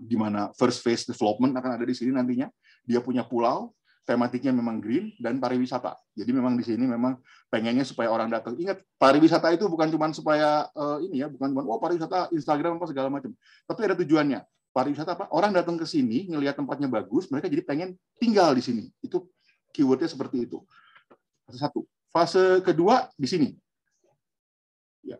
di mana first phase development akan ada di sini nantinya. Dia punya pulau, tematiknya memang green dan pariwisata. Jadi memang di sini memang pengennya supaya orang datang. Ingat, pariwisata itu bukan cuma supaya uh, ini ya, bukan cuma wah oh, pariwisata Instagram apa segala macam. Tapi ada tujuannya. Pariwisata apa? Orang datang ke sini ngelihat tempatnya bagus, mereka jadi pengen tinggal di sini. Itu keywordnya seperti itu. Fase satu. Fase kedua di sini. Ya.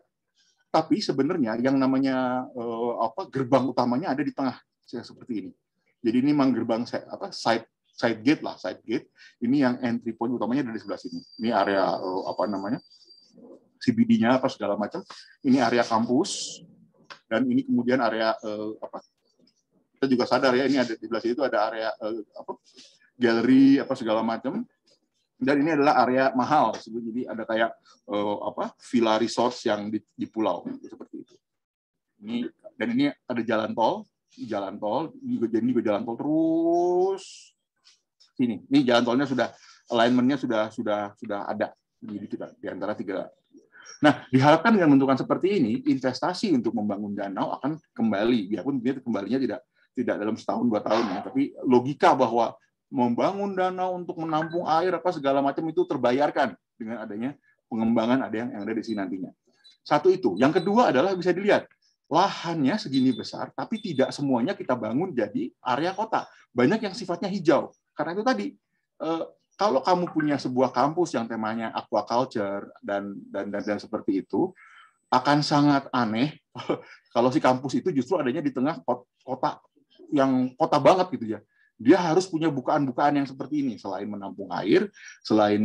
Tapi sebenarnya yang namanya uh, apa gerbang utamanya ada di tengah seperti ini. Jadi ini memang gerbang apa side side gate lah side gate. Ini yang entry point utamanya dari sebelah sini. Ini area uh, apa namanya CBD-nya apa segala macam. Ini area kampus dan ini kemudian area uh, apa kita juga sadar ya ini ada di sebelah sini itu ada area uh, apa galeri apa segala macam dan ini adalah area mahal jadi ada kayak uh, apa villa resort yang di, di pulau seperti itu ini dan ini ada jalan tol jalan tol juga jadi juga jalan tol terus sini ini jalan tolnya sudah alignmentnya sudah sudah sudah ada jadi kita di antara tiga Nah, diharapkan dengan bentukan seperti ini, investasi untuk membangun danau akan kembali, biarpun dia kembalinya tidak tidak dalam setahun dua tahun ya, tapi logika bahwa membangun danau untuk menampung air apa segala macam itu terbayarkan dengan adanya pengembangan ada yang, yang ada di sini nantinya. Satu itu. Yang kedua adalah bisa dilihat lahannya segini besar, tapi tidak semuanya kita bangun jadi area kota. Banyak yang sifatnya hijau. Karena itu tadi, eh, kalau kamu punya sebuah kampus yang temanya aquaculture dan dan dan, dan seperti itu, akan sangat aneh kalau si kampus itu justru adanya di tengah kota yang kota banget gitu ya dia harus punya bukaan-bukaan yang seperti ini selain menampung air, selain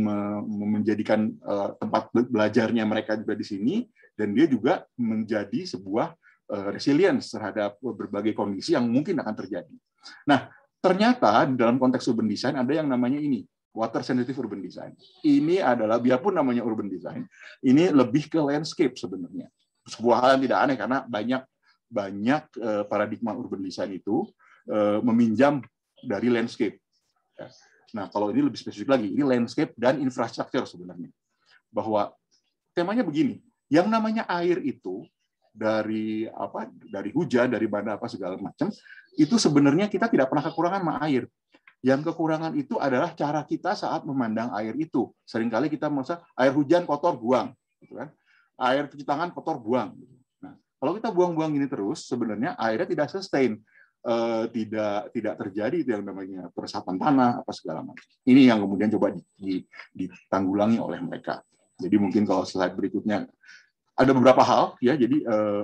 menjadikan eh, tempat belajarnya mereka juga di sini dan dia juga menjadi sebuah eh, resilience terhadap berbagai kondisi yang mungkin akan terjadi. Nah, ternyata dalam konteks urban design ada yang namanya ini, water sensitive urban design. Ini adalah biarpun namanya urban design, ini lebih ke landscape sebenarnya. Sebuah hal yang tidak aneh karena banyak banyak eh, paradigma urban design itu meminjam dari landscape. Nah, kalau ini lebih spesifik lagi, ini landscape dan infrastruktur sebenarnya. Bahwa temanya begini, yang namanya air itu dari apa dari hujan dari mana apa segala macam itu sebenarnya kita tidak pernah kekurangan sama air yang kekurangan itu adalah cara kita saat memandang air itu seringkali kita merasa air hujan kotor buang gitu kan air cuci tangan kotor buang gitu. nah kalau kita buang-buang gini terus sebenarnya airnya tidak sustain Eh, tidak tidak terjadi itu yang namanya peresapan tanah apa segala macam. Ini yang kemudian coba ditanggulangi oleh mereka. Jadi mungkin kalau slide berikutnya ada beberapa hal ya. Jadi eh,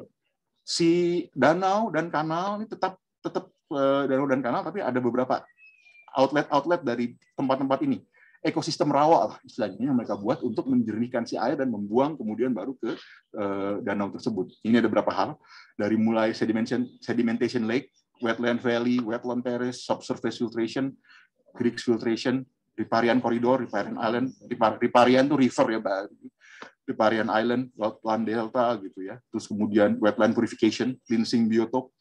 si danau dan kanal ini tetap tetap eh, danau dan kanal tapi ada beberapa outlet-outlet dari tempat-tempat ini ekosistem rawa lah istilahnya yang mereka buat untuk menjernihkan si air dan membuang kemudian baru ke uh, danau tersebut. Ini ada beberapa hal dari mulai sedimentation sedimentation lake wetland valley, wetland terrace, subsurface filtration, creek filtration, riparian corridor, riparian island, riparian itu river ya, Pak. Riparian island, wetland delta gitu ya. Terus kemudian wetland purification, cleansing biotop.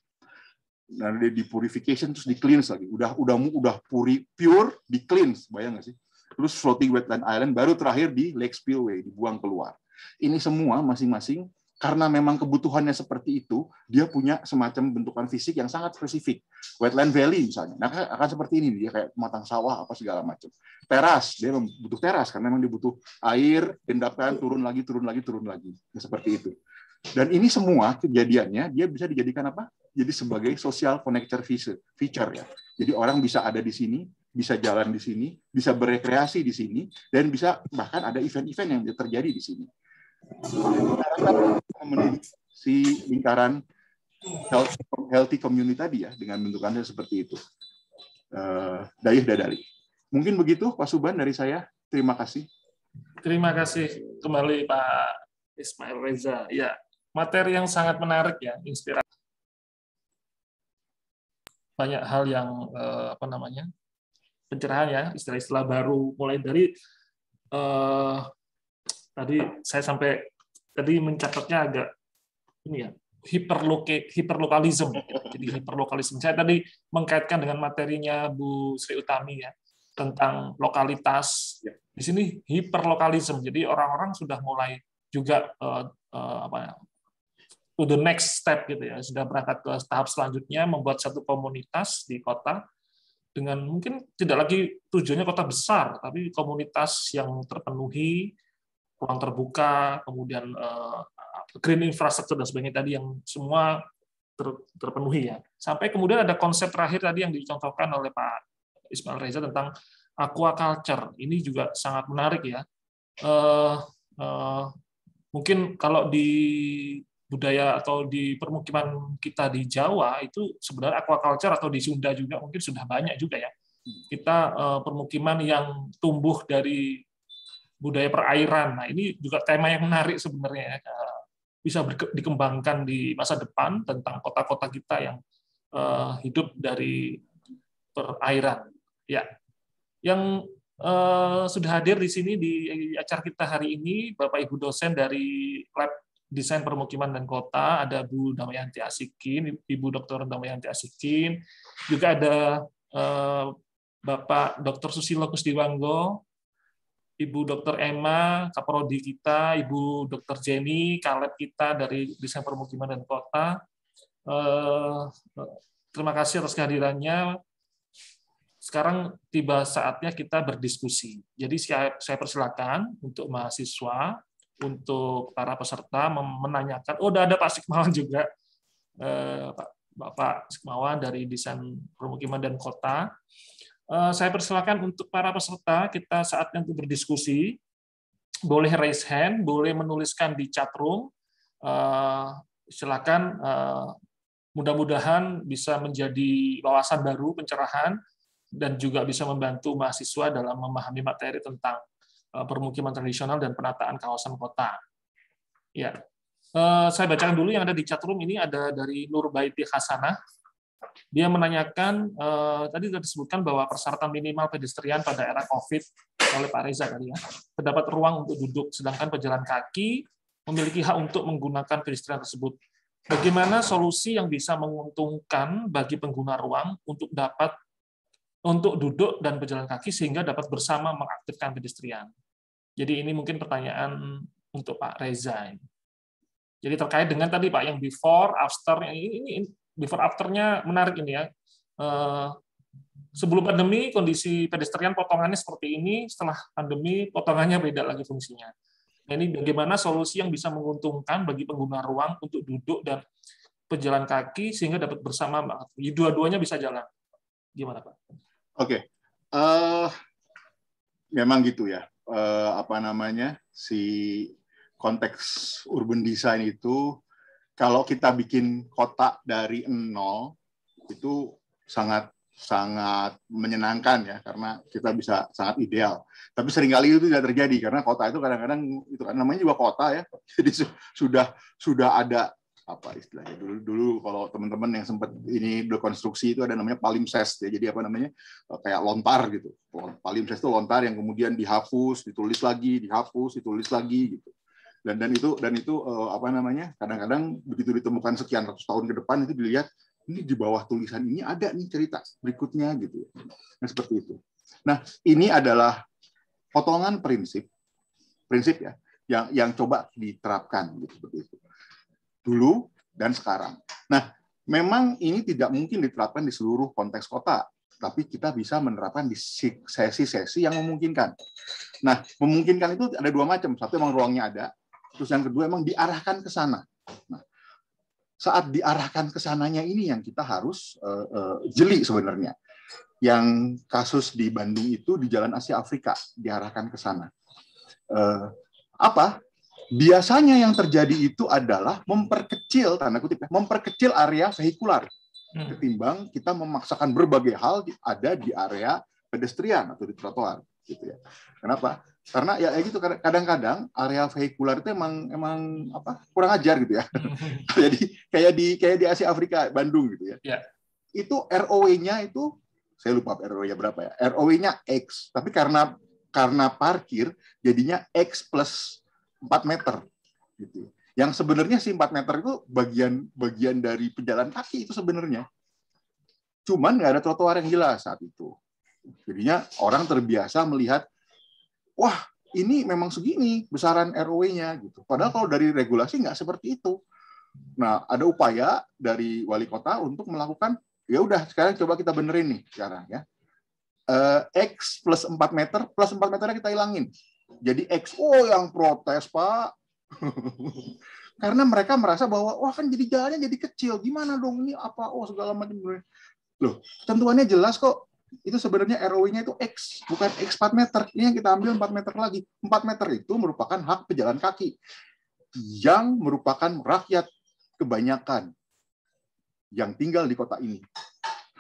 Nah, di purification terus di cleanse lagi. Udah udah udah puri, pure di cleanse, bayang gak sih? Terus floating wetland island baru terakhir di lake spillway dibuang keluar. Ini semua masing-masing karena memang kebutuhannya seperti itu, dia punya semacam bentukan fisik yang sangat spesifik. Wetland Valley misalnya, nah, akan seperti ini dia kayak matang sawah apa segala macam. Teras, dia butuh teras karena memang dibutuh air, endapan turun lagi, turun lagi, turun lagi, nah, seperti itu. Dan ini semua kejadiannya dia bisa dijadikan apa? Jadi sebagai social connector feature ya. Jadi orang bisa ada di sini, bisa jalan di sini, bisa berekreasi di sini, dan bisa bahkan ada event-event yang terjadi di sini si lingkaran healthy, community tadi ya dengan bentukannya seperti itu. Uh, dadali Mungkin begitu Pak Suban dari saya. Terima kasih. Terima kasih kembali Pak Ismail Reza. Ya, materi yang sangat menarik ya, inspirasi. Banyak hal yang eh, apa namanya? pencerahan ya, istilah-istilah baru mulai dari eh, tadi saya sampai tadi mencatatnya agak ini ya hiperloke hiperlokalisme jadi hiperlokalisme saya tadi mengkaitkan dengan materinya Bu Sri Utami ya tentang lokalitas ya. di sini hiperlokalisme jadi orang-orang sudah mulai juga uh, uh, apa ya, to the next step gitu ya sudah berangkat ke tahap selanjutnya membuat satu komunitas di kota dengan mungkin tidak lagi tujuannya kota besar tapi komunitas yang terpenuhi ruang terbuka, kemudian uh, green infrastructure dan sebagainya tadi yang semua ter, terpenuhi ya. Sampai kemudian ada konsep terakhir tadi yang dicontohkan oleh Pak Ismail Reza tentang aquaculture. Ini juga sangat menarik ya. Uh, uh, mungkin kalau di budaya atau di permukiman kita di Jawa itu sebenarnya aquaculture atau di Sunda juga mungkin sudah banyak juga ya. Kita permukiman yang tumbuh dari budaya perairan. Nah, ini juga tema yang menarik sebenarnya ya, bisa dikembangkan di masa depan tentang kota-kota kita yang eh, hidup dari perairan. Ya, yang eh, sudah hadir di sini di acara kita hari ini Bapak Ibu dosen dari Lab Desain Permukiman dan Kota, ada Bu Damayanti Asikin, Ibu Dr. Damayanti Asikin, juga ada eh, Bapak Dr. Susilo kusdiwanggo Ibu Dr. Emma, Kaprodi kita, Ibu Dr. Jenny, Kaleb kita dari Desain Permukiman dan Kota. Eh, terima kasih atas kehadirannya. Sekarang tiba saatnya kita berdiskusi. Jadi saya, persilakan untuk mahasiswa, untuk para peserta menanyakan, oh udah ada Pak Sikmawan juga, eh, Pak Bapak Sikmawan dari Desain Permukiman dan Kota. Eh, saya persilakan untuk para peserta kita saatnya untuk berdiskusi. Boleh raise hand, boleh menuliskan di chat room. Eh, silakan eh, mudah-mudahan bisa menjadi wawasan baru, pencerahan dan juga bisa membantu mahasiswa dalam memahami materi tentang permukiman tradisional dan penataan kawasan kota. Ya. Saya bacakan dulu yang ada di chat room ini ada dari Nurbaiti Hasanah dia menanyakan eh, tadi sudah disebutkan bahwa persyaratan minimal pedestrian pada era Covid oleh Pak Reza kali ya. Terdapat ruang untuk duduk sedangkan pejalan kaki memiliki hak untuk menggunakan pedestrian tersebut. Bagaimana solusi yang bisa menguntungkan bagi pengguna ruang untuk dapat untuk duduk dan pejalan kaki sehingga dapat bersama mengaktifkan pedestrian. Jadi ini mungkin pertanyaan untuk Pak Reza. Jadi terkait dengan tadi Pak yang before, after, ini, ini before afternya menarik ini ya. Eh, sebelum pandemi kondisi pedestrian potongannya seperti ini, setelah pandemi potongannya beda lagi fungsinya. Nah, ini bagaimana solusi yang bisa menguntungkan bagi pengguna ruang untuk duduk dan pejalan kaki sehingga dapat bersama dua-duanya bisa jalan. Gimana Pak? Oke, okay. uh, eh, memang gitu ya. Uh, apa namanya si konteks urban design itu kalau kita bikin kotak dari nol itu sangat sangat menyenangkan ya karena kita bisa sangat ideal. Tapi seringkali itu tidak terjadi karena kota itu kadang-kadang itu kan namanya juga kota ya. Jadi sudah sudah ada apa istilahnya dulu dulu kalau teman-teman yang sempat ini dekonstruksi itu ada namanya palimpsest ya. Jadi apa namanya? Eh, kayak lontar gitu. Palimpsest itu lontar yang kemudian dihapus, ditulis lagi, dihapus, ditulis lagi gitu dan dan itu dan itu uh, apa namanya kadang-kadang begitu ditemukan sekian ratus tahun ke depan itu dilihat ini di bawah tulisan ini ada nih cerita berikutnya gitu nah seperti itu nah ini adalah potongan prinsip prinsip ya yang yang coba diterapkan gitu seperti itu dulu dan sekarang nah memang ini tidak mungkin diterapkan di seluruh konteks kota tapi kita bisa menerapkan di sesi-sesi yang memungkinkan. Nah, memungkinkan itu ada dua macam. Satu memang ruangnya ada, Terus yang kedua emang diarahkan ke sana. Nah, saat diarahkan ke sananya ini yang kita harus uh, uh, jeli sebenarnya. Yang kasus di Bandung itu di Jalan Asia Afrika diarahkan ke sana. Uh, apa? Biasanya yang terjadi itu adalah memperkecil tanda kutip ya, memperkecil area vehikular hmm. ketimbang kita memaksakan berbagai hal ada di area pedestrian atau di trotoar gitu ya. Kenapa? karena ya, ya gitu kadang-kadang area vehikular itu emang emang apa kurang ajar gitu ya jadi kayak di kayak di Asia Afrika Bandung gitu ya, ya. itu ROW-nya itu saya lupa ROW-nya berapa ya ROW-nya X tapi karena karena parkir jadinya X plus 4 meter gitu ya. yang sebenarnya si 4 meter itu bagian bagian dari pejalan kaki itu sebenarnya cuman nggak ada trotoar yang jelas saat itu jadinya orang terbiasa melihat wah ini memang segini besaran ROW-nya gitu. Padahal kalau dari regulasi nggak seperti itu. Nah, ada upaya dari wali kota untuk melakukan ya udah sekarang coba kita benerin nih sekarang ya. Eh, X plus 4 meter, plus 4 meternya kita hilangin. Jadi X. Oh, yang protes, Pak. Karena mereka merasa bahwa, wah kan jadi jalannya jadi kecil, gimana dong ini apa, oh segala macam. Loh, tentuannya jelas kok itu sebenarnya ROI-nya itu X, bukan X 4 meter. Ini yang kita ambil 4 meter lagi. 4 meter itu merupakan hak pejalan kaki yang merupakan rakyat kebanyakan yang tinggal di kota ini.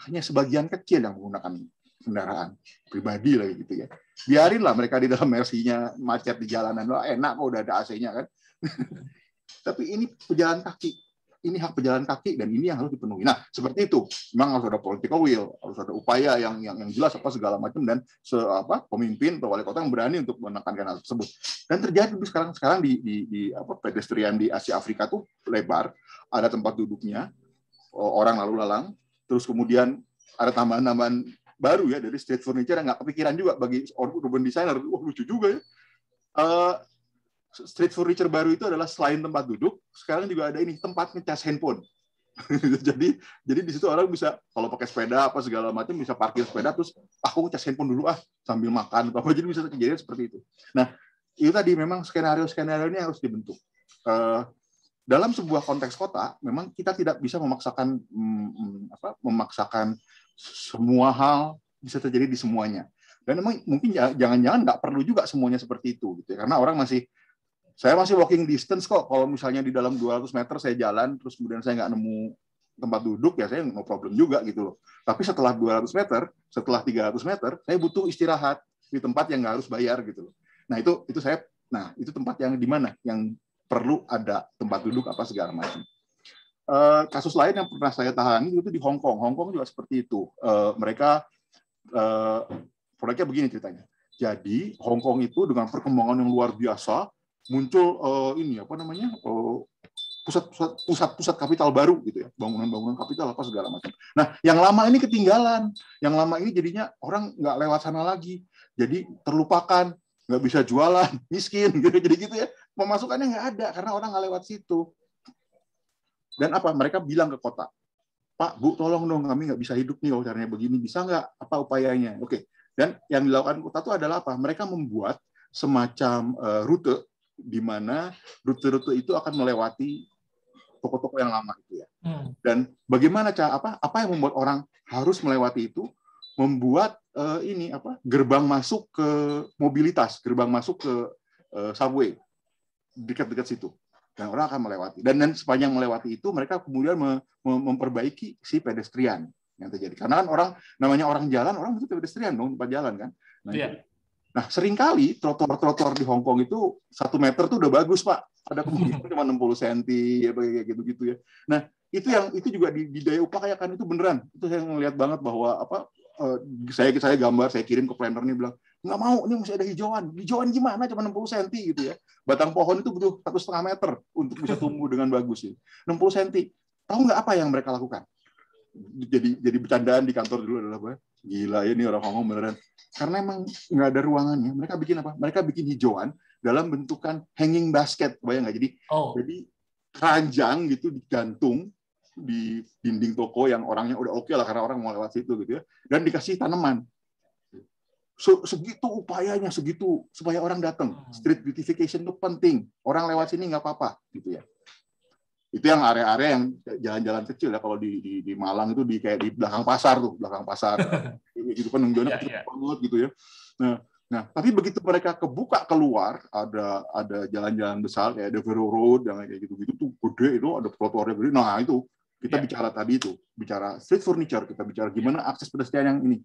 Hanya sebagian kecil yang menggunakan kendaraan pribadi lagi gitu ya. Biarinlah mereka di dalam mercy macet di jalanan. Loh, enak kok udah ada AC-nya kan. Tapi ini pejalan kaki ini hak pejalan kaki dan ini yang harus dipenuhi. Nah, seperti itu. Memang harus ada political will, harus ada upaya yang yang, yang jelas apa segala macam dan se, apa pemimpin atau wali kota yang berani untuk menekankan hal tersebut. Dan terjadi sekarang sekarang di, di, di apa pedestrian di Asia Afrika tuh lebar, ada tempat duduknya, orang lalu lalang, terus kemudian ada tambahan-tambahan baru ya dari street furniture yang nggak kepikiran juga bagi urban designer. Wah lucu juga ya. Uh, street furniture baru itu adalah selain tempat duduk, sekarang juga ada ini tempat ngecas handphone. jadi jadi di situ orang bisa kalau pakai sepeda apa segala macam bisa parkir sepeda terus ah, aku ngecas handphone dulu ah sambil makan apa jadi bisa terjadi seperti itu. Nah itu tadi memang skenario skenario ini harus dibentuk. Uh, dalam sebuah konteks kota, memang kita tidak bisa memaksakan mm, mm, apa, memaksakan semua hal bisa terjadi di semuanya. Dan memang mungkin jangan-jangan nggak perlu juga semuanya seperti itu, gitu ya. Karena orang masih saya masih walking distance kok kalau misalnya di dalam 200 meter saya jalan terus kemudian saya nggak nemu tempat duduk ya saya no problem juga gitu loh tapi setelah 200 meter setelah 300 meter saya butuh istirahat di tempat yang nggak harus bayar gitu loh nah itu itu saya nah itu tempat yang di mana yang perlu ada tempat duduk apa segala macam eh, kasus lain yang pernah saya tahan itu di Hong Kong Hong Kong juga seperti itu eh, mereka eh, proyeknya begini ceritanya jadi Hong Kong itu dengan perkembangan yang luar biasa muncul uh, ini apa namanya pusat-pusat uh, eh, pusat-pusat kapital baru gitu ya bangunan-bangunan kapital apa segala macam. Nah yang lama ini ketinggalan, yang lama ini jadinya orang nggak lewat sana lagi, jadi terlupakan, nggak bisa jualan, miskin gitu jadi gitu ya pemasukannya nggak ada karena orang nggak lewat situ. Dan apa mereka bilang ke kota, Pak Bu tolong dong kami nggak bisa hidup nih kalau caranya begini bisa nggak apa upayanya? Oke dan yang dilakukan kota itu adalah apa? Mereka membuat semacam uh, rute di mana rute-rute itu akan melewati toko-toko yang lama itu ya. Hmm. Dan bagaimana cara apa apa yang membuat orang harus melewati itu membuat uh, ini apa gerbang masuk ke mobilitas, gerbang masuk ke uh, subway dekat-dekat situ. Dan orang akan melewati. Dan, dan sepanjang melewati itu mereka kemudian me, me, memperbaiki si pedestrian yang terjadi. Karena kan orang namanya orang jalan, orang itu pedestrian dong tempat jalan kan. Nah, yeah. Nah, seringkali trotoar-trotoar di Hong Kong itu satu meter tuh udah bagus, Pak. Ada kemungkinan cuma 60 cm, ya, kayak gitu-gitu ya. Nah, itu yang itu juga di, di daya kan itu beneran. Itu saya ngelihat banget bahwa apa eh, saya saya gambar, saya kirim ke planner nih bilang, nggak mau, ini mesti ada hijauan. Hijauan gimana? Cuma 60 cm gitu ya. Batang pohon itu butuh satu setengah meter untuk bisa tumbuh dengan bagus. Ya. 60 cm. Tahu nggak apa yang mereka lakukan? jadi jadi bercandaan di kantor dulu adalah apa? Gila ya ini orang Hongkong beneran. Karena emang nggak ada ruangannya. Mereka bikin apa? Mereka bikin hijauan dalam bentukan hanging basket, bayang nggak? Jadi oh. jadi keranjang gitu digantung di dinding toko yang orangnya udah oke okay lah karena orang mau lewat situ gitu ya. Dan dikasih tanaman. So, segitu upayanya, segitu supaya orang datang. Hmm. Street beautification itu penting. Orang lewat sini nggak apa-apa gitu ya itu yang area-area yang jalan-jalan kecil ya kalau di, di di Malang itu di kayak di belakang pasar tuh belakang pasar gitu kan yeah, yeah. banget gitu ya nah nah tapi begitu mereka kebuka keluar ada ada jalan-jalan besar kayak Vero Road yang kayak gitu gitu tuh gede itu ada trotoarnya gede nah itu kita yeah. bicara tadi itu bicara street furniture kita bicara gimana yeah. akses pedestrian yang ini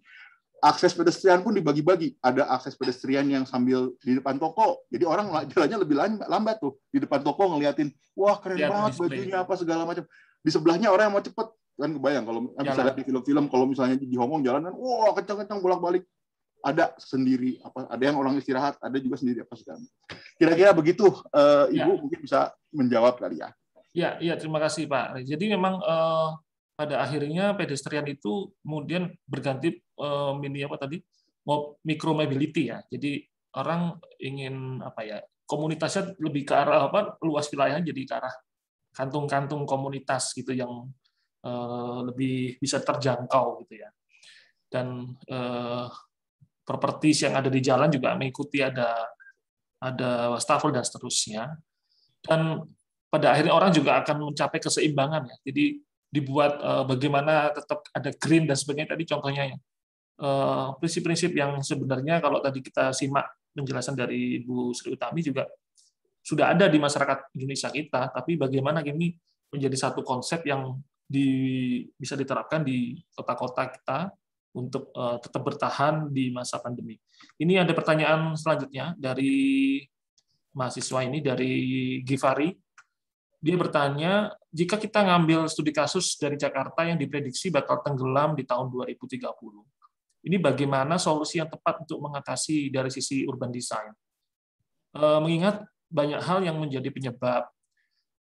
akses pedestrian pun dibagi-bagi. Ada akses pedestrian yang sambil di depan toko. Jadi orang jalannya lebih lambat tuh. Di depan toko ngeliatin, wah keren Lihat banget display. bajunya apa segala macam. Di sebelahnya orang yang mau cepet. Kan kebayang kalau jalan. bisa lihat di film-film kalau misalnya di Hongkong jalan kan wah kencang-kencang bolak-balik. Ada sendiri apa ada yang orang istirahat, ada juga sendiri apa segala. Kira-kira begitu uh, Ibu ya. mungkin bisa menjawab kali ya. Ya, iya terima kasih Pak. Jadi memang uh, pada akhirnya pedestrian itu kemudian berganti eh, mini apa tadi micro mobility ya. Jadi orang ingin apa ya komunitasnya lebih ke arah apa luas wilayah jadi ke arah kantung-kantung komunitas gitu yang eh, lebih bisa terjangkau gitu ya. Dan eh, properti yang ada di jalan juga mengikuti ada ada wastafel dan seterusnya. Dan pada akhirnya orang juga akan mencapai keseimbangan ya. Jadi dibuat uh, bagaimana tetap ada green dan sebagainya tadi contohnya ya. prinsip eh, prinsip-prinsip yang sebenarnya kalau tadi kita simak penjelasan dari Bu Sri Utami juga sudah ada di masyarakat Indonesia kita, tapi bagaimana ini menjadi satu konsep yang di, bisa diterapkan di kota-kota kita untuk uh, tetap bertahan di masa pandemi. Ini ada pertanyaan selanjutnya dari mahasiswa ini dari Givari. Dia bertanya jika kita ngambil studi kasus dari Jakarta yang diprediksi bakal tenggelam di tahun 2030. Ini bagaimana solusi yang tepat untuk mengatasi dari sisi urban design. Eh, mengingat banyak hal yang menjadi penyebab.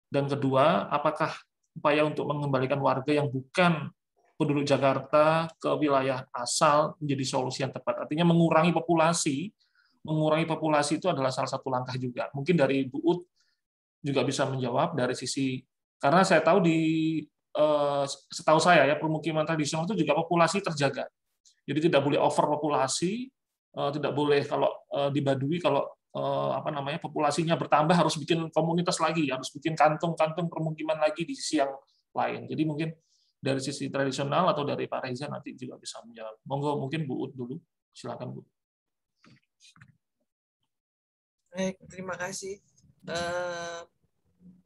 Dan kedua, apakah upaya untuk mengembalikan warga yang bukan penduduk Jakarta ke wilayah asal menjadi solusi yang tepat. Artinya mengurangi populasi, mengurangi populasi itu adalah salah satu langkah juga. Mungkin dari Bu Ut juga bisa menjawab dari sisi karena saya tahu di eh, setahu saya ya permukiman tradisional itu juga populasi terjaga. Jadi tidak boleh overpopulasi, populasi, eh, tidak boleh kalau eh, dibadui kalau apa namanya populasinya bertambah harus bikin komunitas lagi, harus bikin kantung-kantung permukiman lagi di sisi yang lain. Jadi mungkin dari sisi tradisional atau dari Pak Reza nanti juga bisa menjawab. Monggo mungkin Bu Ut dulu, silakan Bu. Baik, terima kasih uh,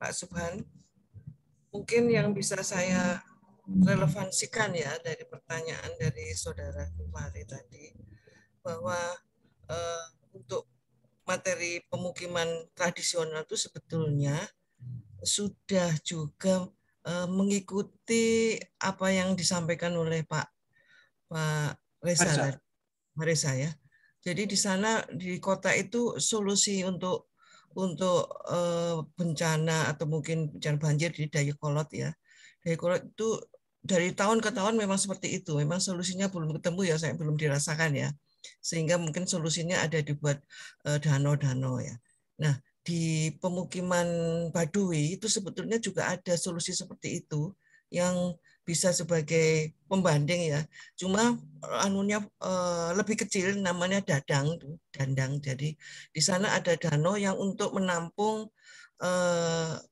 Pak Subhan mungkin yang bisa saya relevansikan ya dari pertanyaan dari saudara Kumari tadi bahwa uh, untuk materi pemukiman tradisional itu sebetulnya sudah juga uh, mengikuti apa yang disampaikan oleh Pak Pak Reza Reza ya. Jadi di sana di kota itu solusi untuk untuk uh, bencana atau mungkin bencana banjir di Dayakolot ya. Dayakolot itu dari tahun ke tahun memang seperti itu. Memang solusinya belum ketemu ya, saya belum dirasakan ya. Sehingga mungkin solusinya ada dibuat eh, danau-danau uh, ya. Nah, di pemukiman Badui itu sebetulnya juga ada solusi seperti itu yang bisa sebagai pembanding ya. Cuma eh, anunya e, lebih kecil namanya dadang tuh, dandang. Jadi di sana ada danau yang untuk menampung e,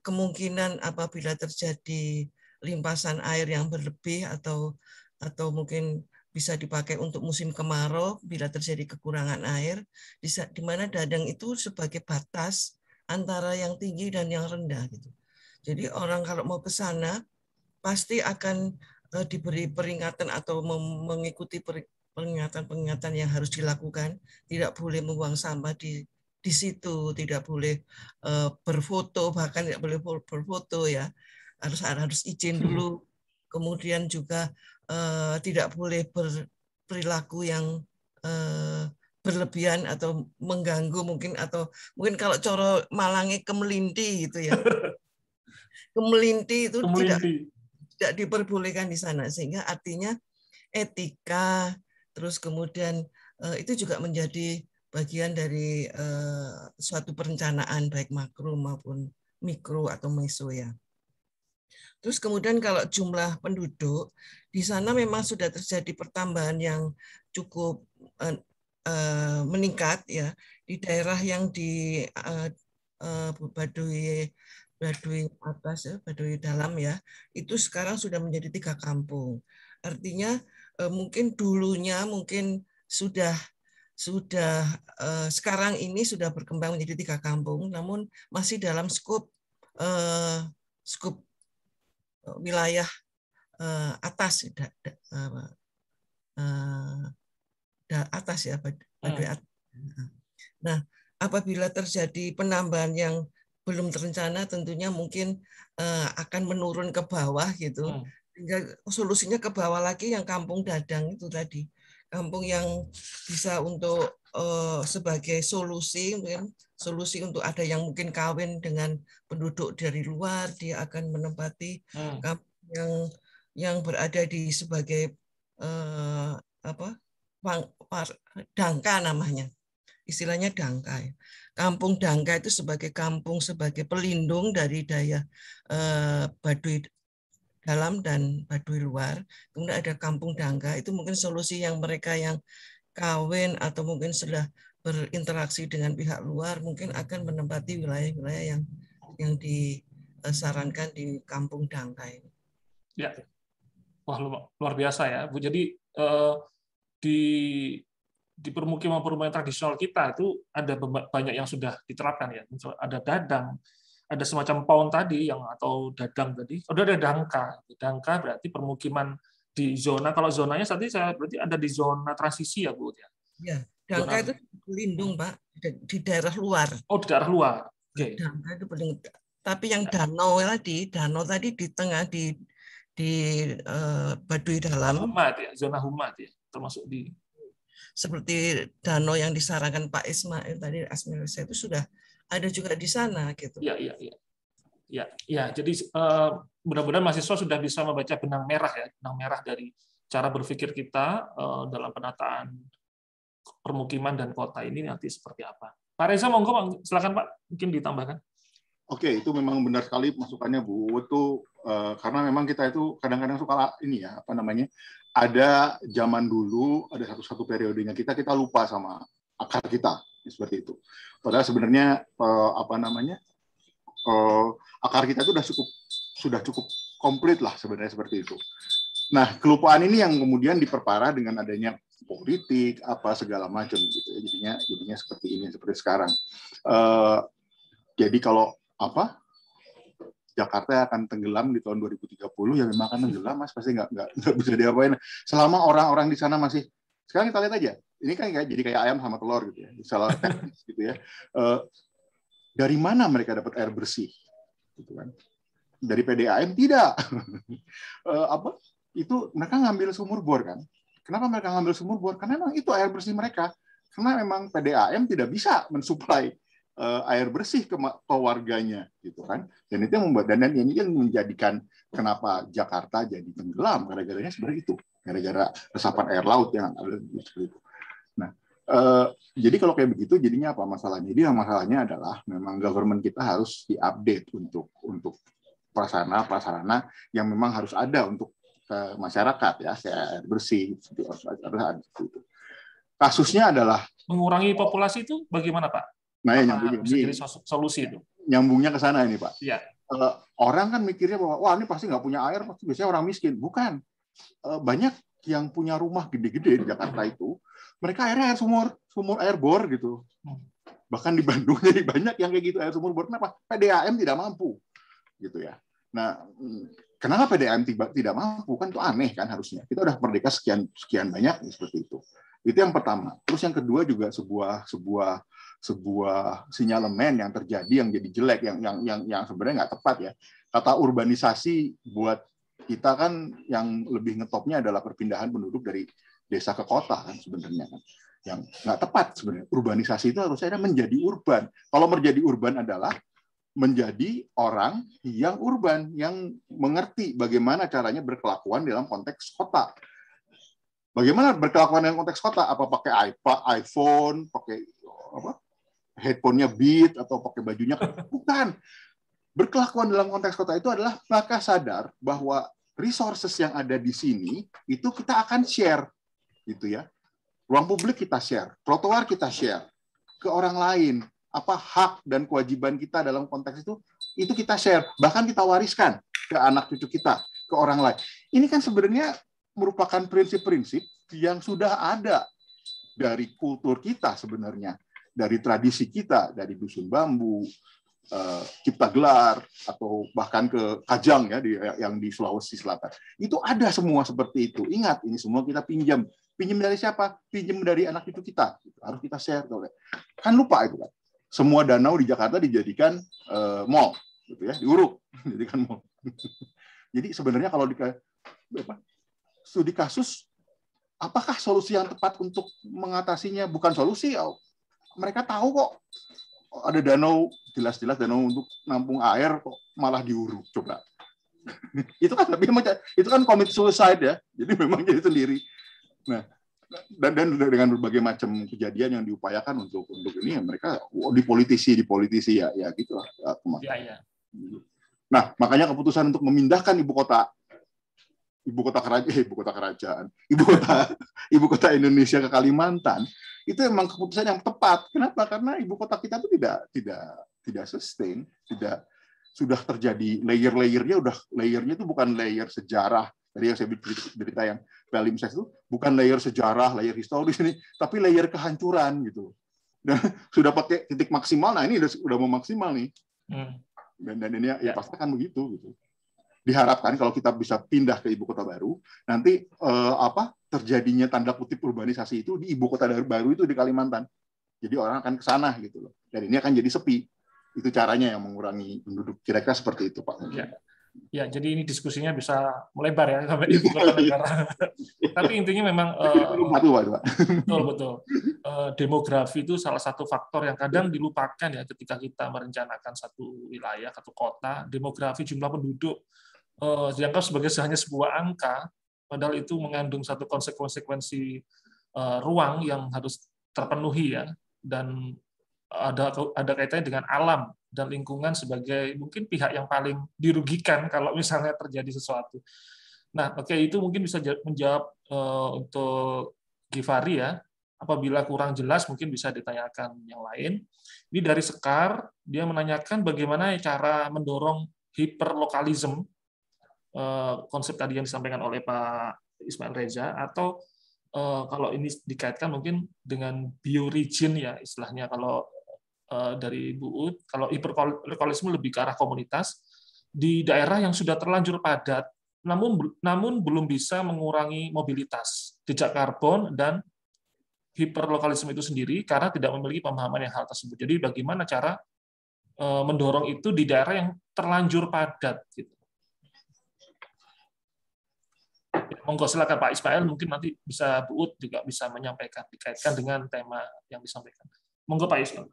kemungkinan apabila terjadi limpasan air yang berlebih atau atau mungkin bisa dipakai untuk musim kemarau bila terjadi kekurangan air di, di mana dadang itu sebagai batas antara yang tinggi dan yang rendah gitu. Jadi orang kalau mau ke sana pasti akan eh, diberi peringatan atau mengikuti peringatan-peringatan yang harus dilakukan. Tidak boleh membuang sampah di di situ, tidak boleh uh, berfoto, bahkan tidak boleh berfoto ya. Harus harus izin hmm. dulu. Kemudian juga uh, tidak boleh berperilaku yang uh, berlebihan atau mengganggu mungkin atau mungkin kalau coro Malangi kemelinti gitu ya. kemelinti itu kemelinti. tidak tidak diperbolehkan di sana sehingga artinya etika terus kemudian eh, itu juga menjadi bagian dari eh, suatu perencanaan baik makro maupun mikro atau meso ya. Terus kemudian kalau jumlah penduduk di sana memang sudah terjadi pertambahan yang cukup uh, uh, meningkat ya di daerah yang di uh, uh, Baduy Baduy atas ya, eh, Baduy dalam ya, itu sekarang sudah menjadi tiga kampung. Artinya eh, mungkin dulunya mungkin sudah sudah eh, sekarang ini sudah berkembang menjadi tiga kampung, namun masih dalam skup eh, wilayah atas da, da, eh, atas ya ah. Baduy atas. Nah, apabila terjadi penambahan yang belum terencana tentunya mungkin eh, akan menurun ke bawah gitu. Hmm. Sehingga solusinya ke bawah lagi yang kampung dadang itu tadi. Kampung yang bisa untuk eh, sebagai solusi mungkin solusi untuk ada yang mungkin kawin dengan penduduk dari luar dia akan menempati hmm. kampung yang yang berada di sebagai uh, apa dangka namanya istilahnya dangka ya kampung Dangka itu sebagai kampung sebagai pelindung dari daya eh, Baduy dalam dan Baduy luar. Kemudian ada kampung Dangka itu mungkin solusi yang mereka yang kawin atau mungkin sudah berinteraksi dengan pihak luar mungkin akan menempati wilayah-wilayah yang yang disarankan eh, di kampung Dangka ini. Ya, wah luar biasa ya Bu. Jadi eh, di di permukiman-permukiman tradisional kita itu ada banyak yang sudah diterapkan ya. ada dadang, ada semacam pohon tadi yang atau dadang tadi. Oh, ada dangka. Dangka berarti permukiman di zona kalau zonanya tadi saya berarti ada di zona transisi ya Bu ya. Iya. dangka itu lindung Pak di daerah luar. Oh, di daerah luar. Oke. Okay. Dangka itu paling tapi yang ya. danau tadi, danau tadi di tengah di di uh, Baduy dalam. Humat ya, zona humat ya, termasuk di seperti danau yang disarankan Pak Ismail tadi saya itu sudah ada juga di sana gitu. Iya iya iya. Ya, ya. Jadi eh, mudah-mudahan mahasiswa sudah bisa membaca benang merah ya, benang merah dari cara berpikir kita eh, dalam penataan permukiman dan kota ini nanti seperti apa. Pak Reza monggo silakan Pak mungkin ditambahkan. Oke, itu memang benar sekali masukannya Bu. Itu eh, karena memang kita itu kadang-kadang suka ini ya, apa namanya? ada zaman dulu ada satu-satu periodenya kita kita lupa sama akar kita ya, seperti itu. Padahal sebenarnya eh, apa namanya eh, akar kita itu sudah cukup sudah cukup komplit lah sebenarnya seperti itu. Nah kelupaan ini yang kemudian diperparah dengan adanya politik apa segala macam gitu ya. Jadinya jadinya seperti ini seperti sekarang. Eh, jadi kalau apa Jakarta akan tenggelam di tahun 2030 ya memang akan tenggelam mas pasti nggak nggak bisa diapain selama orang-orang di sana masih sekarang kita lihat aja ini kan kayak jadi kayak ayam sama telur gitu ya salah gitu ya eh, dari mana mereka dapat air bersih gitu kan dari PDAM tidak eh, apa itu mereka ngambil sumur bor kan kenapa mereka ngambil sumur bor karena memang itu air bersih mereka karena memang PDAM tidak bisa mensuplai uh, air bersih ke, ke warganya gitu kan dan itu yang membuat dan ini yang menjadikan kenapa Jakarta jadi tenggelam gara-garanya sebenarnya itu gara-gara resapan air laut yang ada seperti itu nah uh, jadi kalau kayak begitu jadinya apa masalahnya jadi masalahnya adalah memang government kita harus diupdate untuk untuk prasarana prasarana yang memang harus ada untuk eh, masyarakat ya kayak air bersih gitu, harus ada itu kasusnya adalah mengurangi populasi itu bagaimana pak Nah, ya, nyambung bisa jadi solusi ya, itu. Nyambungnya ke sana ini, Pak. Iya. Eh, orang kan mikirnya bahwa wah ini pasti nggak punya air, pasti biasanya orang miskin. Bukan. Eh, banyak yang punya rumah gede-gede di Jakarta hmm. itu, mereka airnya air sumur, sumur air bor gitu. Hmm. Bahkan di Bandung jadi banyak yang kayak gitu air sumur bor. Kenapa? PDAM tidak mampu, gitu ya. Nah, hmm, kenapa PDAM tiba, tidak mampu? Kan itu aneh kan harusnya. Kita udah merdeka sekian sekian banyak seperti itu. Itu yang pertama. Terus yang kedua juga sebuah sebuah sebuah sinyalemen yang terjadi yang jadi jelek yang yang yang, yang sebenarnya nggak tepat ya kata urbanisasi buat kita kan yang lebih ngetopnya adalah perpindahan penduduk dari desa ke kota kan sebenarnya kan yang nggak tepat sebenarnya urbanisasi itu harusnya menjadi urban kalau menjadi urban adalah menjadi orang yang urban yang mengerti bagaimana caranya berkelakuan dalam konteks kota bagaimana berkelakuan dalam konteks kota apa pakai iPad iPhone pakai apa headphone-nya beat atau pakai bajunya bukan. Berkelakuan dalam konteks kota itu adalah maka sadar bahwa resources yang ada di sini itu kita akan share gitu ya. Ruang publik kita share, trotoar kita share ke orang lain. Apa hak dan kewajiban kita dalam konteks itu itu kita share, bahkan kita wariskan ke anak cucu kita, ke orang lain. Ini kan sebenarnya merupakan prinsip-prinsip yang sudah ada dari kultur kita sebenarnya dari tradisi kita dari dusun bambu eh, cipta gelar atau bahkan ke Kajang ya yang di Sulawesi Selatan itu ada semua seperti itu ingat ini semua kita pinjam pinjam dari siapa pinjam dari anak itu kita harus kita share kan lupa itu kan semua danau di Jakarta dijadikan uh, mall gitu ya diuruk dijadikan mall jadi sebenarnya kalau di apa, studi kasus apakah solusi yang tepat untuk mengatasinya bukan solusi mereka tahu kok ada danau jelas-jelas danau untuk nampung air kok malah diuruk coba itu kan tapi itu kan komit suicide ya jadi memang jadi sendiri nah dan, dan dengan berbagai macam kejadian yang diupayakan untuk untuk ini ya mereka oh, dipolitisi dipolitisi ya ya gitu lah ya, ya, ya. nah makanya keputusan untuk memindahkan ibu kota ibu kota kerajaan eh, ibu kota kerajaan ibu kota ibu kota Indonesia ke Kalimantan itu memang keputusan yang tepat. Kenapa? Karena ibu kota kita itu tidak tidak tidak sustain, tidak sudah terjadi layer-layernya udah layernya itu bukan layer sejarah tadi yang saya cerita yang Valim itu bukan layer sejarah, layer historis ini, tapi layer kehancuran gitu. Dan sudah pakai titik maksimal, nah ini udah, udah mau maksimal nih. Hmm. Dan, dan ini ya, ya, ya. pasti kan begitu gitu. Diharapkan kalau kita bisa pindah ke ibu kota baru, nanti eh, apa terjadinya tanda kutip urbanisasi itu di ibu kota baru itu di Kalimantan. Jadi orang akan ke sana gitu loh. Dan ini akan jadi sepi. Itu caranya yang mengurangi penduduk. Kira-kira seperti itu Pak. Ya. ya, jadi ini diskusinya bisa melebar ya sampai di kota iya. negara. Tapi intinya memang uh, betul betul. Uh, demografi itu salah satu faktor yang kadang dilupakan ya ketika kita merencanakan satu wilayah, satu kota, demografi jumlah penduduk uh, dianggap sebagai hanya sebuah angka, padahal itu mengandung satu konsekuensi eh, ruang yang harus terpenuhi ya dan ada ada kaitannya dengan alam dan lingkungan sebagai mungkin pihak yang paling dirugikan kalau misalnya terjadi sesuatu. Nah, oke okay, itu mungkin bisa menjawab uh, untuk Givari ya. Apabila kurang jelas mungkin bisa ditanyakan yang lain. Ini dari Sekar, dia menanyakan bagaimana cara mendorong hiperlokalisme Eh, konsep tadi yang disampaikan oleh Pak Ismail Reza atau eh, kalau ini dikaitkan mungkin dengan bioregion ya istilahnya kalau eh, dari Bu Ut, kalau hiperkolonialisme lebih ke arah komunitas di daerah yang sudah terlanjur padat namun namun belum bisa mengurangi mobilitas jejak karbon dan hiperlokalisme itu sendiri karena tidak memiliki pemahaman yang hal tersebut. Jadi bagaimana cara mendorong itu di daerah yang terlanjur padat gitu. monggo silakan Pak Ismail mungkin nanti bisa Ut juga bisa menyampaikan dikaitkan dengan tema yang disampaikan. Monggo Pak Ismail.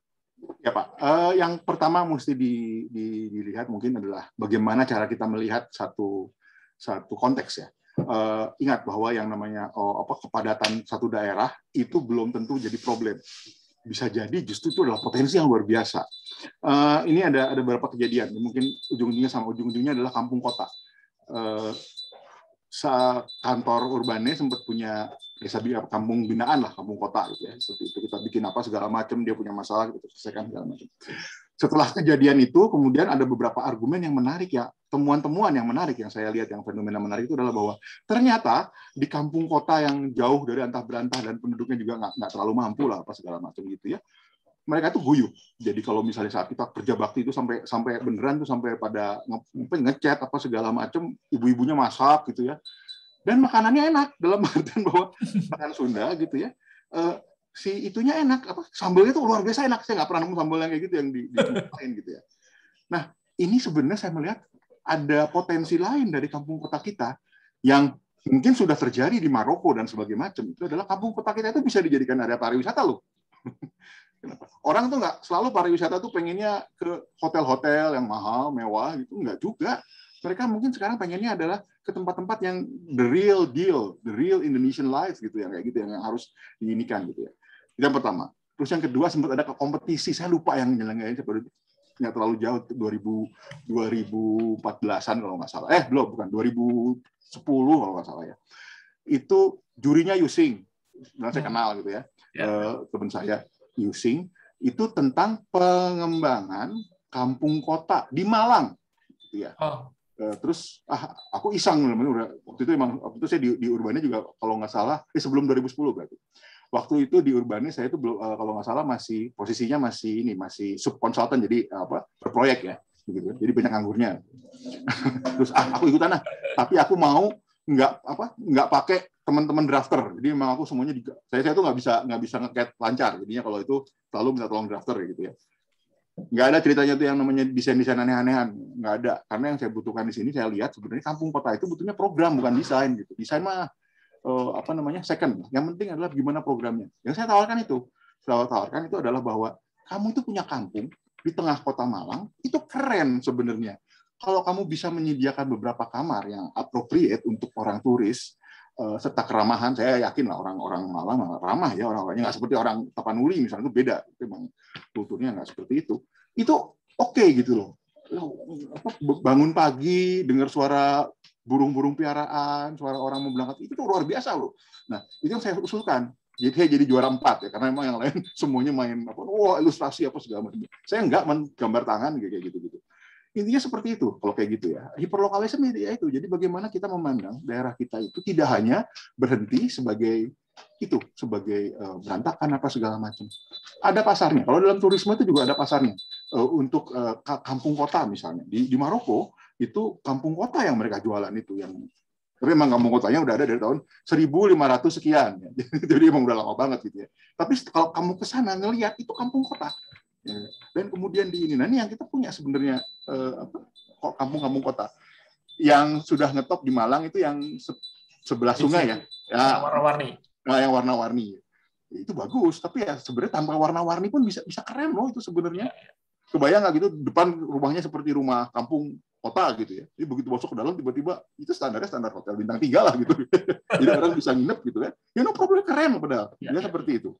Ya Pak, uh, yang pertama mesti di, di, dilihat mungkin adalah bagaimana cara kita melihat satu satu konteks ya. Uh, ingat bahwa yang namanya oh, apa kepadatan satu daerah itu belum tentu jadi problem. Bisa jadi justru itu adalah potensi yang luar biasa. Uh, ini ada ada beberapa kejadian. Mungkin ujung-ujungnya sama ujung-ujungnya adalah kampung kota kantor urbannya sempat punya desa kampung binaan lah kampung kota gitu ya seperti itu kita bikin apa segala macam dia punya masalah kita gitu, selesaikan segala macam setelah kejadian itu kemudian ada beberapa argumen yang menarik ya temuan-temuan yang menarik yang saya lihat yang fenomena menarik itu adalah bahwa ternyata di kampung kota yang jauh dari antah berantah dan penduduknya juga nggak terlalu mampu lah apa segala macam gitu ya mereka tuh guyu. Jadi kalau misalnya saat kita kerja bakti itu sampai sampai beneran tuh sampai pada ngecat apa segala macam, ibu-ibunya masak gitu ya. Dan makanannya enak dalam artian bahwa makan Sunda gitu ya. Uh, si itunya enak apa sambalnya tuh luar biasa enak saya nggak pernah nemu sambal yang kayak gitu yang di, di gitu ya nah ini sebenarnya saya melihat ada potensi lain dari kampung kota kita yang mungkin sudah terjadi di Maroko dan sebagainya macam itu adalah kampung kota kita itu bisa dijadikan area pariwisata loh Orang tuh nggak selalu pariwisata tuh pengennya ke hotel-hotel yang mahal, mewah gitu, nggak juga. Mereka mungkin sekarang pengennya adalah ke tempat-tempat yang the real deal, the real Indonesian life gitu ya, kayak gitu yang harus diinikan gitu ya. Itu yang pertama. Terus yang kedua sempat ada kompetisi, saya lupa yang nyelenggarain itu nggak terlalu jauh 2014-an kalau nggak salah. Eh, belum, bukan 2010 kalau nggak salah ya. Itu jurinya Yusing, dan saya hmm. kenal gitu ya, yeah. Ya. teman saya using itu tentang pengembangan kampung kota di Malang gitu ya oh. E, terus ah aku iseng udah waktu itu emang waktu itu saya di, di urbane juga kalau nggak salah eh, sebelum 2010 berarti waktu itu di urbane saya itu belum e, kalau nggak salah masih posisinya masih ini masih sub konsultan jadi e, apa berproyek ya gitu ya. jadi banyak anggurnya terus ah, aku ikut ah tapi aku mau nggak apa nggak pakai teman-teman drafter. Jadi memang aku semuanya di, saya saya tuh nggak bisa nggak bisa ngecat lancar. Jadinya kalau itu selalu minta tolong drafter gitu ya. Nggak ada ceritanya tuh yang namanya desain-desain aneh-anehan. Nggak ada. Karena yang saya butuhkan di sini saya lihat sebenarnya kampung kota itu butuhnya program bukan desain gitu. Desain mah eh, apa namanya second. Yang penting adalah gimana programnya. Yang saya tawarkan itu, saya tawarkan itu adalah bahwa kamu itu punya kampung di tengah kota Malang itu keren sebenarnya. Kalau kamu bisa menyediakan beberapa kamar yang appropriate untuk orang turis, Eh, serta keramahan saya yakin lah orang-orang Malang ramah ya orang-orangnya nggak seperti orang Tapanuli misalnya itu beda itu memang kulturnya nggak seperti itu itu oke okay, gitu loh bangun pagi dengar suara burung-burung piaraan suara orang mau berangkat itu tuh luar biasa loh nah itu yang saya usulkan jadi saya jadi juara empat ya karena memang yang lain semuanya main apa wah ilustrasi apa segala macam saya nggak main tangan kayak gitu gitu Intinya seperti itu kalau kayak gitu ya. Hiperlokalisme ya itu. Jadi bagaimana kita memandang daerah kita itu tidak hanya berhenti sebagai itu sebagai eh, berantakan apa segala macam. Ada pasarnya. Kalau dalam turisme itu juga ada pasarnya. Eh, untuk eh, kampung kota misalnya di, di Maroko itu kampung kota yang mereka jualan itu yang tapi emang kampung kotanya udah ada dari tahun 1500 sekian. Jadi emang udah lama banget gitu ya. Tapi kalau kamu ke sana ngelihat itu kampung kota. Ya. Dan kemudian di ini, nah ini yang kita punya sebenarnya eh, apa, kampung-kampung kota yang sudah ngetop di Malang itu yang sebelah sungai ya, ya warna-warni, nah, yang warna-warni itu bagus tapi ya sebenarnya tanpa warna-warni pun bisa bisa keren loh itu sebenarnya ya, ya. kebayang nggak gitu depan rumahnya seperti rumah kampung kota gitu ya jadi begitu masuk ke dalam tiba-tiba itu standarnya standar hotel bintang tiga lah gitu jadi orang bisa nginep gitu kan? ya no problem keren padahal ya, ya, seperti itu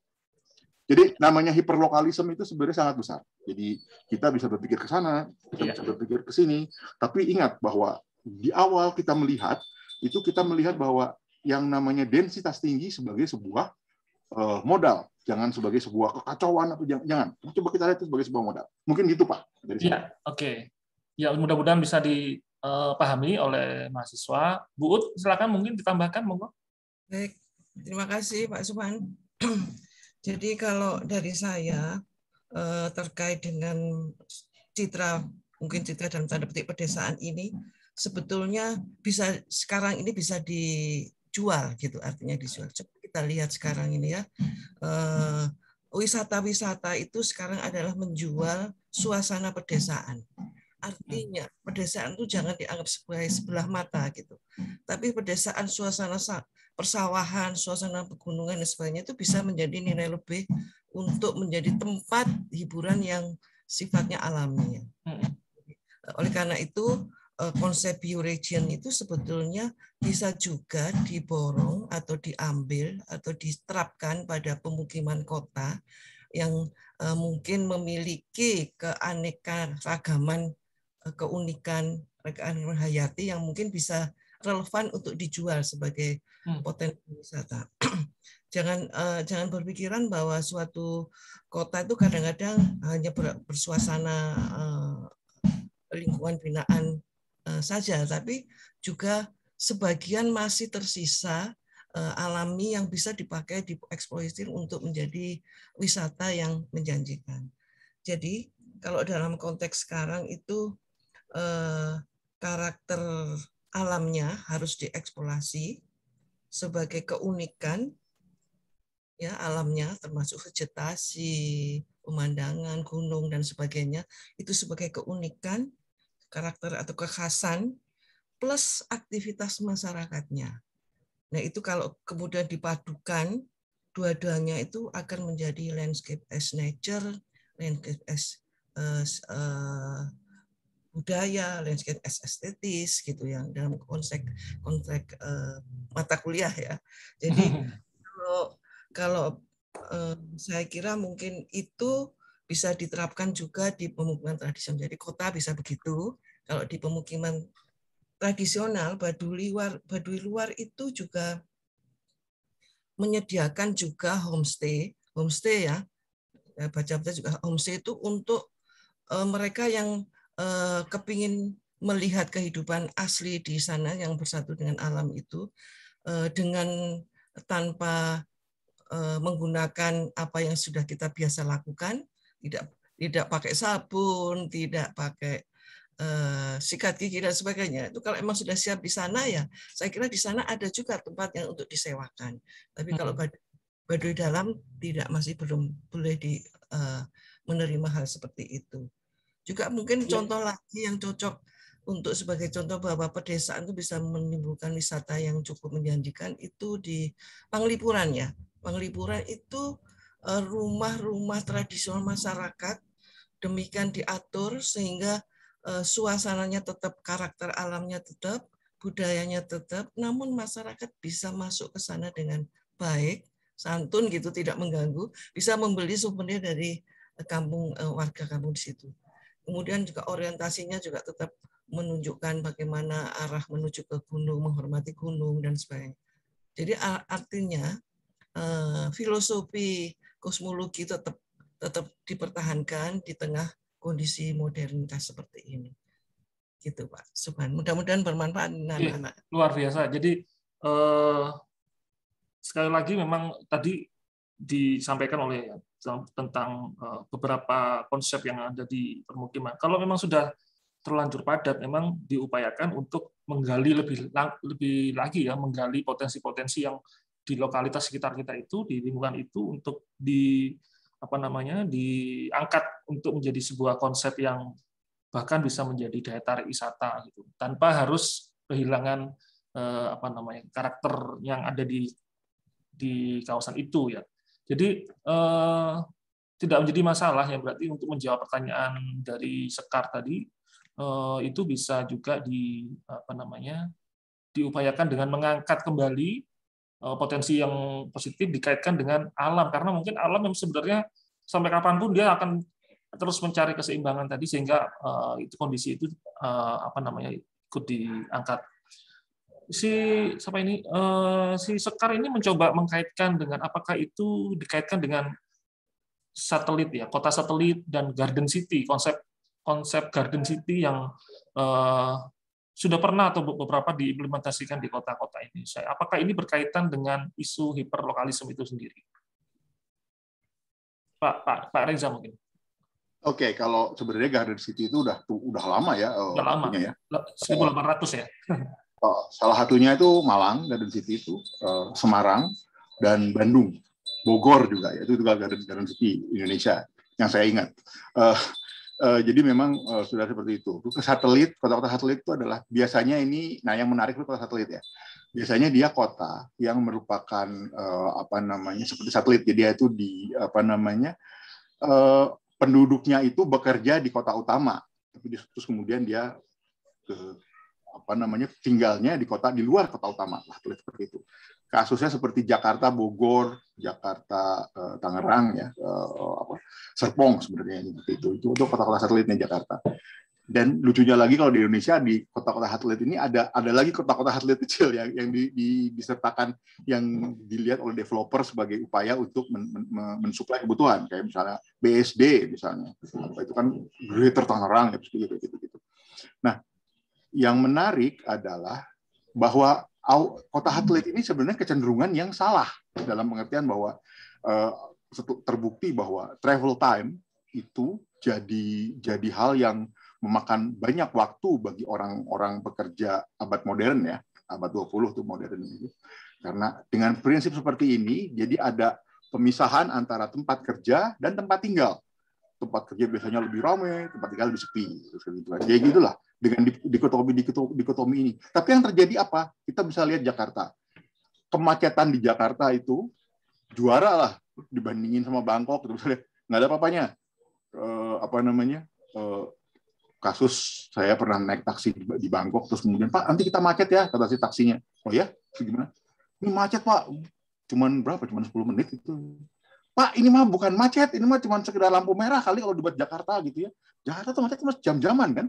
jadi namanya hiperlokalisme itu sebenarnya sangat besar. Jadi kita bisa berpikir ke sana, kita iya. bisa berpikir ke sini, tapi ingat bahwa di awal kita melihat itu kita melihat bahwa yang namanya densitas tinggi sebagai sebuah uh, modal, jangan sebagai sebuah kekacauan atau jangan. jangan. Coba kita lihat itu sebagai sebuah modal. Mungkin gitu Pak. Iya. oke. Okay. Ya mudah-mudahan bisa dipahami eh, oleh mahasiswa. Bu Ut, silakan mungkin ditambahkan monggo. Baik, terima kasih Pak Subhan Jadi kalau dari saya eh, terkait dengan citra mungkin citra dalam tanda petik pedesaan ini sebetulnya bisa sekarang ini bisa dijual gitu artinya dijual. Coba kita lihat sekarang ini ya eh, wisata-wisata itu sekarang adalah menjual suasana pedesaan Hmm. Artinya pedesaan itu jangan hmm. dianggap sebagai sebelah mata gitu. Hmm. Tapi pedesaan suasana persawahan, suasana pegunungan dan sebagainya itu bisa menjadi nilai lebih untuk menjadi tempat hiburan yang sifatnya alami. Oleh karena itu eh, konsep bioregion itu sebetulnya bisa juga diborong atau diambil atau diterapkan pada pemukiman kota yang eh, mungkin memiliki keanekaragaman Eh, keunikan rekaan hayati yang mungkin bisa relevan untuk dijual sebagai hmm. potensi wisata. jangan uh, jangan berpikiran bahwa suatu kota itu kadang-kadang hanya ber, bersuasana uh, lingkungan binaan uh, saja, tapi juga sebagian masih tersisa uh, alami yang bisa dipakai dieksploitir untuk menjadi wisata yang menjanjikan. Jadi kalau dalam konteks sekarang itu Eh, karakter alamnya harus dieksplorasi sebagai keunikan ya alamnya termasuk vegetasi, pemandangan, gunung dan sebagainya itu sebagai keunikan karakter atau kekhasan plus aktivitas masyarakatnya. Nah, itu kalau kemudian dipadukan dua-duanya itu akan menjadi landscape as nature, landscape as uh, uh, budaya, landscape estetis gitu yang dalam konsep konsep uh, eh, mata kuliah ya. Jadi kalau kalau uh, saya kira mungkin itu bisa diterapkan juga di pemukiman tradisional. Jadi kota bisa begitu. Kalau di pemukiman tradisional Baduy luar Baduy luar itu juga menyediakan juga homestay, homestay ya. Eh, baca-baca juga homestay itu untuk mereka yang Eh, kepingin melihat kehidupan asli di sana yang bersatu dengan alam itu eh, dengan tanpa eh, menggunakan apa yang sudah kita biasa lakukan, tidak tidak pakai sabun, tidak pakai sikat gigi dan sebagainya. Itu kalau emang sudah siap di sana ya, saya kira di sana ada juga tempat yang untuk disewakan. Tapi kalau hmm. Baduy dalam tidak masih belum boleh di uh, menerima hal seperti itu. Juga mungkin ya. contoh lagi yang cocok untuk sebagai contoh bahwa pedesaan itu bisa menimbulkan wisata yang cukup menjanjikan itu di Panglipuran ya. Panglipuran itu eh, rumah-rumah tradisional masyarakat demikian diatur sehingga eh, suasananya tetap, karakter alamnya tetap, budayanya tetap, namun masyarakat bisa masuk ke sana dengan baik, santun gitu, tidak mengganggu, bisa membeli souvenir dari eh, kampung warga kampung di situ. Kemudian juga orientasinya juga tetap menunjukkan bagaimana arah menuju ke gunung, menghormati gunung dan sebagainya. Jadi artinya eh, filosofi kosmologi tetap tetap dipertahankan di tengah kondisi modernitas seperti ini. Gitu Pak Subhan. Mudah-mudahan bermanfaat iya, anak-anak. Luar biasa. Jadi eh, sekali lagi memang tadi disampaikan oleh tentang eh, beberapa konsep yang ada di permukiman. Kalau memang sudah terlanjur padat, memang diupayakan untuk menggali lebih lebih lagi ya, menggali potensi-potensi yang di lokalitas sekitar kita itu, di lingkungan itu untuk di apa namanya diangkat untuk menjadi sebuah konsep yang bahkan bisa menjadi daya tarik wisata gitu tanpa harus kehilangan eh, apa namanya karakter yang ada di di kawasan itu ya jadi eh, tidak menjadi masalah yang berarti untuk menjawab pertanyaan dari Sekar tadi eh, itu bisa juga di apa namanya diupayakan dengan mengangkat kembali eh, potensi yang positif dikaitkan dengan alam karena mungkin alam yang sebenarnya sampai kapanpun dia akan terus mencari keseimbangan tadi sehingga eh, itu kondisi itu eh, apa namanya ikut diangkat si siapa ini uh, si Sekar ini mencoba mengkaitkan dengan apakah itu dikaitkan dengan satelit ya kota satelit dan Garden City konsep konsep Garden City yang uh, sudah pernah atau beberapa diimplementasikan di kota-kota ini Apakah ini berkaitan dengan isu hiperlokalisme itu sendiri? Pak Pak Pak Reza mungkin. Oke, okay, kalau sebenarnya Garden City itu udah udah lama ya. Eh, udah lama. Ya. 1800 ya. Oh, salah satunya itu Malang, Garden City itu, eh, Semarang, dan Bandung. Bogor juga, ya itu juga Garden, Garden City Indonesia yang saya ingat. Eh, eh, jadi memang sudah seperti itu. Ke satelit, kota-kota satelit itu adalah biasanya ini, nah yang menarik itu kota satelit ya. Biasanya dia kota yang merupakan apa namanya seperti satelit, jadi dia itu di apa namanya penduduknya itu bekerja di kota utama, tapi terus kemudian dia ke apa namanya tinggalnya di kota di luar kota utama lah seperti itu kasusnya seperti Jakarta Bogor Jakarta eh, Tangerang ya eh, apa Serpong sebenarnya seperti itu itu untuk kota-kota satelitnya Jakarta dan lucunya lagi kalau di Indonesia di kota-kota satelit ini ada ada lagi kota-kota satelit kecil yang yang di, di, disertakan yang dilihat oleh developer sebagai upaya untuk men, men, mensuplai kebutuhan kayak misalnya BSD misalnya itu kan Greater Tangerang ya gitu gitu gitu nah yang menarik adalah bahwa kota Hatlet ini sebenarnya kecenderungan yang salah dalam pengertian bahwa eh, terbukti bahwa travel time itu jadi jadi hal yang memakan banyak waktu bagi orang-orang pekerja abad modern ya abad 20 tuh modern ini karena dengan prinsip seperti ini jadi ada pemisahan antara tempat kerja dan tempat tinggal tempat kerja biasanya lebih ramai, tempat tinggal lebih sepi, terus gitu kan. Ya Jadi gitulah dengan dikotomi dikotomi ini. Tapi yang terjadi apa? Kita bisa lihat Jakarta. Kemacetan di Jakarta itu juara lah dibandingin sama Bangkok terus nggak ada apa-apanya. Eh, apa namanya? Eh, kasus saya pernah naik taksi di Bangkok terus kemudian Pak nanti kita macet ya kata si taksinya. Oh ya? gimana? Ini macet Pak. Cuman berapa? Cuman 10 menit itu Pak, ini mah bukan macet, ini mah cuma sekedar lampu merah kali kalau debat Jakarta gitu ya. Jakarta tuh macet cuma jam-jaman kan.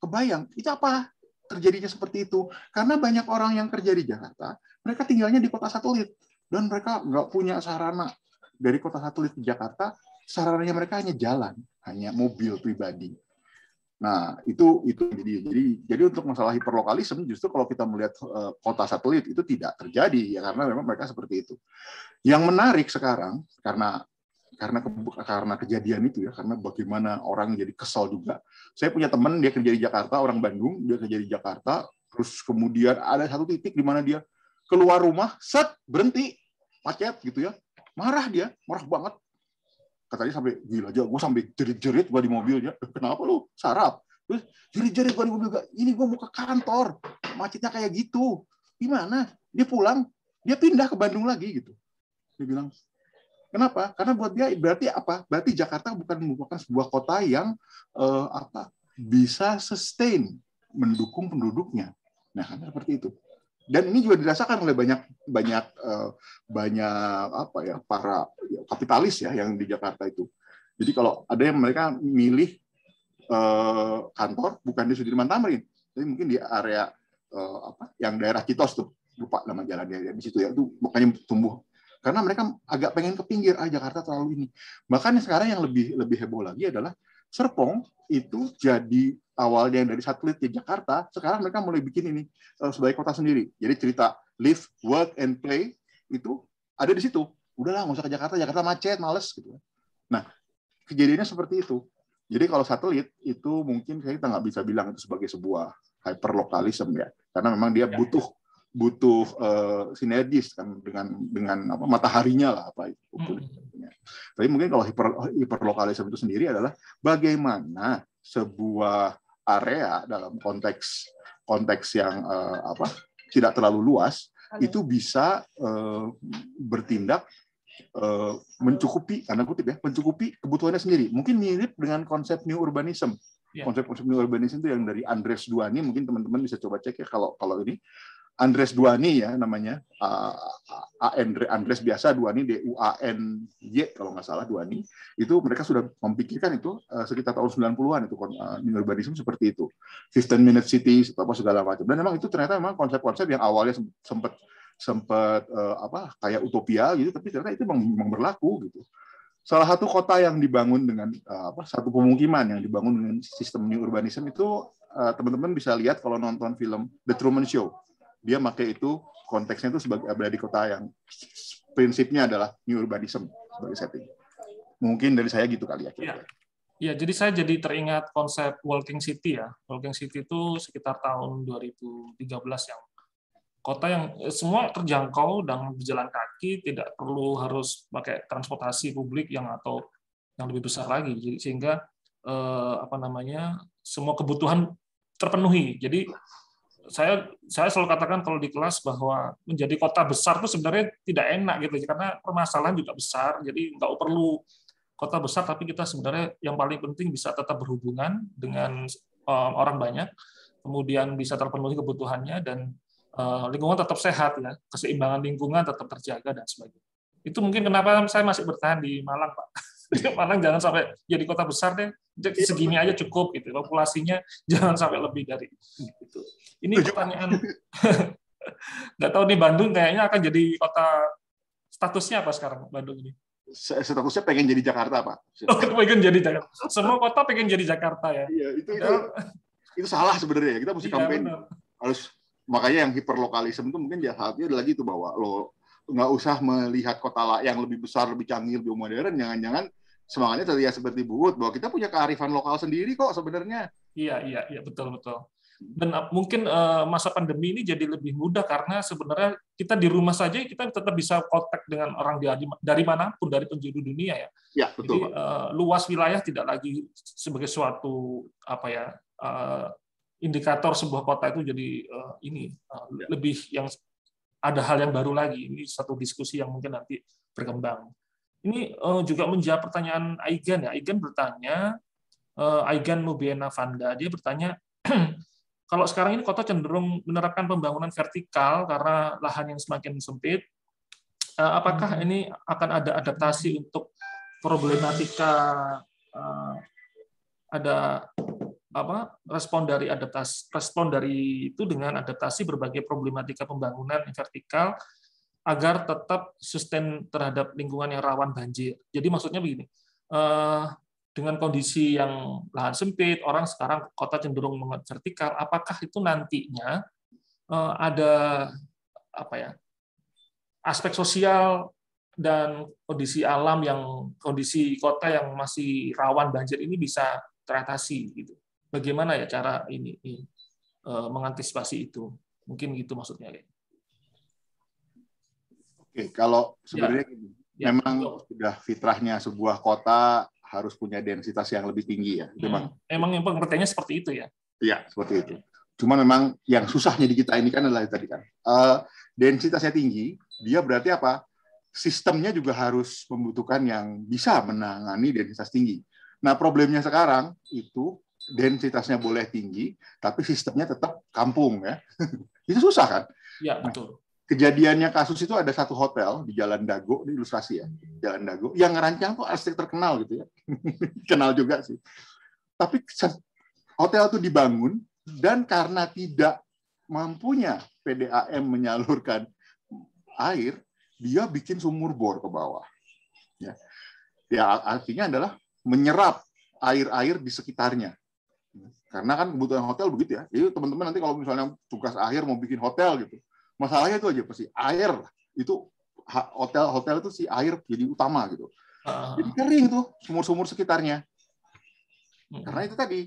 Kebayang, itu apa terjadinya seperti itu? Karena banyak orang yang kerja di Jakarta, mereka tinggalnya di kota satelit. Dan mereka nggak punya sarana dari kota satelit di Jakarta, sarananya mereka hanya jalan, hanya mobil pribadi. Nah, itu itu jadi jadi jadi untuk masalah hiperlokalisme justru kalau kita melihat uh, kota satelit itu tidak terjadi ya karena memang mereka seperti itu. Yang menarik sekarang karena karena ke, karena kejadian itu ya karena bagaimana orang jadi kesal juga. Saya punya teman dia kerja di Jakarta, orang Bandung, dia kerja di Jakarta, terus kemudian ada satu titik di mana dia keluar rumah, set berhenti, macet gitu ya. Marah dia, marah banget katanya sampai gila aja gue sampai jerit-jerit gue di mobilnya eh, kenapa lu sarap terus jerit-jerit gue di mobil ini gue mau ke kantor macetnya kayak gitu gimana dia pulang dia pindah ke Bandung lagi gitu dia bilang kenapa karena buat dia berarti apa berarti Jakarta bukan merupakan sebuah kota yang eh, apa bisa sustain mendukung penduduknya nah kan seperti itu dan ini juga dirasakan oleh banyak banyak eh, banyak apa ya para kapitalis ya yang di Jakarta itu. Jadi kalau ada yang mereka milih eh, kantor bukan di Sudirman Tamrin, tapi mungkin di area eh, apa yang daerah Citos tuh lupa nama jalannya ya, di situ ya itu makanya tumbuh karena mereka agak pengen ke pinggir ah Jakarta terlalu ini bahkan sekarang yang lebih lebih heboh lagi adalah Serpong itu jadi awalnya yang dari satelit di Jakarta sekarang mereka mulai bikin ini eh, sebagai kota sendiri jadi cerita live work and play itu ada di situ udahlah nggak usah ke Jakarta Jakarta macet males gitu kan. nah kejadiannya seperti itu jadi kalau satelit itu mungkin kita nggak bisa bilang itu sebagai sebuah hyperlokalism ya, karena memang dia ya. butuh butuh uh, sinergis kan dengan dengan apa mataharinya lah apa itu. Hmm. Tapi mungkin kalau hiper hiperlokalisme itu sendiri adalah bagaimana sebuah area dalam konteks konteks yang uh, apa tidak terlalu luas itu bisa uh, bertindak Eh, mencukupi tanda kutip ya mencukupi kebutuhannya sendiri mungkin mirip dengan konsep new urbanism iya. konsep konsep new urbanism itu yang dari Andres Duani mungkin teman-teman bisa coba cek ya kalau kalau ini Andres Duani ya namanya a Andres biasa Duani D U A N Y kalau nggak salah Duani itu mereka sudah memikirkan itu eh, sekitar tahun 90-an itu eh, New Urbanism seperti itu 15 minute cities atau apa segala macam dan memang itu ternyata memang konsep-konsep yang awalnya sempat sempat uh, eh, apa kayak utopia gitu tapi ternyata itu memang, berlaku gitu salah satu kota yang dibangun dengan uh, apa satu pemukiman yang dibangun dengan sistem new urbanism itu teman eh, teman-teman bisa lihat kalau nonton film The Truman Show dia pakai itu konteksnya itu sebagai berada di kota yang prinsipnya adalah new urbanism sebagai setting mungkin dari saya gitu kali ya kira-kira. Ya, jadi saya jadi teringat konsep Walking City ya. Walking City itu sekitar tahun 2013 yang kota yang eh, semua terjangkau dan berjalan kaki tidak perlu harus pakai transportasi publik yang atau yang lebih besar lagi jadi sehingga eh, apa namanya semua kebutuhan terpenuhi jadi saya saya selalu katakan kalau di kelas bahwa menjadi kota besar itu sebenarnya tidak enak gitu ya, karena permasalahan juga besar jadi nggak perlu kota besar tapi kita sebenarnya yang paling penting bisa tetap berhubungan dengan eh, orang banyak kemudian bisa terpenuhi kebutuhannya dan Eh, lingkungan tetap sehat ya, keseimbangan lingkungan tetap terjaga dan sebagainya. Itu mungkin kenapa saya masih bertahan di Malang, Pak. Di Malang jangan sampai jadi kota besar deh, iya, segini aja cukup gitu. Populasinya jangan sampai lebih dari itu. Ini pertanyaan nggak tahu di Bandung kayaknya akan jadi kota statusnya apa sekarang Bandung ini? statusnya pengen jadi Jakarta pak. Oh, pengen jadi Jakarta. Semua kota pengen jadi Jakarta ya. Iya itu itu, itu salah sebenarnya. Kita mesti iya, kampanye harus makanya yang hiperlokalisme itu mungkin saatnya lagi itu bahwa lo nggak usah melihat kota yang lebih besar, lebih canggih, lebih modern. Jangan-jangan semangatnya tadi ya seperti buhut bahwa kita punya kearifan lokal sendiri kok sebenarnya. Iya, iya, iya betul betul. Dan eh, mungkin eh, masa pandemi ini jadi lebih mudah karena sebenarnya kita di rumah saja kita tetap bisa kontak dengan orang dari dari manapun dari penjuru dunia ya. Iya, betul. Jadi, eh, luas wilayah tidak lagi sebagai suatu apa ya indikator sebuah kota itu jadi uh, ini uh, ya. lebih yang ada hal yang baru lagi. Ini satu diskusi yang mungkin nanti berkembang. Ini uh, juga menjawab pertanyaan Aigen ya. Aigan bertanya, uh, Aigan Mubiena Vanda, dia bertanya, kalau sekarang ini kota cenderung menerapkan pembangunan vertikal karena lahan yang semakin sempit, uh, apakah hmm. ini akan ada adaptasi untuk problematika uh, ada apa respon dari adaptasi respon dari itu dengan adaptasi berbagai problematika pembangunan vertikal agar tetap sustain terhadap lingkungan yang rawan banjir. Jadi maksudnya begini, eh, dengan kondisi yang lahan sempit, orang sekarang kota cenderung vertikal, apakah itu nantinya eh, ada apa ya aspek sosial dan kondisi alam yang kondisi kota yang masih rawan banjir ini bisa teratasi gitu bagaimana ya cara ini, ini e, mengantisipasi itu. Mungkin gitu maksudnya. ya. Oke, kalau ya. sebenarnya ya. ya, memang ya. sudah fitrahnya sebuah kota harus punya densitas yang lebih tinggi ya. Itu hmm. Emang yang pertanyaannya seperti itu ya? Iya, seperti itu. Cuma memang yang susahnya di kita ini kan adalah tadi kan. Uh, densitasnya tinggi, dia berarti apa? Sistemnya juga harus membutuhkan yang bisa menangani densitas tinggi. Nah, problemnya sekarang itu densitasnya boleh tinggi, tapi sistemnya tetap kampung ya. itu susah kan? Ya, betul. Nah, kejadiannya kasus itu ada satu hotel di Jalan Dago, ini ilustrasi ya, Jalan Dago, yang ngerancang tuh arsitek terkenal gitu ya. Kenal juga sih. Tapi hotel itu dibangun dan karena tidak mampunya PDAM menyalurkan air, dia bikin sumur bor ke bawah. ya, ya artinya adalah menyerap air-air di sekitarnya. Karena kan kebutuhan hotel begitu ya. Jadi teman-teman nanti kalau misalnya tugas akhir mau bikin hotel gitu, masalahnya itu aja pasti air itu hotel-hotel itu si air jadi utama gitu. Ah. Jadi kering tuh sumur-sumur sekitarnya. Hmm. Karena itu tadi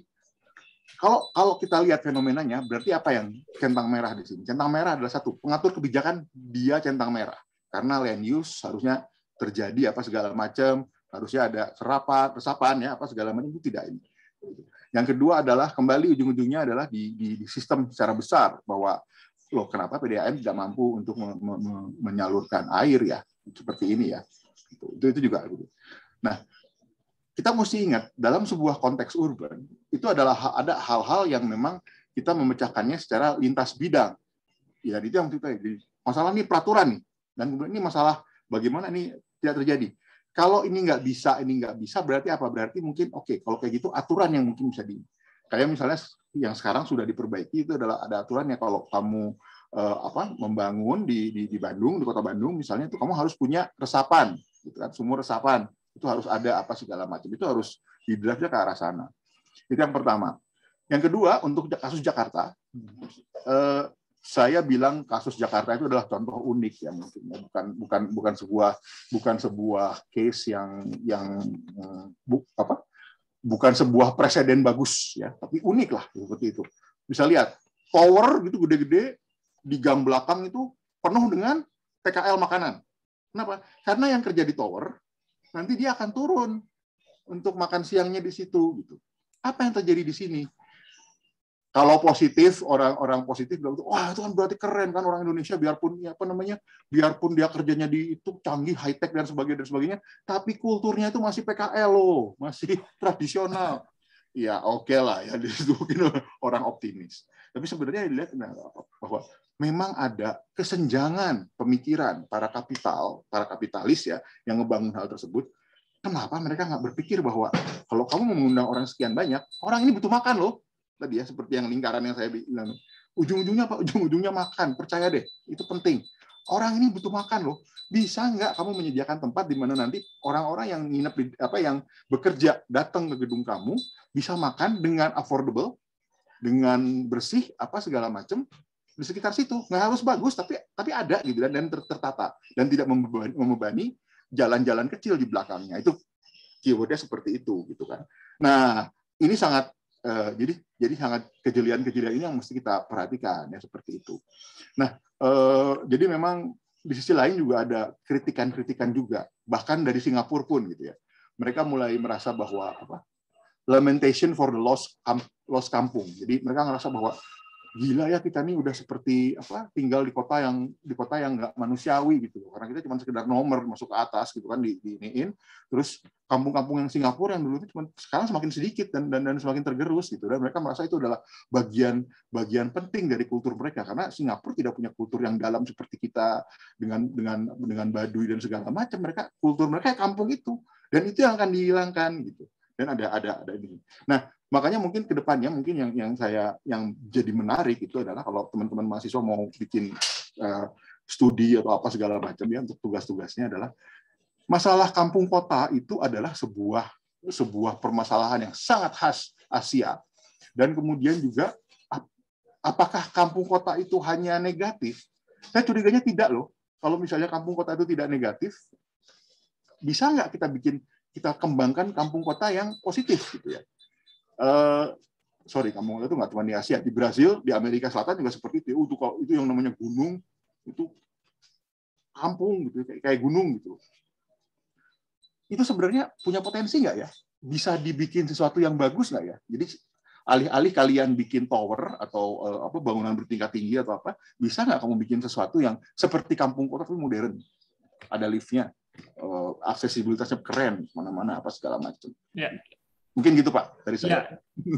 kalau kalau kita lihat fenomenanya, berarti apa yang centang merah di sini? Centang merah adalah satu pengatur kebijakan dia centang merah karena land use harusnya terjadi apa segala macam harusnya ada serapan resapan ya apa segala macam itu tidak ini yang kedua adalah kembali ujung-ujungnya adalah di, di, di sistem secara besar bahwa loh kenapa PDAM tidak mampu untuk me, me, me, menyalurkan air ya seperti ini ya. Gitu. Itu itu, juga gitu. Nah, kita mesti ingat dalam sebuah konteks urban itu adalah ada hal-hal yang memang kita memecahkannya secara lintas bidang. Ya, itu yang kita masalah ini peraturan nih dan kemudian ini masalah bagaimana ini tidak terjadi. Kalau ini nggak bisa, ini nggak bisa, berarti apa? Berarti mungkin oke, okay, kalau kayak gitu aturan yang mungkin bisa di kayak misalnya yang sekarang sudah diperbaiki itu adalah ada aturannya kalau kamu eh, apa membangun di, di di Bandung di kota Bandung misalnya itu kamu harus punya resapan gitu kan Semua resapan itu harus ada apa segala macam itu harus di draftnya ke arah sana itu yang pertama yang kedua untuk kasus Jakarta hmm. eh, saya bilang kasus Jakarta itu adalah contoh unik ya mungkin ya. bukan bukan bukan sebuah bukan sebuah case yang yang eh, bu, apa bukan sebuah presiden bagus ya tapi unik lah seperti itu bisa lihat tower gitu gede-gede di gang belakang itu penuh dengan TKL makanan kenapa karena yang kerja di tower nanti dia akan turun untuk makan siangnya di situ gitu apa yang terjadi di sini kalau positif orang-orang positif bilang wah itu kan berarti keren kan orang Indonesia biarpun ya, apa namanya biarpun dia kerjanya di itu canggih high tech dan sebagainya dan sebagainya tapi kulturnya itu masih PKL loh masih tradisional ya oke okay lah ya mungkin orang optimis tapi sebenarnya dilihat nah, bahwa memang ada kesenjangan pemikiran para kapital para kapitalis ya yang ngebangun hal tersebut kenapa mereka nggak berpikir bahwa kalau kamu mengundang orang sekian banyak orang ini butuh makan loh tadi ya seperti yang lingkaran yang saya bilang ujung-ujungnya apa ujung-ujungnya makan percaya deh itu penting orang ini butuh makan loh bisa nggak kamu menyediakan tempat di mana nanti orang-orang yang nginep di, apa yang bekerja datang ke gedung kamu bisa makan dengan affordable dengan bersih apa segala macam di sekitar situ nggak harus bagus tapi tapi ada gitu dan, dan tertata dan tidak membebani jalan-jalan kecil di belakangnya itu keywordnya seperti itu gitu kan nah ini sangat uh, jadi jadi sangat kejelian-kejelian ini yang mesti kita perhatikan ya seperti itu. Nah, eh, jadi memang di sisi lain juga ada kritikan-kritikan juga bahkan dari Singapura pun gitu ya. Mereka mulai merasa bahwa apa? lamentation for the lost lost kampung. Jadi mereka merasa bahwa gila ya kita nih udah seperti apa tinggal di kota yang di kota yang nggak manusiawi gitu karena kita cuma sekedar nomor masuk ke atas gitu kan di, iniin terus kampung-kampung yang Singapura yang dulu itu cuma sekarang semakin sedikit dan, dan dan semakin tergerus gitu dan mereka merasa itu adalah bagian bagian penting dari kultur mereka karena Singapura tidak punya kultur yang dalam seperti kita dengan dengan dengan Baduy dan segala macam mereka kultur mereka kampung itu dan itu yang akan dihilangkan gitu dan ada ada ada ini nah Makanya mungkin kedepannya mungkin yang yang saya yang jadi menarik itu adalah kalau teman-teman mahasiswa mau bikin uh, studi atau apa segala macam ya untuk tugas-tugasnya adalah masalah kampung kota itu adalah sebuah sebuah permasalahan yang sangat khas Asia dan kemudian juga apakah kampung kota itu hanya negatif? Saya curiganya tidak loh. Kalau misalnya kampung kota itu tidak negatif, bisa nggak kita bikin kita kembangkan kampung kota yang positif gitu ya? sorry eh, sorry kamu itu nggak cuma di Asia, di Brasil di Amerika Selatan juga seperti itu. Itu ya. itu yang namanya gunung itu kampung gitu, kayak, gunung gitu. Itu sebenarnya punya potensi nggak ya? Bisa dibikin sesuatu yang bagus nggak ya? Jadi alih-alih kalian bikin tower atau eh, apa bangunan bertingkat tinggi atau apa, bisa nggak kamu bikin sesuatu yang seperti kampung kota tapi modern? Ada liftnya, eh, aksesibilitasnya keren, mana-mana apa segala macam. Yeah. Mungkin gitu Pak dari saya. Ya.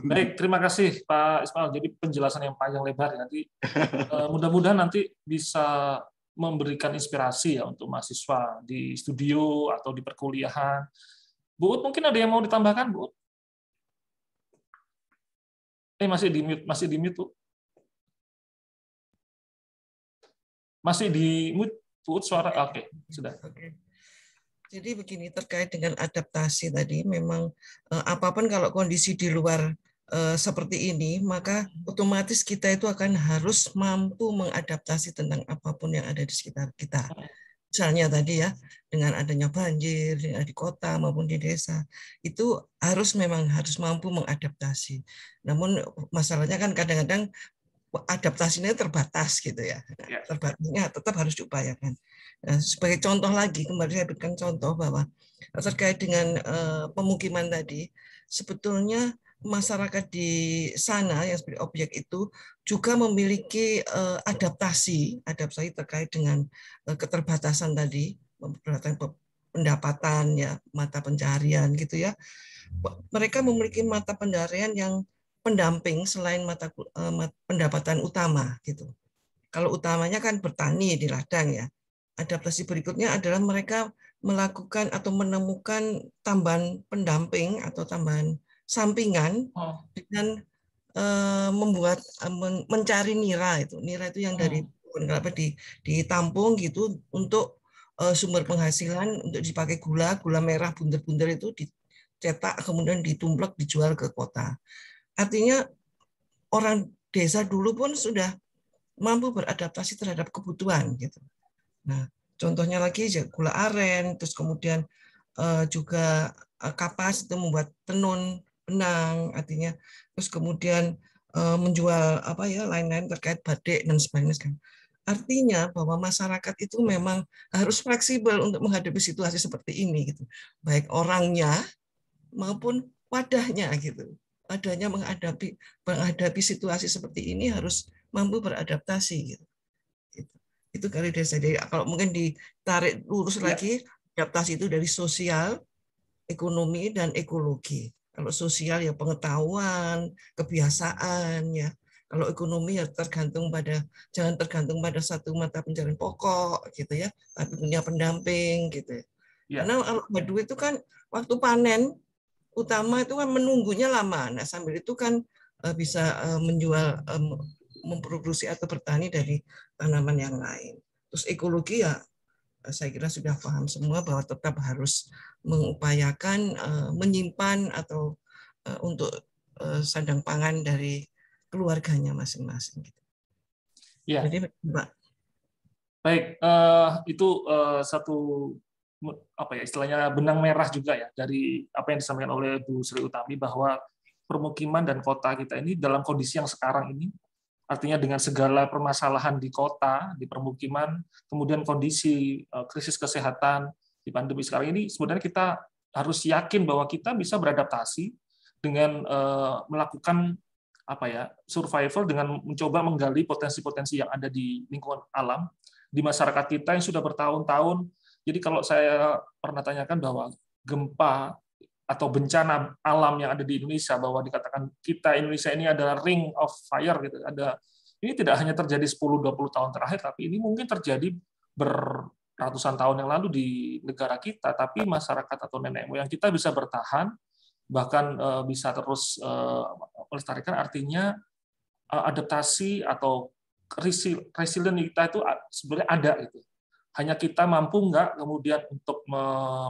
Baik, terima kasih Pak Ismail. Jadi penjelasan yang panjang lebar ya. nanti eh, mudah-mudahan nanti bisa memberikan inspirasi ya untuk mahasiswa di studio atau di perkuliahan. Bu Ut, mungkin ada yang mau ditambahkan, Bu Ut? Eh, masih di mute, masih di mute, Bu. Masih di mute, Bu Ut suara. Oke, okay, sudah. Jadi begini terkait dengan adaptasi tadi, memang eh, apapun kalau kondisi di luar eh, seperti ini, maka hmm. otomatis kita itu akan harus mampu mengadaptasi tentang apapun yang ada di sekitar kita. Hmm. Misalnya tadi ya, dengan adanya banjir di kota maupun di desa, itu harus memang harus mampu mengadaptasi. Namun masalahnya kan kadang-kadang adaptasinya terbatas gitu ya. ya. Terbatasnya tetap harus diupayakan. Nah, sebagai contoh lagi kemarin saya berikan contoh bahwa terkait dengan uh, pemukiman tadi sebetulnya masyarakat di sana yang sebagai objek itu juga memiliki uh, adaptasi adaptasi terkait dengan uh, keterbatasan tadi pendapatan ya mata pencarian gitu ya mereka memiliki mata pencarian yang pendamping selain mata e, pendapatan utama gitu. Kalau utamanya kan bertani di ladang ya. Adaptasi berikutnya adalah mereka melakukan atau menemukan tambahan pendamping atau tambahan sampingan oh. dengan e, membuat e, mencari nira itu. Nira itu yang dari hmm. kenapa di ditampung gitu untuk sumber penghasilan untuk dipakai gula, gula merah bunder-bunder itu dicetak kemudian ditumplek dijual ke kota. Artinya orang desa dulu pun sudah mampu beradaptasi terhadap kebutuhan gitu. Nah, contohnya lagi ya, gula aren, terus kemudian eh, juga eh, kapas itu membuat tenun benang, artinya terus kemudian eh, menjual apa ya lain-lain terkait batik dan sebagainya. Kan. Artinya bahwa masyarakat itu memang harus fleksibel untuk menghadapi situasi seperti ini gitu, baik orangnya maupun wadahnya gitu adanya menghadapi menghadapi situasi seperti ini harus mampu beradaptasi gitu. Itu, itu kali desa. Jadi, kalau mungkin ditarik lurus ya. lagi adaptasi itu dari sosial, ekonomi dan ekologi. Kalau sosial ya pengetahuan, kebiasaan ya. Kalau ekonomi ya tergantung pada jangan tergantung pada satu mata pencarian pokok gitu ya, tapi punya pendamping gitu. Ya. ya. Karena kalau itu kan waktu panen utama itu kan menunggunya lama. Nah, sambil itu kan eh, bisa eh, menjual eh, memproduksi atau bertani dari tanaman yang lain. Terus ekologi ya saya kira sudah paham semua bahwa tetap harus mengupayakan menyimpan atau untuk sandang pangan dari keluarganya masing-masing. Gitu. Ya. Jadi, Mbak. Baik, itu satu apa ya istilahnya benang merah juga ya dari apa yang disampaikan oleh Bu Sri Utami bahwa permukiman dan kota kita ini dalam kondisi yang sekarang ini artinya dengan segala permasalahan di kota, di permukiman, kemudian kondisi eh, krisis kesehatan di pandemi sekarang ini sebenarnya kita harus yakin bahwa kita bisa beradaptasi dengan eh, melakukan apa ya survival dengan mencoba menggali potensi-potensi yang ada di lingkungan alam di masyarakat kita yang sudah bertahun-tahun jadi kalau saya pernah tanyakan bahwa gempa atau bencana alam yang ada di Indonesia bahwa dikatakan kita Indonesia ini adalah ring of fire gitu ada ini tidak hanya terjadi 10 20 tahun terakhir tapi ini mungkin terjadi beratusan tahun yang lalu di negara kita tapi masyarakat atau nenek moyang kita bisa bertahan bahkan eh, bisa terus eh, melestarikan artinya eh, adaptasi atau resilient kita itu sebenarnya ada gitu hanya kita mampu nggak kemudian untuk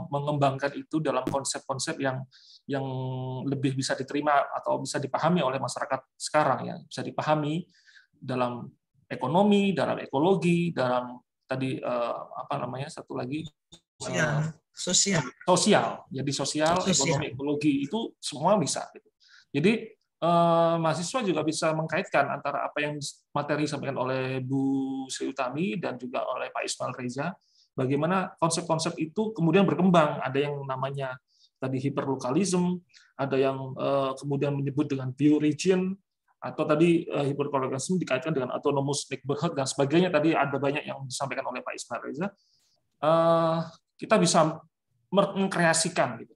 mengembangkan itu dalam konsep-konsep yang yang lebih bisa diterima atau bisa dipahami oleh masyarakat sekarang ya bisa dipahami dalam ekonomi dalam ekologi dalam tadi eh, apa namanya satu lagi eh, sosial sosial jadi sosial, sosial. ekonomi ekologi itu semua bisa gitu. jadi Eh, mahasiswa juga bisa mengkaitkan antara apa yang materi disampaikan oleh Bu Sri Utami dan juga oleh Pak Ismail Reza, bagaimana konsep-konsep itu kemudian berkembang. Ada yang namanya tadi hiperlokalism, ada yang eh, kemudian menyebut dengan bioregion, atau tadi eh, hiperlokalisme dikaitkan dengan autonomous neighborhood dan sebagainya. Tadi ada banyak yang disampaikan oleh Pak Ismail Reza. kita bisa mengkreasikan gitu,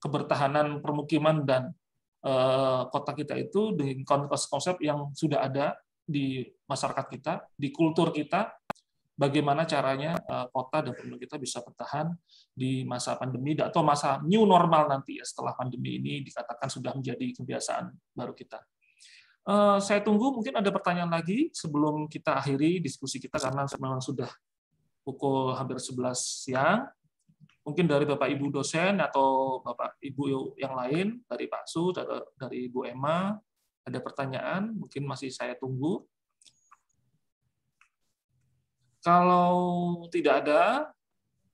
kebertahanan permukiman dan Eh, kota kita itu dengan konsep yang sudah ada di masyarakat kita, di kultur kita, bagaimana caranya eh, kota dan penduduk kita bisa bertahan di masa pandemi atau masa new normal nanti ya setelah pandemi ini dikatakan sudah menjadi kebiasaan baru kita. Eh, saya tunggu mungkin ada pertanyaan lagi sebelum kita akhiri diskusi kita karena memang sudah pukul hampir 11 siang mungkin dari Bapak Ibu dosen atau Bapak Ibu yang lain dari Pak Su dari Ibu Emma ada pertanyaan mungkin masih saya tunggu. Kalau tidak ada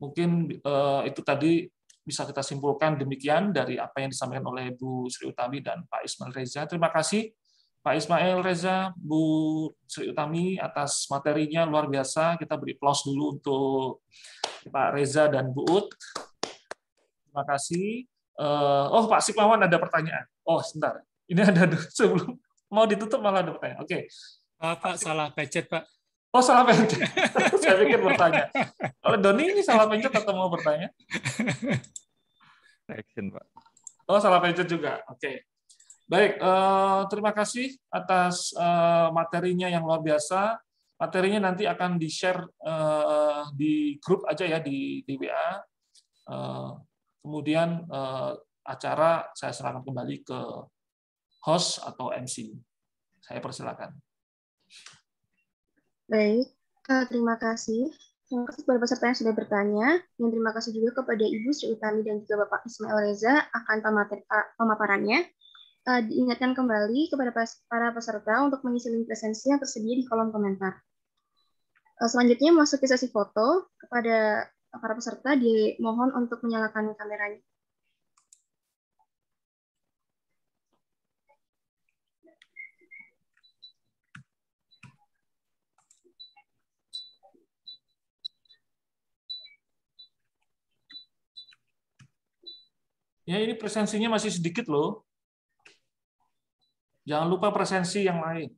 mungkin eh, itu tadi bisa kita simpulkan demikian dari apa yang disampaikan oleh Bu Sri Utami dan Pak Ismail Reza. Terima kasih Pak Ismail Reza, Bu Sri Utami atas materinya luar biasa. Kita beri plus dulu untuk Pak Reza dan Bu Ut. Terima kasih. Eh, oh, Pak Sikmawan ada pertanyaan. Oh, sebentar. Ini ada sebelum mau ditutup malah ada pertanyaan. Oke. Okay. Oh, Pak, salah pencet, Pak. Oh, salah pencet. Saya pikir bertanya. Kalau Doni ini salah pencet atau mau bertanya? Action, Pak. Oh, salah pencet juga. Oke. Okay. Baik, eh, terima kasih atas eh, materinya yang luar biasa. Materinya nanti akan di-share uh, di grup aja ya di, di Uh, kemudian uh, acara saya serahkan kembali ke host atau MC. Saya persilakan. Baik, terima kasih. Terima kasih kepada peserta yang sudah bertanya, dan terima kasih juga kepada Ibu Sri Utami dan juga Bapak Ismail Reza akan ah, pemaparannya. Diingatkan kembali kepada para peserta untuk mengisi link presensi yang tersedia di kolom komentar. Eh, selanjutnya masuk ke sesi foto kepada para peserta dimohon untuk menyalakan kameranya. Ya, ini presensinya masih sedikit loh. Jangan lupa presensi yang lain.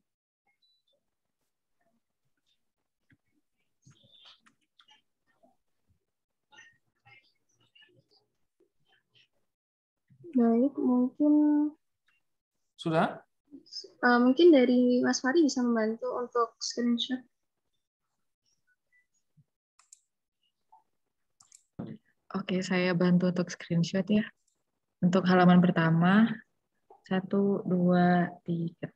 Baik, mungkin sudah? Uh, mungkin dari Mas Fari bisa membantu untuk screenshot. Oke, saya bantu untuk screenshot ya. Untuk halaman pertama, satu, dua, tiga.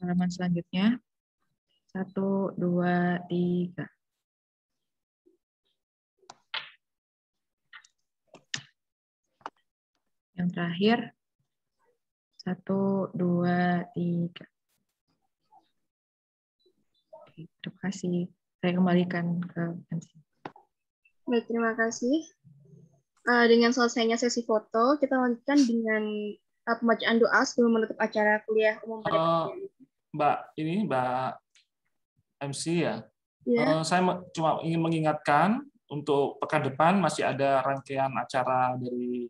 Halaman selanjutnya, satu, dua, tiga. Yang terakhir, satu, dua, tiga. Oke, terima kasih. Saya kembalikan ke MC Baik, terima kasih. Uh, dengan selesainya sesi foto, kita lanjutkan dengan uh, pembacaan doa sebelum menutup acara kuliah umum pada uh, Mbak, ini Mbak MC ya. Yeah. Iya. Uh, saya cuma ingin mengingatkan untuk pekan depan masih ada rangkaian acara dari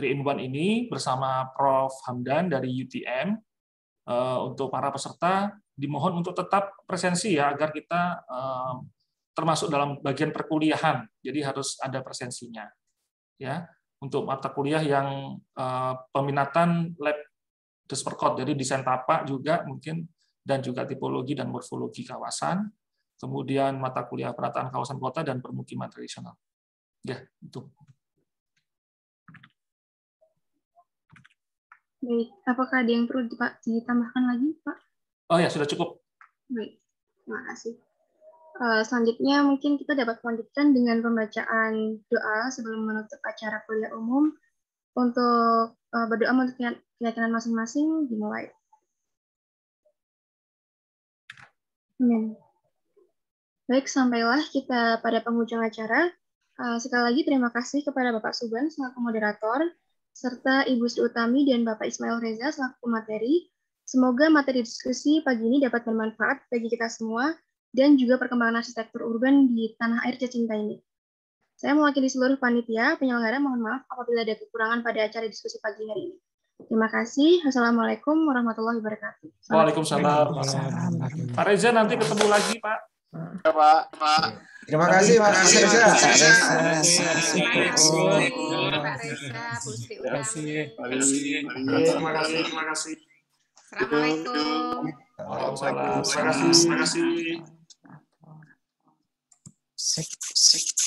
3 in 1 ini bersama Prof Hamdan dari UTM eh, untuk para peserta dimohon untuk tetap presensi ya agar kita eh, termasuk dalam bagian perkuliahan. Jadi harus ada presensinya. Ya, untuk mata kuliah yang eh, peminatan lab Desperkot, jadi desain tapak juga mungkin dan juga tipologi dan morfologi kawasan, kemudian mata kuliah perataan kawasan kota dan permukiman tradisional. Ya, itu. Baik, apakah ada yang perlu ditambahkan lagi, Pak? Oh ya, sudah cukup. Baik, terima kasih. Eh, selanjutnya mungkin kita dapat melanjutkan dengan pembacaan doa sebelum menutup acara kuliah umum untuk eh, berdoa untuk keyakinan masing-masing dimulai. Amin. Baik, sampailah kita pada penghujung acara. Eh, sekali lagi terima kasih kepada Bapak Suban selaku moderator serta Ibu Sri Utami dan Bapak Ismail Reza selaku materi. Semoga materi diskusi pagi ini dapat bermanfaat bagi kita semua dan juga perkembangan arsitektur urban di tanah air cinta ini. Saya mewakili seluruh panitia, penyelenggara mohon maaf apabila ada kekurangan pada acara diskusi pagi hari ini. Terima kasih. Assalamualaikum warahmatullahi wabarakatuh. Waalaikumsalam. Pak Reza nanti ketemu lagi, Pak. Ya, Pak. Pak. Iya. Terima kasih Mas Reza. Terima kasih Terima kasih. Terima kasih. Assalamualaikum. Terima kasih. Terima kasih.